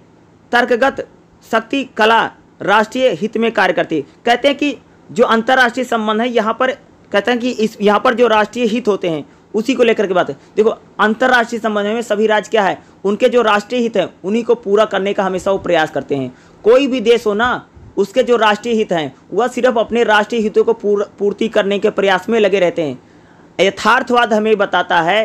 तर्कगत शक्ति कला राष्ट्रीय हित में कार्य करती कहते हैं कि जो अंतर्राष्ट्रीय संबंध है यहाँ पर कहते हैं कि इस यहाँ पर जो राष्ट्रीय हित होते हैं उसी को लेकर के बात है देखो अंतर्राष्ट्रीय संबंध में सभी राज्य क्या है उनके जो राष्ट्रीय हित हैं उन्हीं को पूरा करने का हमेशा वो प्रयास करते हैं कोई भी देश हो ना उसके जो राष्ट्रीय हित हैं वह सिर्फ अपने राष्ट्रीय हितों को पूर, पूर्ति करने के प्रयास में लगे रहते हैं यथार्थवाद हमें बताता है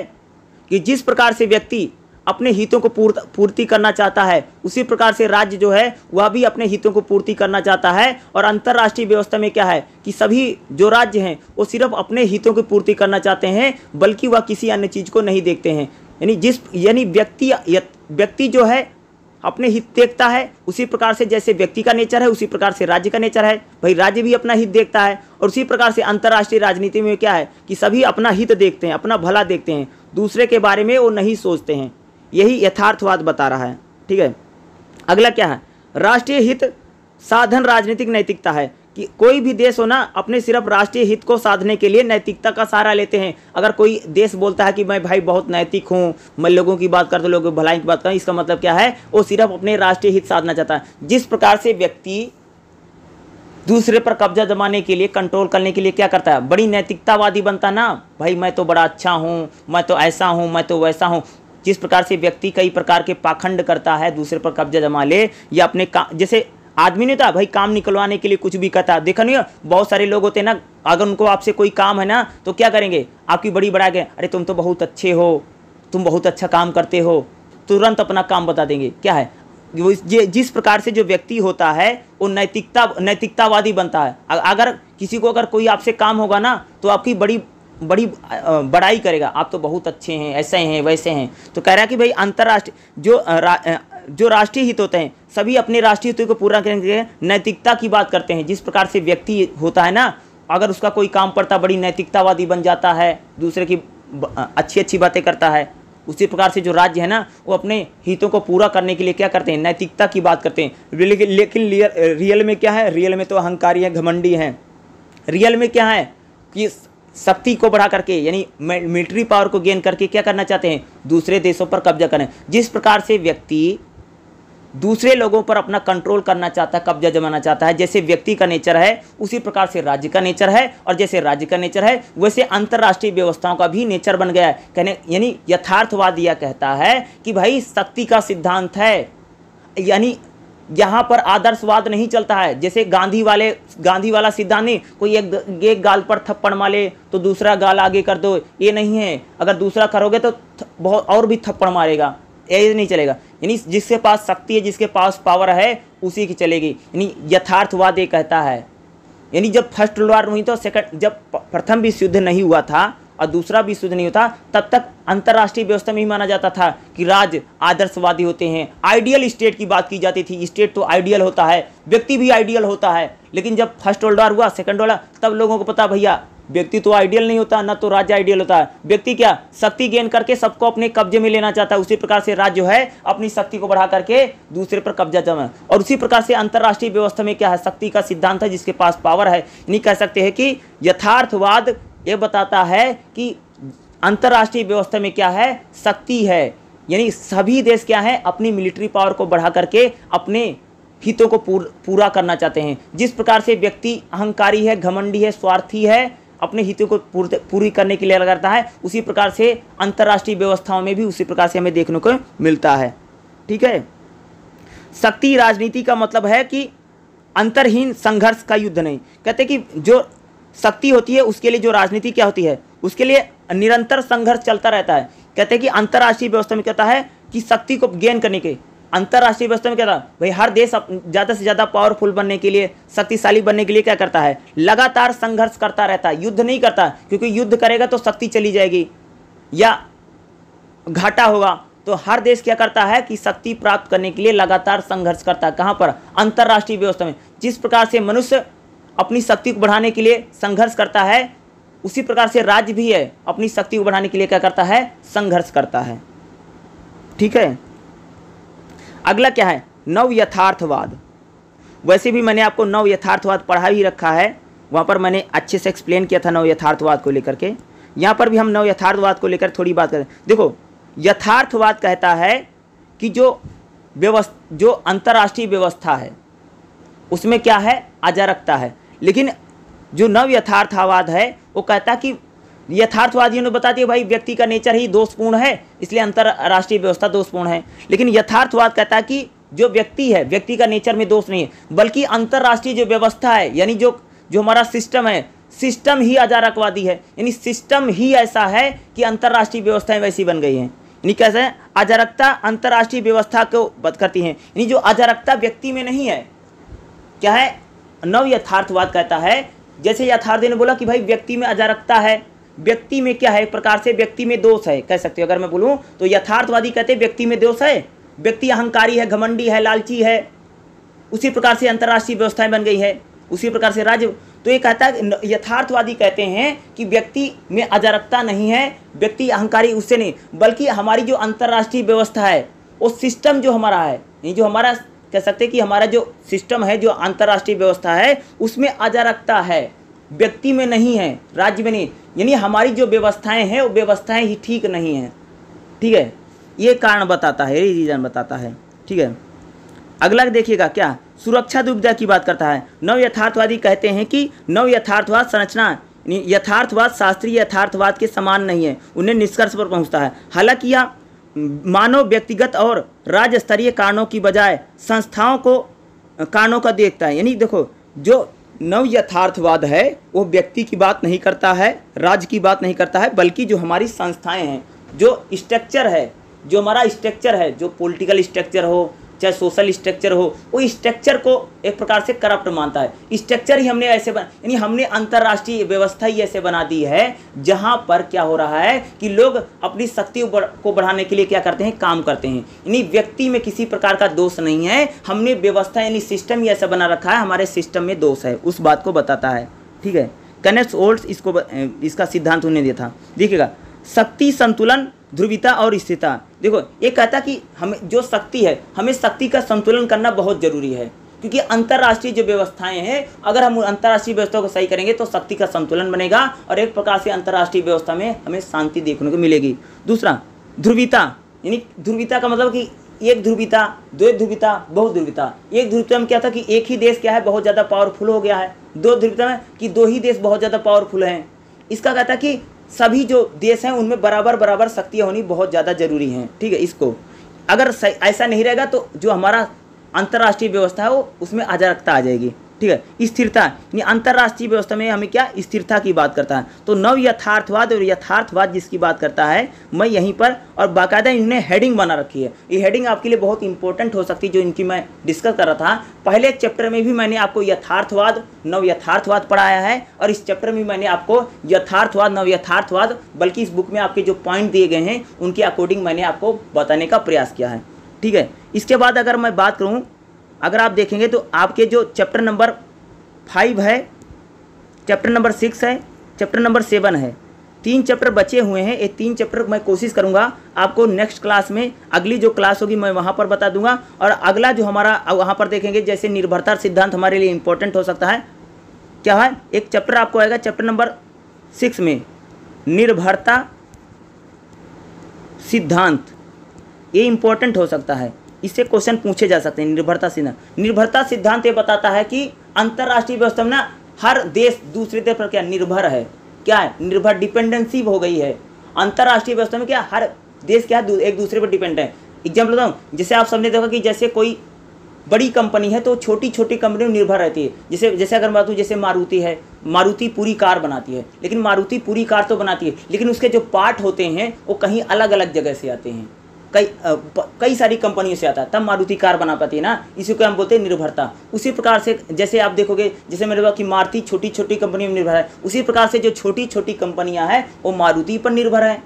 कि जिस प्रकार से व्यक्ति अपने हितों को पूर्ति करना चाहता है उसी प्रकार से राज्य जो है वह भी अपने हितों को पूर्ति करना चाहता है और अंतर्राष्ट्रीय व्यवस्था में क्या है कि सभी जो राज्य हैं वो सिर्फ अपने हितों की पूर्ति करना चाहते हैं बल्कि वह किसी अन्य चीज़ को नहीं देखते हैं यानी जिस यानी व्यक्ति व्यक्ति जो है अपने हित देखता है उसी प्रकार से जैसे व्यक्ति का नेचर है उसी प्रकार से राज्य का नेचर है भाई राज्य भी अपना हित देखता है और उसी प्रकार से अंतर्राष्ट्रीय राजनीति में क्या है कि सभी अपना हित देखते हैं अपना भला देखते हैं दूसरे के बारे में वो नहीं सोचते हैं यही यथार्थवाद बता रहा है ठीक है अगला क्या है राष्ट्रीय हित साधन राजनीतिक नैतिकता है कि कोई भी देश हो ना अपने सिर्फ राष्ट्रीय हित को साधने के लिए नैतिकता का सहारा लेते हैं अगर कोई देश बोलता है कि मैं भाई बहुत नैतिक हूँ मैं लोगों की बात करता हूँ लोगों की भलाई की बात करता इसका मतलब क्या है वो सिर्फ अपने राष्ट्रीय हित साधना चाहता है जिस प्रकार से व्यक्ति दूसरे पर कब्जा जमाने के लिए कंट्रोल करने के लिए क्या करता है बड़ी नैतिकतावादी बनता ना भाई मैं तो बड़ा अच्छा हूँ मैं तो ऐसा हूँ मैं तो वैसा हूँ जिस प्रकार से व्यक्ति कई प्रकार के पाखंड करता है दूसरे पर कब्जा जमा ले या अपने का जैसे आदमी नहीं था भाई काम निकलवाने के लिए कुछ भी कहता देखा नहीं बहुत सारे लोग होते हैं ना अगर उनको आपसे कोई काम है ना तो क्या करेंगे आपकी बड़ी बड़ा के अरे तुम तो बहुत अच्छे हो तुम बहुत अच्छा काम करते हो तुरंत अपना काम बता देंगे क्या है वो जिस प्रकार से जो व्यक्ति होता है वो नैतिकता नैतिकतावादी बनता है अगर किसी को अगर कोई आपसे काम होगा ना तो आपकी बड़ी बड़ी बड़ाई करेगा आप तो बहुत अच्छे हैं ऐसे हैं वैसे हैं तो कह रहा है कि भाई अंतर्राष्ट्रीय जो जो राष्ट्रीय हित होते हैं सभी अपने राष्ट्रीय हितों को पूरा करने के लिए नैतिकता की बात करते हैं जिस प्रकार से व्यक्ति होता है ना अगर उसका कोई काम पड़ता बड़ी नैतिकतावादी बन जाता है दूसरे की अच्छी अच्छी बातें करता है उसी प्रकार से जो राज्य है ना वो अपने हितों को पूरा करने के लिए क्या करते हैं नैतिकता की बात करते हैं लेकिन रियल में क्या है रियल में तो अहंकारी है घमंडी हैं रियल में क्या है कि शक्ति को बढ़ा करके यानी मिलिट्री पावर को गेन करके क्या करना चाहते हैं दूसरे देशों पर कब्जा करें जिस प्रकार से व्यक्ति दूसरे लोगों पर अपना कंट्रोल करना चाहता है कब्जा जमाना चाहता है जैसे व्यक्ति का नेचर है उसी प्रकार से राज्य का नेचर है और जैसे राज्य का नेचर है वैसे अंतर्राष्ट्रीय व्यवस्थाओं का भी नेचर बन गया है कहने यानी यथार्थवाद यह कहता है कि भाई शक्ति का सिद्धांत है यानी यहाँ पर आदर्शवाद नहीं चलता है जैसे गांधी वाले गांधी वाला सिद्धांत नहीं कोई एक एक गाल पर थप्पड़ मारे तो दूसरा गाल आगे कर दो ये नहीं है अगर दूसरा करोगे तो बहुत और भी थप्पड़ मारेगा ऐसे नहीं चलेगा यानी जिसके पास शक्ति है जिसके पास पावर है उसी की चलेगी यानी यथार्थवाद ये कहता है यानी जब फर्स्ट वर्ल्ड वार हुई तो सेकंड जब प्रथम भी युद्ध नहीं हुआ था और दूसरा भी युद्ध नहीं होता तब तक अंतर्राष्ट्रीय व्यवस्था में ही माना जाता था कि राज आदर्शवादी होते हैं आइडियल स्टेट की बात की जाती थी स्टेट तो आइडियल होता है व्यक्ति भी आइडियल होता है लेकिन जब फर्स्ट वर्ल्ड वार हुआ सेकंड वर्ल्ड तब लोगों को पता भैया व्यक्ति तो आइडियल नहीं होता ना तो राज्य आइडियल होता है व्यक्ति क्या शक्ति गेन करके सबको अपने कब्जे में लेना चाहता है उसी प्रकार से राज्य है अपनी शक्ति को बढ़ा करके दूसरे पर कब्जा जमा और उसी प्रकार से अंतर्राष्ट्रीय व्यवस्था में क्या है शक्ति का सिद्धांत है जिसके पास पावर है नहीं कह सकते हैं कि यथार्थवाद ये बताता है कि अंतर्राष्ट्रीय व्यवस्था में क्या है शक्ति है यानी सभी देश क्या है अपनी मिलिट्री पावर को बढ़ा करके अपने हितों को पूर, पूरा करना चाहते हैं जिस प्रकार से व्यक्ति अहंकारी है घमंडी है स्वार्थी है अपने हितों को पूरी करने के लिए लगाता है उसी प्रकार से अंतर्राष्ट्रीय व्यवस्थाओं में भी उसी प्रकार से हमें देखने को मिलता है ठीक है शक्ति राजनीति का मतलब है कि अंतरहीन संघर्ष का युद्ध नहीं कहते कि जो शक्ति होती है उसके लिए जो राजनीति क्या होती है उसके लिए निरंतर संघर्ष चलता रहता है कहते हैं कि अंतर्राष्ट्रीय व्यवस्था में कहता है कि शक्ति को गेन करने के अंतर्राष्ट्रीय व्यवस्था में क्या था भाई हर देश ज़्यादा से ज़्यादा पावरफुल बनने के लिए शक्तिशाली बनने के लिए क्या करता है लगातार संघर्ष करता रहता है युद्ध नहीं करता क्योंकि युद्ध करेगा तो शक्ति चली जाएगी या घाटा होगा तो हर देश क्या करता है कि शक्ति प्राप्त करने के लिए लगातार संघर्ष करता है कहाँ पर अंतर्राष्ट्रीय व्यवस्था में जिस प्रकार से मनुष्य अपनी शक्ति को बढ़ाने के लिए संघर्ष करता है उसी प्रकार से राज्य भी है अपनी शक्ति को बढ़ाने के लिए क्या करता है संघर्ष करता है ठीक है अगला क्या है नव यथार्थवाद वैसे भी मैंने आपको नव यथार्थवाद पढ़ा ही रखा है वहाँ पर मैंने अच्छे से एक्सप्लेन किया था नव यथार्थवाद को लेकर के यहाँ पर भी हम नव यथार्थवाद को लेकर थोड़ी बात करें देखो यथार्थवाद कहता है कि जो व्यवस्था जो अंतर्राष्ट्रीय व्यवस्था है उसमें क्या है अजरकता है लेकिन जो नव यथार्थवाद है वो कहता कि यथार्थवादियों ने बता दिया भाई व्यक्ति का नेचर ही दोषपूर्ण है इसलिए अंतरराष्ट्रीय व्यवस्था दोषपूर्ण है लेकिन यथार्थवाद कहता है कि जो व्यक्ति है व्यक्ति का नेचर में दोष नहीं है बल्कि अंतर्राष्ट्रीय जो व्यवस्था है यानी जो जो हमारा सिस्टम है सिस्टम ही अजारकवादी है यानी सिस्टम ही ऐसा है कि अंतर्राष्ट्रीय व्यवस्थाएं वैसी बन गई हैं यानी कैसे है अजारकता अंतर्राष्ट्रीय व्यवस्था को बद करती है यानी जो अजारकता व्यक्ति में नहीं है क्या है नव यथार्थवाद कहता है जैसे यथार्थी ने बोला कि भाई व्यक्ति में अजारकता है व्यक्ति में क्या है एक प्रकार से व्यक्ति में दोष है कह सकते हो अगर मैं बोलूँ तो यथार्थवादी कहते व्यक्ति में दोष है व्यक्ति अहंकारी है घमंडी है लालची है उसी प्रकार से अंतर्राष्ट्रीय व्यवस्थाएं बन गई है उसी प्रकार से राज्य तो ये कहता है यथार्थवादी कहते हैं कि व्यक्ति में अजरकता नहीं है व्यक्ति अहंकारी उससे नहीं बल्कि हमारी जो अंतर्राष्ट्रीय व्यवस्था है वो सिस्टम जो हमारा है ये जो हमारा कह सकते हैं कि हमारा जो सिस्टम है जो अंतर्राष्ट्रीय व्यवस्था है उसमें अजरकता है व्यक्ति में नहीं है राज्य में नहीं यानी हमारी जो व्यवस्थाएं हैं वो व्यवस्थाएं ही ठीक नहीं हैं ठीक है ये कारण बताता है ये रीज़न बताता है ठीक है अगला देखिएगा क्या सुरक्षा दुविधा की बात करता है नव यथार्थवादी कहते हैं कि नव यथार्थवाद संरचना यथार्थवाद शास्त्रीय यथार्थवाद के समान नहीं है उन्हें निष्कर्ष पर पहुंचता है हालांकि यह मानव व्यक्तिगत और राज्य स्तरीय कारणों की बजाय संस्थाओं को कारणों का देखता है यानी देखो जो नव यथार्थवाद है वो व्यक्ति की बात नहीं करता है राज्य की बात नहीं करता है बल्कि जो हमारी संस्थाएं हैं जो स्ट्रक्चर है जो हमारा स्ट्रक्चर है जो पॉलिटिकल स्ट्रक्चर हो चाहे सोशल स्ट्रक्चर हो वो स्ट्रक्चर को एक प्रकार से करप्ट मानता है स्ट्रक्चर ही हमने ऐसे यानी हमने अंतर्राष्ट्रीय व्यवस्था ही ऐसे बना दी है जहाँ पर क्या हो रहा है कि लोग अपनी शक्ति को बढ़ाने के लिए क्या करते हैं काम करते हैं यानी व्यक्ति में किसी प्रकार का दोष नहीं है हमने व्यवस्था यानी सिस्टम ही ऐसा बना रखा है हमारे सिस्टम में दोष है उस बात को बताता है ठीक है कनेक्ट ओल्ड्स इसको इसका सिद्धांत उन्हें दिया था देखिएगा शक्ति संतुलन ध्रुविता और स्थिरता देखो ये कहता कि हमें जो शक्ति है हमें शक्ति का संतुलन करना बहुत ज़रूरी है क्योंकि अंतर्राष्ट्रीय जो व्यवस्थाएं हैं अगर हम अंतर्राष्ट्रीय व्यवस्था को सही करेंगे तो शक्ति का संतुलन बनेगा और एक प्रकार से अंतर्राष्ट्रीय व्यवस्था में हमें शांति देखने को मिलेगी दूसरा ध्रुवीता यानी ध्रुवीता का मतलब कि एक ध्रुवीता दो ध्रुवीता बहुत ध्रुवीता एक ध्रुवता में क्या था कि एक ही देश क्या है बहुत ज़्यादा पावरफुल हो गया है दो ध्रुवता में कि दो ही देश बहुत ज़्यादा पावरफुल हैं इसका कहता कि सभी जो देश हैं उनमें बराबर बराबर शक्तियाँ होनी बहुत ज़्यादा ज़रूरी हैं ठीक है इसको अगर ऐसा नहीं रहेगा तो जो हमारा अंतर्राष्ट्रीय व्यवस्था है वो उसमें अजरकता आ जाएगी ठीक है स्थिरता अंतर्राष्ट्रीय व्यवस्था में हमें क्या स्थिरता की बात करता है तो नव यथार्थवाद और यथार्थवाद जिसकी बात करता है मैं यहीं पर और बाकायदा इन्होंने हेडिंग बना रखी है ये हेडिंग आपके लिए बहुत इंपॉर्टेंट हो सकती है जो इनकी मैं डिस्कस कर रहा था पहले चैप्टर में भी मैंने आपको यथार्थवाद नव यथार्थवाद पढ़ाया है और इस चैप्टर में मैंने आपको यथार्थवाद नव यथार्थवाद बल्कि इस बुक में आपके जो पॉइंट दिए गए हैं उनके अकॉर्डिंग मैंने आपको बताने का प्रयास किया है ठीक है इसके बाद अगर मैं बात करूँ अगर आप देखेंगे तो आपके जो चैप्टर नंबर फाइव है चैप्टर नंबर सिक्स है चैप्टर नंबर सेवन है तीन चैप्टर बचे हुए हैं ये तीन चैप्टर मैं कोशिश करूंगा आपको नेक्स्ट क्लास में अगली जो क्लास होगी मैं वहां पर बता दूंगा और अगला जो हमारा वहां पर देखेंगे जैसे निर्भरता सिद्धांत हमारे लिए इंपॉर्टेंट हो सकता है क्या है एक चैप्टर आपको आएगा चैप्टर नंबर सिक्स में निर्भरता सिद्धांत ये इम्पोर्टेंट हो सकता है इससे क्वेश्चन पूछे जा सकते हैं निर्भरता सिद्धांत निर्भरता सिद्धांत ये बताता है कि अंतर्राष्ट्रीय व्यवस्था में ना हर देश दूसरे देश पर क्या निर्भर है क्या है निर्भर डिपेंडेंसी हो गई है अंतर्राष्ट्रीय व्यवस्था में क्या हर देश क्या है एक दूसरे पर डिपेंड है एग्जाम्पल बताऊँ जैसे आप सबने देखा कि जैसे कोई बड़ी कंपनी है तो छोटी छोटी कंपनी में निर्भर रहती है जैसे जैसे अगर मैं बताऊँ जैसे मारुति है मारुति पूरी कार बनाती है लेकिन मारुति पूरी कार तो बनाती है लेकिन उसके जो पार्ट होते हैं वो कहीं अलग अलग जगह से आते हैं कई कई सारी कंपनियों से आता है तब मारुति कार बना पाती है ना इसी को हम बोलते हैं निर्भरता उसी प्रकार से जैसे आप देखोगे जैसे मैंने बोला कि मारुति छोटी छोटी कंपनी में निर्भर है उसी प्रकार से जो छोटी छोटी कंपनियाँ हैं वो मारुति पर निर्भर है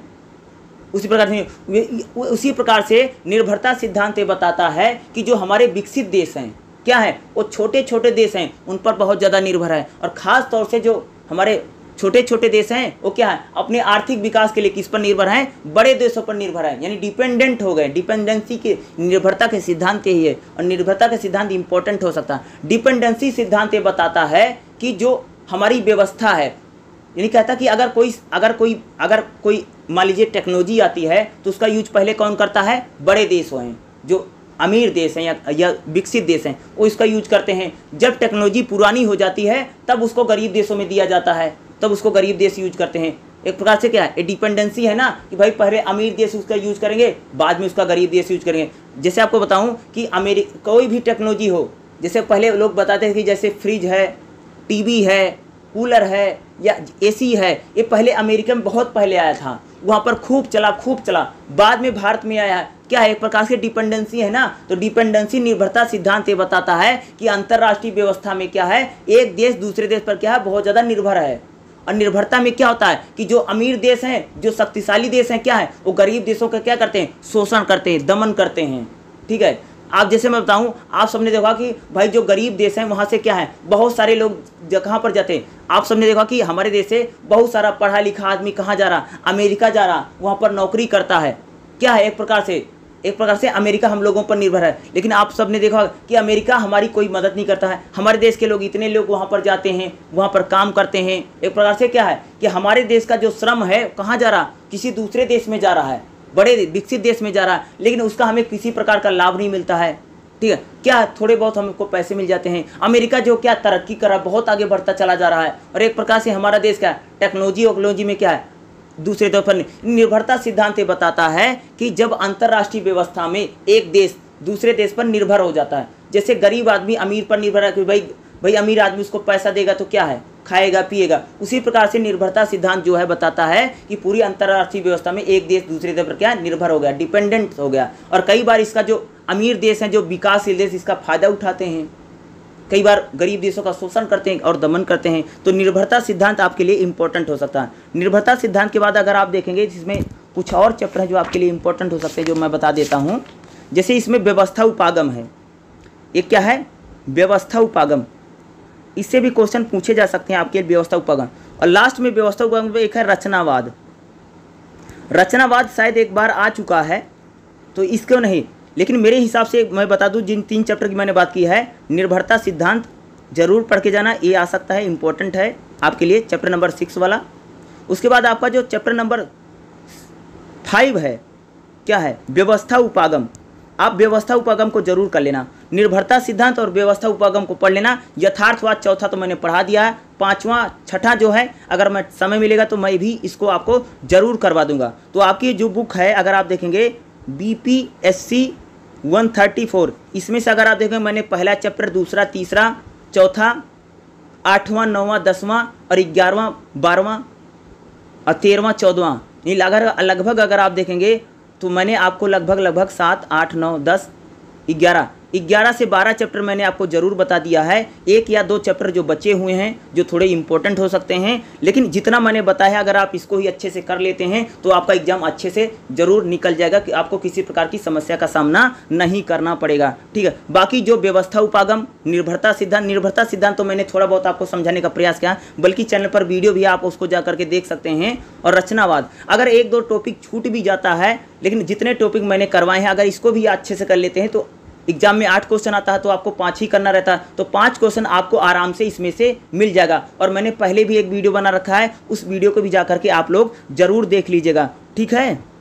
उसी प्रकार से उसी प्रकार से निर्भरता सिद्धांत बताता है कि जो हमारे विकसित देश हैं क्या है वो छोटे छोटे देश हैं उन पर बहुत ज़्यादा निर्भर है और ख़ास तौर से जो हमारे छोटे छोटे देश हैं वो क्या है अपने आर्थिक विकास के लिए किस पर निर्भर हैं बड़े देशों पर निर्भर हैं यानी डिपेंडेंट हो गए डिपेंडेंसी के निर्भरता के सिद्धांत यही है और निर्भरता का सिद्धांत इंपॉर्टेंट हो सकता है डिपेंडेंसी सिद्धांत ये बताता है कि जो हमारी व्यवस्था है यानी कहता कि अगर कोई अगर कोई अगर कोई मान लीजिए टेक्नोलॉजी आती है तो उसका यूज पहले कौन करता है बड़े देश हो जो अमीर देश हैं या या विकसित देश हैं वो इसका यूज करते हैं जब टेक्नोलॉजी पुरानी हो जाती है तब उसको गरीब देशों में दिया जाता है तब उसको गरीब देश यूज करते हैं एक प्रकार से क्या है डिपेंडेंसी है ना कि भाई पहले अमीर देश उसका यूज करेंगे बाद में उसका गरीब देश यूज करेंगे जैसे आपको बताऊं कि अमेरिक कोई भी टेक्नोलॉजी हो जैसे पहले लोग बताते थे कि जैसे फ्रिज है टीवी है कूलर है या एसी है ये पहले अमेरिका में बहुत पहले आया था वहाँ पर खूब चला खूब चला बाद में भारत में आया क्या है एक प्रकार से डिपेंडेंसी है ना तो डिपेंडेंसी निर्भरता सिद्धांत ये बताता है कि अंतर्राष्ट्रीय व्यवस्था में क्या है एक देश दूसरे देश पर क्या है बहुत ज़्यादा निर्भर है और निर्भरता में क्या होता है कि जो अमीर देश हैं जो शक्तिशाली देश हैं क्या है वो गरीब देशों का क्या करते हैं शोषण करते हैं दमन करते हैं ठीक है आप जैसे मैं बताऊं आप सबने देखा कि भाई जो गरीब देश हैं वहाँ से क्या है बहुत सारे लोग कहाँ पर जाते हैं आप सबने देखा कि हमारे देश से बहुत सारा पढ़ा लिखा आदमी कहाँ जा रहा अमेरिका जा रहा वहाँ पर नौकरी करता है क्या है एक प्रकार से एक प्रकार से अमेरिका हम लोगों पर निर्भर है लेकिन आप सब ने देखा कि अमेरिका हमारी कोई मदद नहीं करता है हमारे देश के लोग इतने लोग वहाँ पर जाते हैं वहाँ पर काम करते हैं एक प्रकार से क्या है कि हमारे देश का जो श्रम है कहाँ जा रहा किसी दूसरे देश में जा रहा है बड़े विकसित देश में जा रहा है लेकिन उसका हमें किसी प्रकार का लाभ नहीं मिलता है ठीक है क्या थोड़े बहुत हमको पैसे मिल जाते हैं अमेरिका जो क्या तरक्की कर रहा है बहुत आगे बढ़ता चला जा रहा है और एक प्रकार से हमारा देश क्या टेक्नोलॉजी वोक्नोलॉजी में क्या है दूसरे तौर पर निर्भरता सिद्धांत बताता है कि जब अंतर्राष्ट्रीय व्यवस्था में एक देश दूसरे देश पर निर्भर हो जाता है जैसे गरीब आदमी अमीर पर निर्भर है कि भाई भाई अमीर आदमी उसको पैसा देगा तो क्या है खाएगा पिएगा उसी प्रकार से निर्भरता सिद्धांत जो है बताता है कि पूरी अंतर्राष्ट्रीय व्यवस्था में एक देश दूसरे देश पर क्या निर्भर हो गया डिपेंडेंट हो गया और कई बार इसका जो अमीर देश हैं जो विकासशील देश इसका फायदा उठाते हैं कई बार गरीब देशों का शोषण करते हैं और दमन करते हैं तो निर्भरता सिद्धांत आपके लिए इम्पोर्टेंट हो सकता है निर्भरता सिद्धांत के बाद अगर आप देखेंगे जिसमें कुछ और चैप्टर हैं जो आपके लिए इम्पोर्टेंट हो सकते हैं जो मैं बता देता हूँ जैसे इसमें व्यवस्था उपागम है ये क्या है व्यवस्था उपागम इससे भी क्वेश्चन पूछे जा सकते हैं आपके व्यवस्था उपागम और लास्ट में व्यवस्था उपागम में एक है रचनावाद रचनावाद शायद एक बार आ चुका है तो इसको नहीं लेकिन मेरे हिसाब से मैं बता दूं जिन तीन चैप्टर की मैंने बात की है निर्भरता सिद्धांत जरूर पढ़ के जाना ये आ सकता है इम्पोर्टेंट है आपके लिए चैप्टर नंबर सिक्स वाला उसके बाद आपका जो चैप्टर नंबर फाइव है क्या है व्यवस्था उपागम आप व्यवस्था उपागम को जरूर कर लेना निर्भरता सिद्धांत और व्यवस्था उपागम को पढ़ लेना यथार्थवाद चौथा तो मैंने पढ़ा दिया है पाँचवा छठा जो है अगर मैं समय मिलेगा तो मैं भी इसको आपको जरूर करवा दूंगा तो आपकी जो बुक है अगर आप देखेंगे बी पी एस सी 134 इसमें से अगर आप देखें मैंने पहला चैप्टर दूसरा तीसरा चौथा आठवां नौवां दसवां और ग्यारहवां बारहवां और तेरहवां चौदवां अगर लगभग अगर आप देखेंगे तो मैंने आपको लगभग लगभग सात आठ नौ दस ग्यारह ग्यारह से बारह चैप्टर मैंने आपको ज़रूर बता दिया है एक या दो चैप्टर जो बचे हुए हैं जो थोड़े इंपॉर्टेंट हो सकते हैं लेकिन जितना मैंने बताया अगर आप इसको ही अच्छे से कर लेते हैं तो आपका एग्जाम अच्छे से ज़रूर निकल जाएगा कि आपको किसी प्रकार की समस्या का सामना नहीं करना पड़ेगा ठीक है बाकी जो व्यवस्था उपागम निर्भरता सिद्धांत निर्भरता सिद्धांत तो मैंने थोड़ा बहुत आपको समझाने का प्रयास किया बल्कि चैनल पर वीडियो भी आप उसको जा करके देख सकते हैं और रचनावाद अगर एक दो टॉपिक छूट भी जाता है लेकिन जितने टॉपिक मैंने करवाए हैं अगर इसको भी अच्छे से कर लेते हैं तो एग्जाम में आठ क्वेश्चन आता है तो आपको पाँच ही करना रहता है तो पाँच क्वेश्चन आपको आराम से इसमें से मिल जाएगा और मैंने पहले भी एक वीडियो बना रखा है उस वीडियो को भी जा करके आप लोग ज़रूर देख लीजिएगा ठीक है